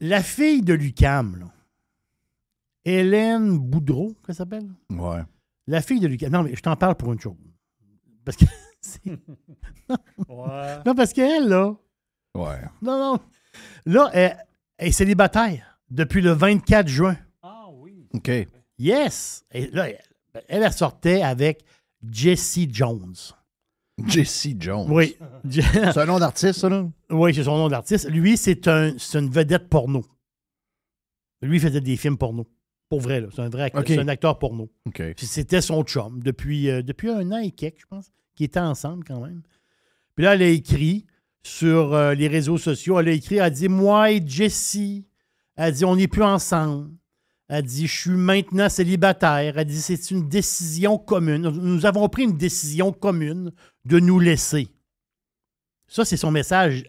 La fille de Lucam, Hélène Boudreau, qu'elle s'appelle? Ouais. La fille de Lucam. Non, mais je t'en parle pour une chose. Parce que. <laughs> ouais. Non, parce qu'elle, là, Ouais. Non, non. Là, elle, euh, est célibataire depuis le 24 juin. Ah oui. OK. Yes. Et là, elle, elle, sortait avec Jesse Jones. Jesse Jones. Oui. c'est un nom d'artiste, ça, là? Oui, c'est son nom d'artiste. Lui, c'est une vedette porno. Lui, faisait des films porno. Pour vrai, là. C'est un vrai acteur, un acteur porno. c'était son chum depuis, euh, depuis un an et quelques, je pense, qui étaient ensemble quand même. Puis là, elle a écrit sur euh, les réseaux sociaux. Elle a écrit, elle a dit Moi et Jessie, elle a dit On n'est plus ensemble. Elle a dit Je suis maintenant célibataire. Elle a dit C'est une décision commune. Nous avons pris une décision commune de nous laisser. Ça, c'est son message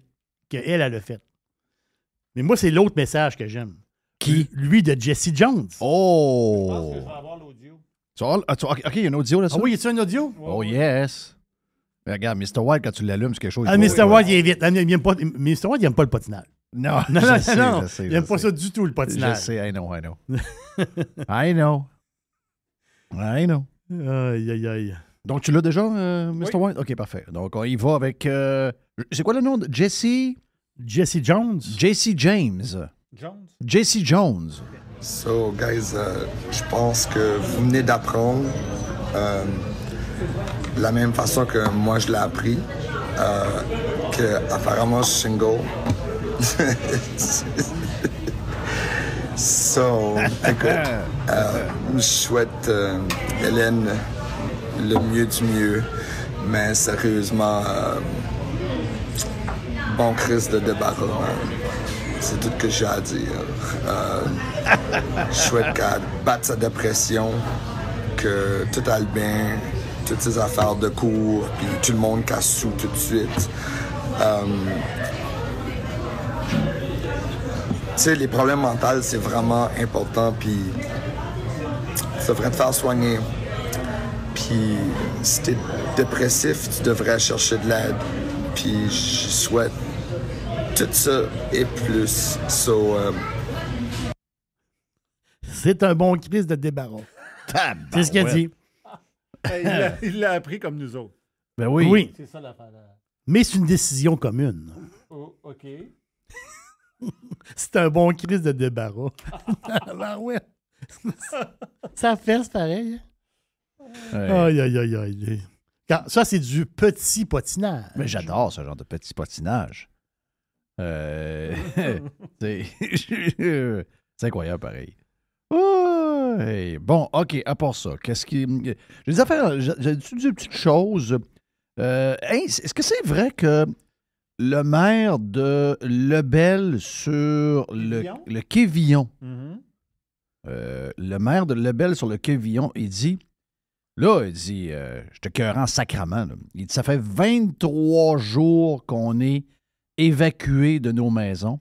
qu'elle, elle a fait. Mais moi, c'est l'autre message que j'aime. Qui Lui de Jesse Jones. Oh Je pense que je vais avoir l'audio. Ah, OK, il y a un audio là-dessus. Ah oui, y a un audio Oh yes. Mais regarde, Mr. White, quand tu l'allumes, c'est quelque chose. Ah, Mr. White, il est pas, Mr. White, il n'aime pas le patinage. Non, non, non, Je sais, il n'aime pas ça du tout, le patinage. Je sais, I know, I know. <laughs> I know. I know. Aïe, aïe, aïe. Donc, tu l'as déjà, euh, Mr. White? OK, parfait. Donc, on y va avec. Euh, c'est quoi le nom de Jesse? Jesse Jones. Jesse James. Jones. Jesse Jones. So, guys, euh, je pense que vous venez d'apprendre de la même façon que moi je l'ai appris, euh, que apparemment single. <laughs> so, écoute, euh, je souhaite euh, Hélène le mieux du mieux, mais sérieusement, bon Christ de débarras. C'est tout ce que j'ai à dire. je souhaite qu'elle batte sa dépression, que tout aille bien, toutes ces affaires de cours, puis tout le monde casse sous tout de suite. Euh, tu sais, les problèmes mentaux, c'est vraiment important, puis tu devrais te faire soigner. Puis si t'es dépressif, tu devrais chercher de l'aide. Puis je souhaite tout ça et plus. So, euh, C'est un bon crise de débarras. C'est ce qu'il a dit. Ben, il l'a appris comme nous autres. Ben oui. oui. C'est ça l'affaire. Mais c'est une décision commune. Oh, OK. <laughs> c'est un bon crise de débarras. <laughs> Ah, ben ouais. <laughs> ça fait pareil. Hein? Aïe, aïe, aïe, ça, c'est du petit potinage. Mais j'adore ce genre de petit potinage. Euh, c'est incroyable pareil bon, OK, à part ça, qu'est-ce qui. Hum, j'ai des affaires. J'ai des petites choses. Euh, est-ce que c'est vrai que le maire de Lebel sur le, Quévillon, le mm-hmm. euh, maire de Lebel sur le Quévillon, il dit. Là, il dit, euh, je te cœur en sacrament. Il dit, ça fait 23 jours qu'on est évacué de nos maisons.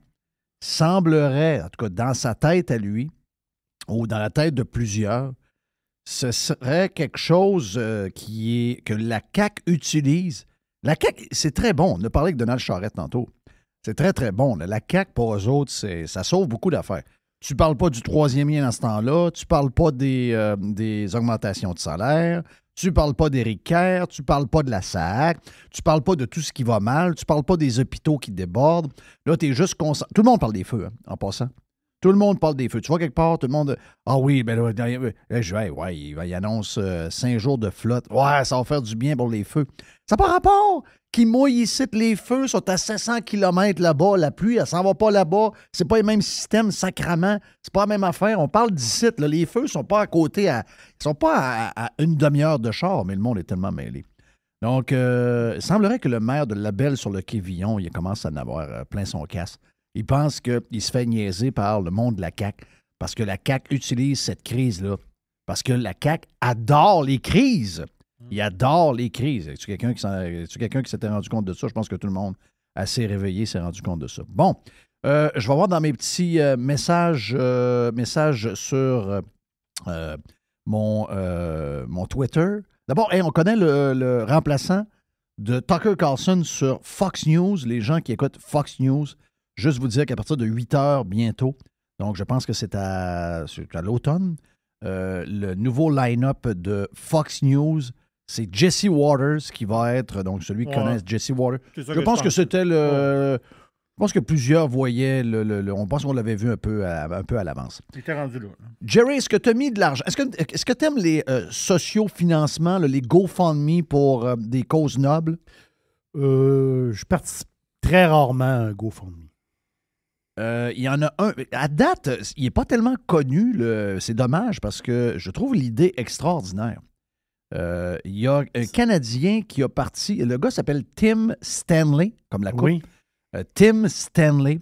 Semblerait, en tout cas dans sa tête à lui, ou dans la tête de plusieurs, ce serait quelque chose euh, qui est, que la CAQ utilise. La CAQ, c'est très bon. On a parlé avec Donald Charrette tantôt. C'est très, très bon. La CAQ, pour eux autres, ça sauve beaucoup d'affaires. Tu ne parles pas du troisième lien dans ce temps-là, tu ne parles pas euh, des, augmentations de salaire, tu ne parles pas des Kerr, tu parles pas de la SAC, tu ne parles pas de tout ce qui va mal, tu ne parles pas des hôpitaux qui débordent. Là, tu es juste concentré. Tout le monde parle des feux, hein, en passant. Tout le monde parle des feux. Tu vois quelque part, tout le monde. Ah oui, ben là, euh, je ouais, il, annonce euh, cinq jours de flotte. Ouais, ça va faire du bien pour les feux. Ça n'a pas rapport. Qui mouille ici, les feux sont à 700 km là-bas. La pluie, elle s'en va pas là-bas. C'est pas le même système, sacrament. C'est pas la même affaire. On parle d'ici. Les feux sont pas à côté, à, ils sont pas à, une demi-heure de char, mais le monde est tellement mêlé. Donc, euh, il semblerait que le maire de label sur le Quévillon, il commence à en avoir plein son casque. Il pense qu'il se fait niaiser par le monde de la CAQ parce que la CAQ utilise cette crise-là. Parce que la CAQ adore les crises. Mm. Il adore les crises. es-tu quelqu'un qui, quelqu'un qui s'était rendu compte de ça? Je pense que tout le monde assez réveillé s'est rendu compte de ça. Bon, euh, je vais voir dans mes petits euh, messages, euh, messages sur mon, mon Twitter. D'abord, on connaît le, le, remplaçant de Tucker Carlson sur Fox News. Les gens qui écoutent Fox News Juste vous dire qu'à partir de 8 heures bientôt, donc je pense que c'est à, l'automne, euh, le nouveau line-up de Fox News, c'est Jesse Waters qui va être, donc celui qui connaît Jesse Waters. Je pense que c'était le... Je pense que plusieurs voyaient le. on pense qu'on l'avait vu un peu à, un peu à l'avance. rendu hein. Jerry, est-ce que tu as mis de l'argent? Est-ce que est-ce que tu aimes les euh, sociaux financements, les GoFundMe pour euh, des causes nobles? Euh, je participe très rarement à GoFundMe. Euh, il y en a un. À date, il n'est pas tellement connu. C'est dommage parce que je trouve l'idée extraordinaire. Euh, il y a un Canadien qui a parti. Le gars s'appelle Tim Stanley, comme la coupe. Euh, Tim Stanley.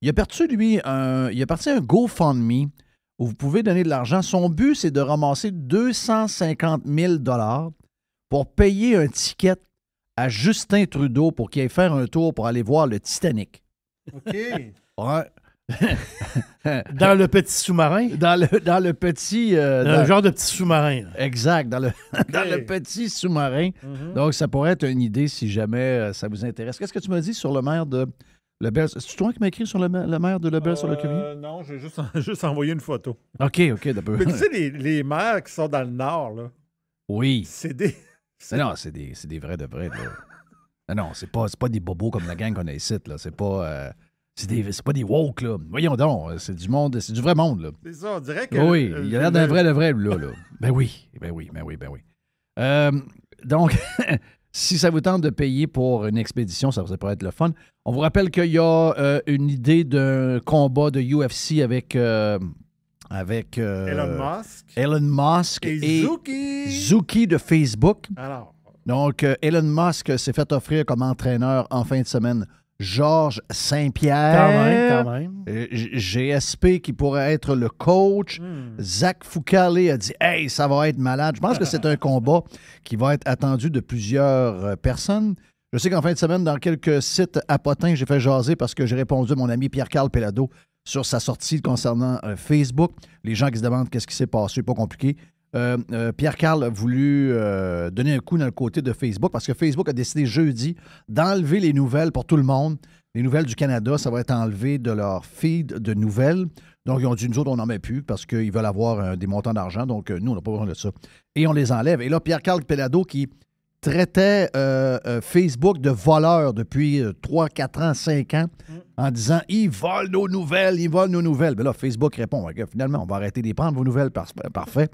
Il a perçu lui, un, il a parti un GoFundMe où vous pouvez donner de l'argent. Son but, c'est de ramasser 250 000 pour payer un ticket à Justin Trudeau pour qu'il aille faire un tour pour aller voir le Titanic. OK. <laughs> dans le petit sous-marin. Dans le, dans le petit. Euh, dans, le genre de petit sous-marin. Exact, dans le, <laughs> le petit sous-marin. Mm-hmm. Donc, ça pourrait être une idée si jamais euh, ça vous intéresse. Qu'est-ce que tu m'as dit sur le maire de Lebel? C'est toi qui m'as écrit sur le, maire de Lebel sur le cuvier? Euh, non, j'ai juste, <laughs> juste envoyé une photo. OK, OK, d'abord. Mais tu sais, les, les maires qui sont dans le nord, là. Oui. C'est des. Non, c'est des, vrais de vrais. Là. non, c'est pas, pas des bobos comme la gang qu'on a ici, là. C'est pas. C'est pas des woke, là. Voyons donc, euh, c'est du monde, c'est du vrai monde, là. C'est ça, on dirait que. Oui, il a l'air d'un vrai, le vrai, là, là. ben oui, ben oui, ben oui, ben oui. Euh, donc, <laughs> si ça vous tente de payer pour une expédition, ça, pourrait être le fun. On vous rappelle qu'il y a euh, une idée d'un combat de UFC avec. avec Elon Musk. Elon Musk et, et Zuki. Zuki de Facebook. Alors. Donc, Elon Musk s'est fait offrir comme entraîneur en fin de semaine Georges Saint-Pierre. Quand même, euh, GSP qui pourrait être le coach. Hmm. Zach Foucalé a dit Hey, ça va être malade. Je pense que c'est un combat qui va être attendu de plusieurs euh, personnes. Je sais qu'en fin de semaine, dans quelques sites à Potin, j'ai fait jaser parce que j'ai répondu à mon ami Pierre-Carl Pelado sur sa sortie concernant euh, Facebook. Les gens qui se demandent qu'est-ce qui s'est passé, pas compliqué. Euh, euh, Pierre-Carl a voulu euh, donner un coup dans le côté de Facebook parce que Facebook a décidé jeudi d'enlever les nouvelles pour tout le monde. Les nouvelles du Canada, ça va être enlevé de leur feed de nouvelles. Donc, ils ont dit, nous autres, on n'en met plus parce qu'ils veulent avoir des montants d'argent. Donc, nous, on n'a pas besoin de ça. Et on les enlève. Et là, Pierre-Carl Pelado qui traitait Facebook de voleur depuis 3, 4 ans, 5 ans mm. en disant, ils volent nos nouvelles, ils volent nos nouvelles. Mais ben là, Facebook répond, finalement, on va arrêter d'y prendre vos nouvelles, parfait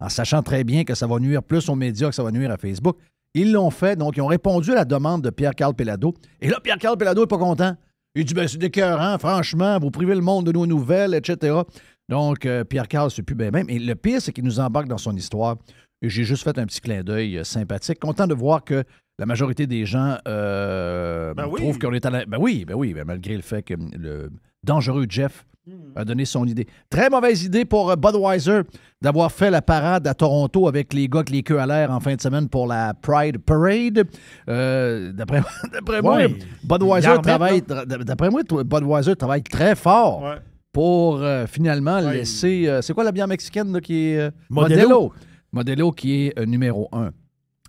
en sachant très bien que ça va nuire plus aux médias que ça va nuire à Facebook. Ils l'ont fait, donc ils ont répondu à la demande de Pierre-Carl Pelado. Et là, Pierre-Carl Pellado n'est pas content. Il dit ben, c'est décœurant, franchement, vous privez le monde de nos nouvelles, etc. Donc, euh, Pierre-Carl, c'est plus bien même. Et le pire, c'est qu'il nous embarque dans son histoire. J'ai juste fait un petit clin d'œil euh, sympathique. Content de voir que la majorité des gens euh, ben trouvent qu'on est à la. Ben oui, ben oui, ben malgré le fait que hum, le dangereux Jeff Mmh. a donné son idée. Très mauvaise idée pour euh, Budweiser d'avoir fait la parade à Toronto avec les gars avec les queues à l'air en fin de semaine pour la Pride Parade. Euh, d'après, moi, Budweiser travaille, d'après moi, très fort. Pour euh, finalement laisser. c'est quoi la bière mexicaine qui est. Modelo. Modelo. qui est numéro un.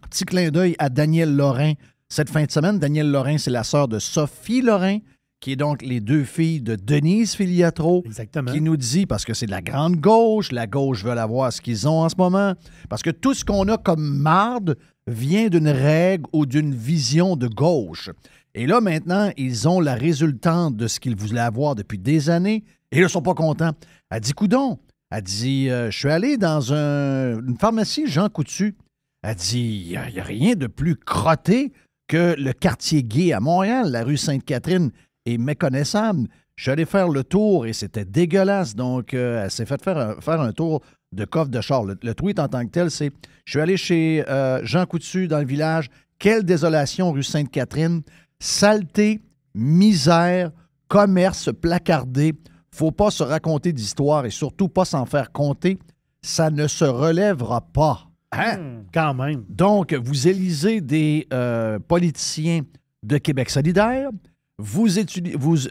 Petit clin d'œil à Daniel Lorrain cette fin de semaine. Daniel Lorrain, c'est la sœur de Sophie Lorrain qui est donc les deux filles de Denise Filiatro, qui nous dit, parce que c'est de la grande gauche, la gauche veut avoir ce qu'ils ont en ce moment, parce que tout ce qu'on a comme marde vient d'une règle ou d'une vision de gauche. Et là, maintenant, ils ont la résultante de ce qu'ils voulaient avoir depuis des années, et ils ne sont pas contents. Elle dit, coudon, elle dit, euh, je suis allé dans une pharmacie Jean Coutu. Elle dit, il n'y a, a rien de plus crotté que le quartier gay à Montréal, la rue Sainte-Catherine. Et méconnaissable. Je suis allé faire le tour et c'était dégueulasse. Donc, euh, elle s'est faite faire un, tour de coffre de char. Le, tweet en tant que tel, c'est Je suis allé chez euh, Jean Coutu dans le village. Quelle désolation, rue Sainte-Catherine. Saleté, misère, commerce placardé. Faut pas se raconter d'histoire et surtout pas s'en faire compter. Ça ne se relèvera pas. Hein? Hmm. quand même. Donc, vous élisez des euh, politiciens de Québec solidaire, vous,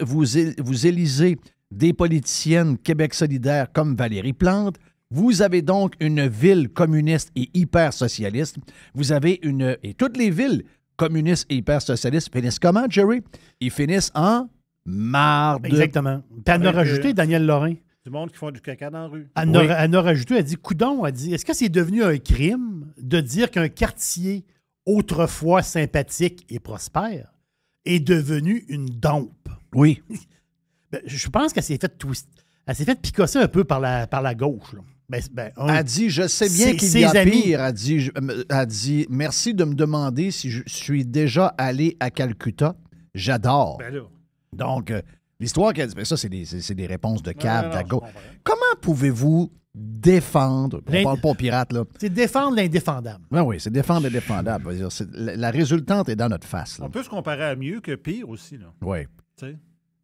vous, élisez des politiciennes Québec solidaire comme Valérie Plante. Vous avez donc une ville communiste et hyper socialiste. Vous avez une. Et toutes les villes communistes et hyper socialistes finissent comment, Jerry? Ils finissent en marde. Exactement. Puis elle a euh, rajouté Daniel Lorrain. Du monde qui font du caca dans la rue. Elle oui. a, a rajouté, elle dit Coudon, elle dit Est-ce que c'est devenu un crime de dire qu'un quartier autrefois sympathique et prospère est devenue une dompe. Oui. <laughs> Ben, je pense qu'elle s'est faite twist. Elle s'est faite picosser un peu par la, par la gauche. Ben, ben dit Je sais bien qu'il y a pire. Elle dit, je, euh, dit Merci de me demander si je suis déjà allé à Calcutta. J'adore. Ben Donc, euh, l'histoire qu'elle dit, ça, c'est des, réponses de cave, de Comment pouvez-vous défendre, on parle pas aux pirates, là. C'est défendre l'indéfendable. Oui, ben oui, c'est défendre l'indéfendable. La, la, résultante est dans notre face. Là. On peut se comparer à mieux que pire aussi, là. Oui.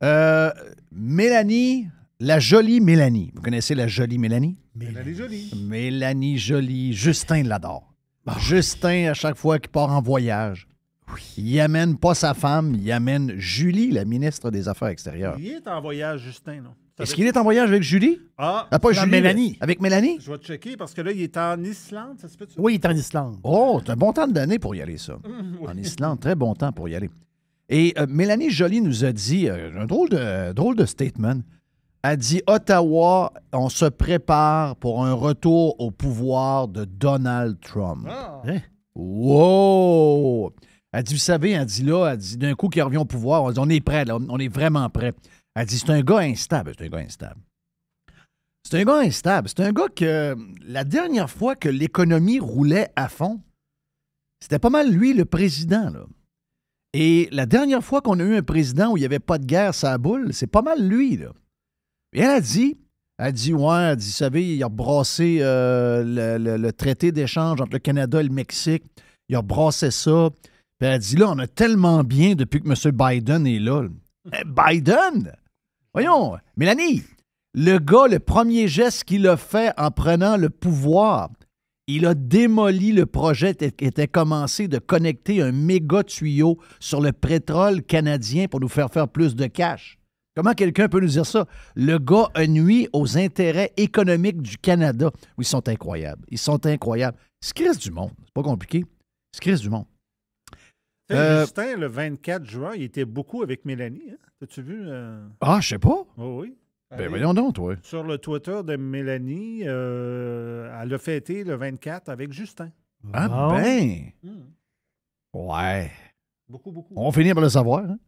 Euh, Mélanie, la jolie Mélanie. Vous connaissez la jolie Mélanie? Mélanie Jolie. Mélanie Jolie. Justin l'adore. Justin, à chaque fois qu'il part en voyage, il amène pas sa femme, il amène Julie, la ministre des Affaires extérieures. Il est en voyage, Justin, non? Est-ce qu'il est en voyage avec Julie? Ah, ah pas Mélanie. Avec Mélanie? Je vais checker parce que là, il est en Islande, ça se Oui, il est en Islande. Oh, c'est un bon temps de pour y aller, ça. <laughs> En Islande, très bon temps pour y aller. Et euh, Mélanie Jolie nous a dit euh, un drôle de, drôle de statement. Elle dit Ottawa, on se prépare pour un retour au pouvoir de Donald Trump. Ah. Hein? Wow! Elle dit, vous savez, elle dit là, elle dit d'un coup qu'il revient au pouvoir, on est prêt, on est vraiment prêt. Elle dit c'est un gars instable. C'est un gars instable. C'est un gars instable. C'est un gars que la dernière fois que l'économie roulait à fond, c'était pas mal lui le président. Là. Et la dernière fois qu'on a eu un président où il n'y avait pas de guerre, ça boule, c'est pas mal lui. Là. Et elle a dit, elle dit, ouais, elle dit, vous savez, il a brassé euh, le, traité d'échange entre le Canada et le Mexique. Il a brassé ça. Puis elle dit, là, on a tellement bien depuis que M. Biden est là. Eh, Biden? Voyons, Mélanie, le gars, le premier geste qu'il a fait en prenant le pouvoir, il a démoli le projet qui était commencé de connecter un méga tuyau sur le pétrole canadien pour nous faire faire plus de cash. Comment quelqu'un peut nous dire ça? Le gars a nuit aux intérêts économiques du Canada. ils sont incroyables. Ils sont incroyables. C'est crise du monde. C'est pas compliqué. C'est crise du monde. Justin, euh, le 24 juin, il était beaucoup avec Mélanie. Hein? T'as-tu vu? Euh, ah, je sais pas. Oh, oui. Ben voyons donc, toi. Sur le Twitter de Mélanie, euh, elle a fêté le 24 avec Justin. Ah, ah ben! Hmm. Ouais. Beaucoup, beaucoup. On finit par le savoir. Hein?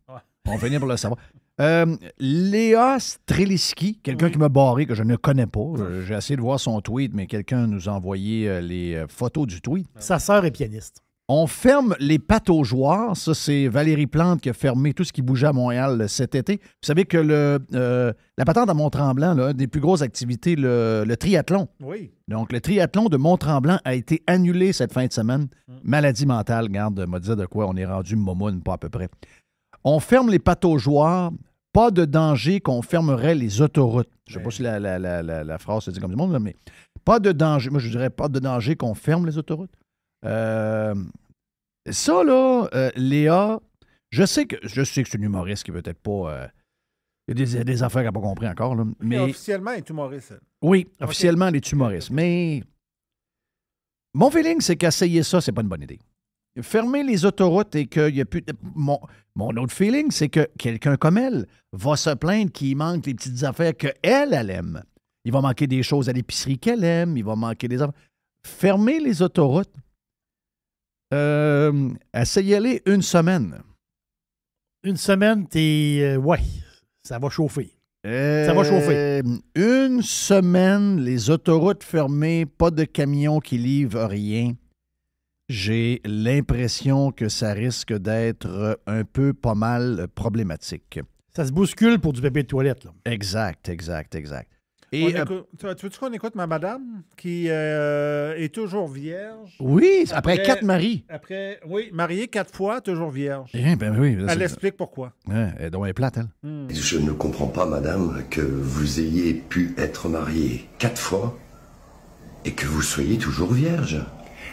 On finit par le savoir. Euh, Léa Streliski, quelqu'un qui m'a barré, que je ne connais pas. Ah. J'ai essayé de voir son tweet, mais quelqu'un nous a envoyé euh, les euh, photos du tweet. Sa sœur est pianiste. On ferme les pataugeoires. Ça, c'est Valérie Plante qui a fermé tout ce qui bougeait à Montréal euh, cet été. Vous savez que euh, la patente à Mont-Tremblant, une des plus grosses activités, le, triathlon. Oui. Donc, le triathlon de Mont-Tremblant a été annulé cette fin de semaine. Mm. Maladie mentale, garde, m'a disait de quoi on est rendu momoune, pas à peu près. On ferme les pataugeoires. Pas de danger qu'on fermerait les autoroutes. Je ne sais pas ben. si la, la, phrase se dit comme du monde, mais pas de danger. Moi, je dirais pas de danger qu'on ferme les autoroutes. Euh, ça, là, euh, Léa, je sais que je sais que c'est une humoriste qui peut-être pas. Euh, il y a des, affaires qu'elle n'a pas compris encore. mais... officiellement, elle est humoriste. Oui, officiellement, elle est humoriste. Mais mon feeling, c'est qu'essayer ça, c'est pas une bonne idée. Fermer les autoroutes et qu'il n'y a plus. Mon, mon autre feeling, c'est que quelqu'un comme elle va se plaindre qu'il manque les petites affaires qu'elle, elle aime. Il va manquer des choses à l'épicerie qu'elle aime, il va manquer des affaires. Fermer les autoroutes, euh, Essaye-y aller une semaine. Une semaine, t'es. Euh, ouais, ça va chauffer. ça va chauffer. Euh, une semaine, les autoroutes fermées, pas de camions qui livrent rien. J'ai l'impression que ça risque d'être un peu pas mal euh, problématique. Ça se bouscule pour du bébé de toilette. Exact, exact, exact. Et, euh, tu veux qu'on écoute ma madame qui euh, est toujours vierge? Oui, après, quatre maris. Après, oui, mariée quatre fois, toujours vierge. Eh ben ben elle explique pourquoi. elle est plate, elle. Hmm. Je ne comprends pas, madame, que vous ayez pu être mariée quatre fois et que vous soyez toujours vierge.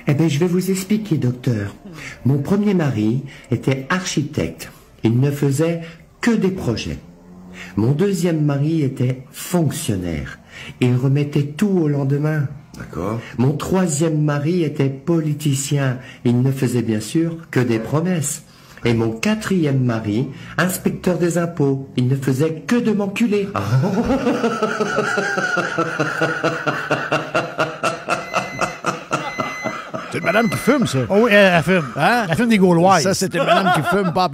Eh bien, je vais vous expliquer, docteur. Mon premier mari était architecte. Il ne faisait que des projets. Mon deuxième mari était fonctionnaire. Il remettait tout au lendemain. D'accord. Mon troisième mari était politicien. Il ne faisait bien sûr que des promesses. Et mon quatrième mari, inspecteur des impôts, il ne faisait que de m'enculer. <laughs> C'est madame qui fume, ça. Oh oui, elle, Hein? Elle fume des Gaulois. Ça, c'était madame qui fume pas <laughs>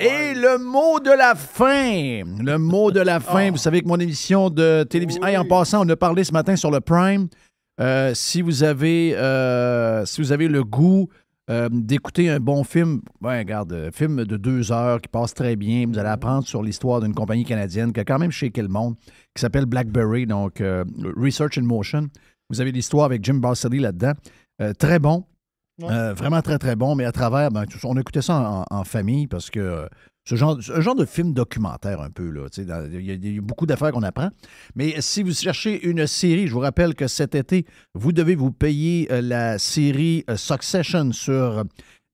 Et le mot de la fin. Le mot de la fin. Oh. Vous savez que mon émission de télévision. en passant, on a parlé ce matin sur le Prime. Euh, si, vous avez, euh, si vous avez le goût euh, d'écouter un bon film, regarde, un film de deux heures qui passe très bien. Vous allez mm-hmm. apprendre sur l'histoire d'une compagnie canadienne qui a quand même chez le monde, qui s'appelle BlackBerry, donc Research in Motion. Vous avez l'histoire avec Jim Barcelli là-dedans. Euh, très bon. Euh, vraiment très, très bon. Mais à travers, ben, on écoutait ça en, famille parce que euh, ce genre, un genre de film documentaire un peu. Il y, a beaucoup d'affaires qu'on apprend. Mais si vous cherchez une série, je vous rappelle que cet été, vous devez vous payer la série Succession sur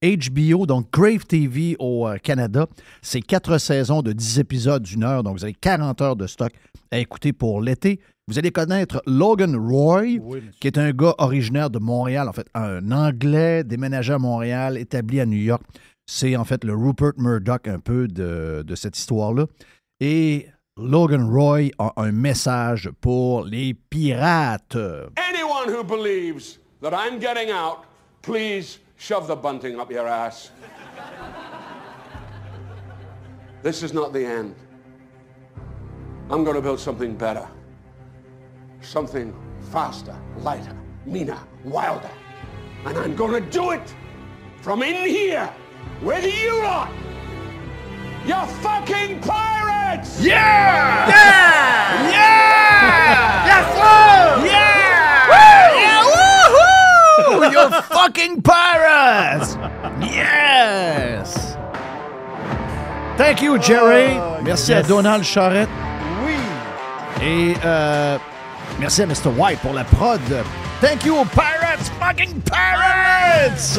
HBO, donc Grave TV au Canada. C'est quatre saisons de 10 épisodes d'une heure, donc vous avez 40 heures de stock à écouter pour l'été. Vous allez connaître Logan Roy, qui est un gars originaire de Montréal, en fait, un Anglais déménagé à Montréal, établi à New York. C'est en fait le Rupert Murdoch un peu de, de cette histoire-là. Et Logan Roy a un message pour les pirates. Anyone who believes that I'm getting out, please shove the bunting up your ass. This is not the end. I'm going to build something better. something faster, lighter, meaner, wilder. And I'm gonna do it from in here, where you are. You're fucking pirates! Yeah! Yeah! Yeah! yes, sir! Yeah! Woo! Yeah, woohoo! You're fucking pirates! yes! Thank you, Jerry. Uh, Merci yes. à Donald Charette. Oui. Et euh, Merci à Mr. White pour la prod. Thank you Pirates, fucking Pirates!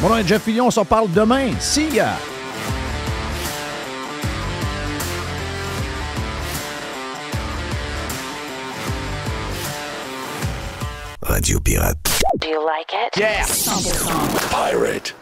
Mon nom est Jeff Fillon. on s'en parle demain. See ya! Radio Pirate. Do you like it? Yeah! Pirate.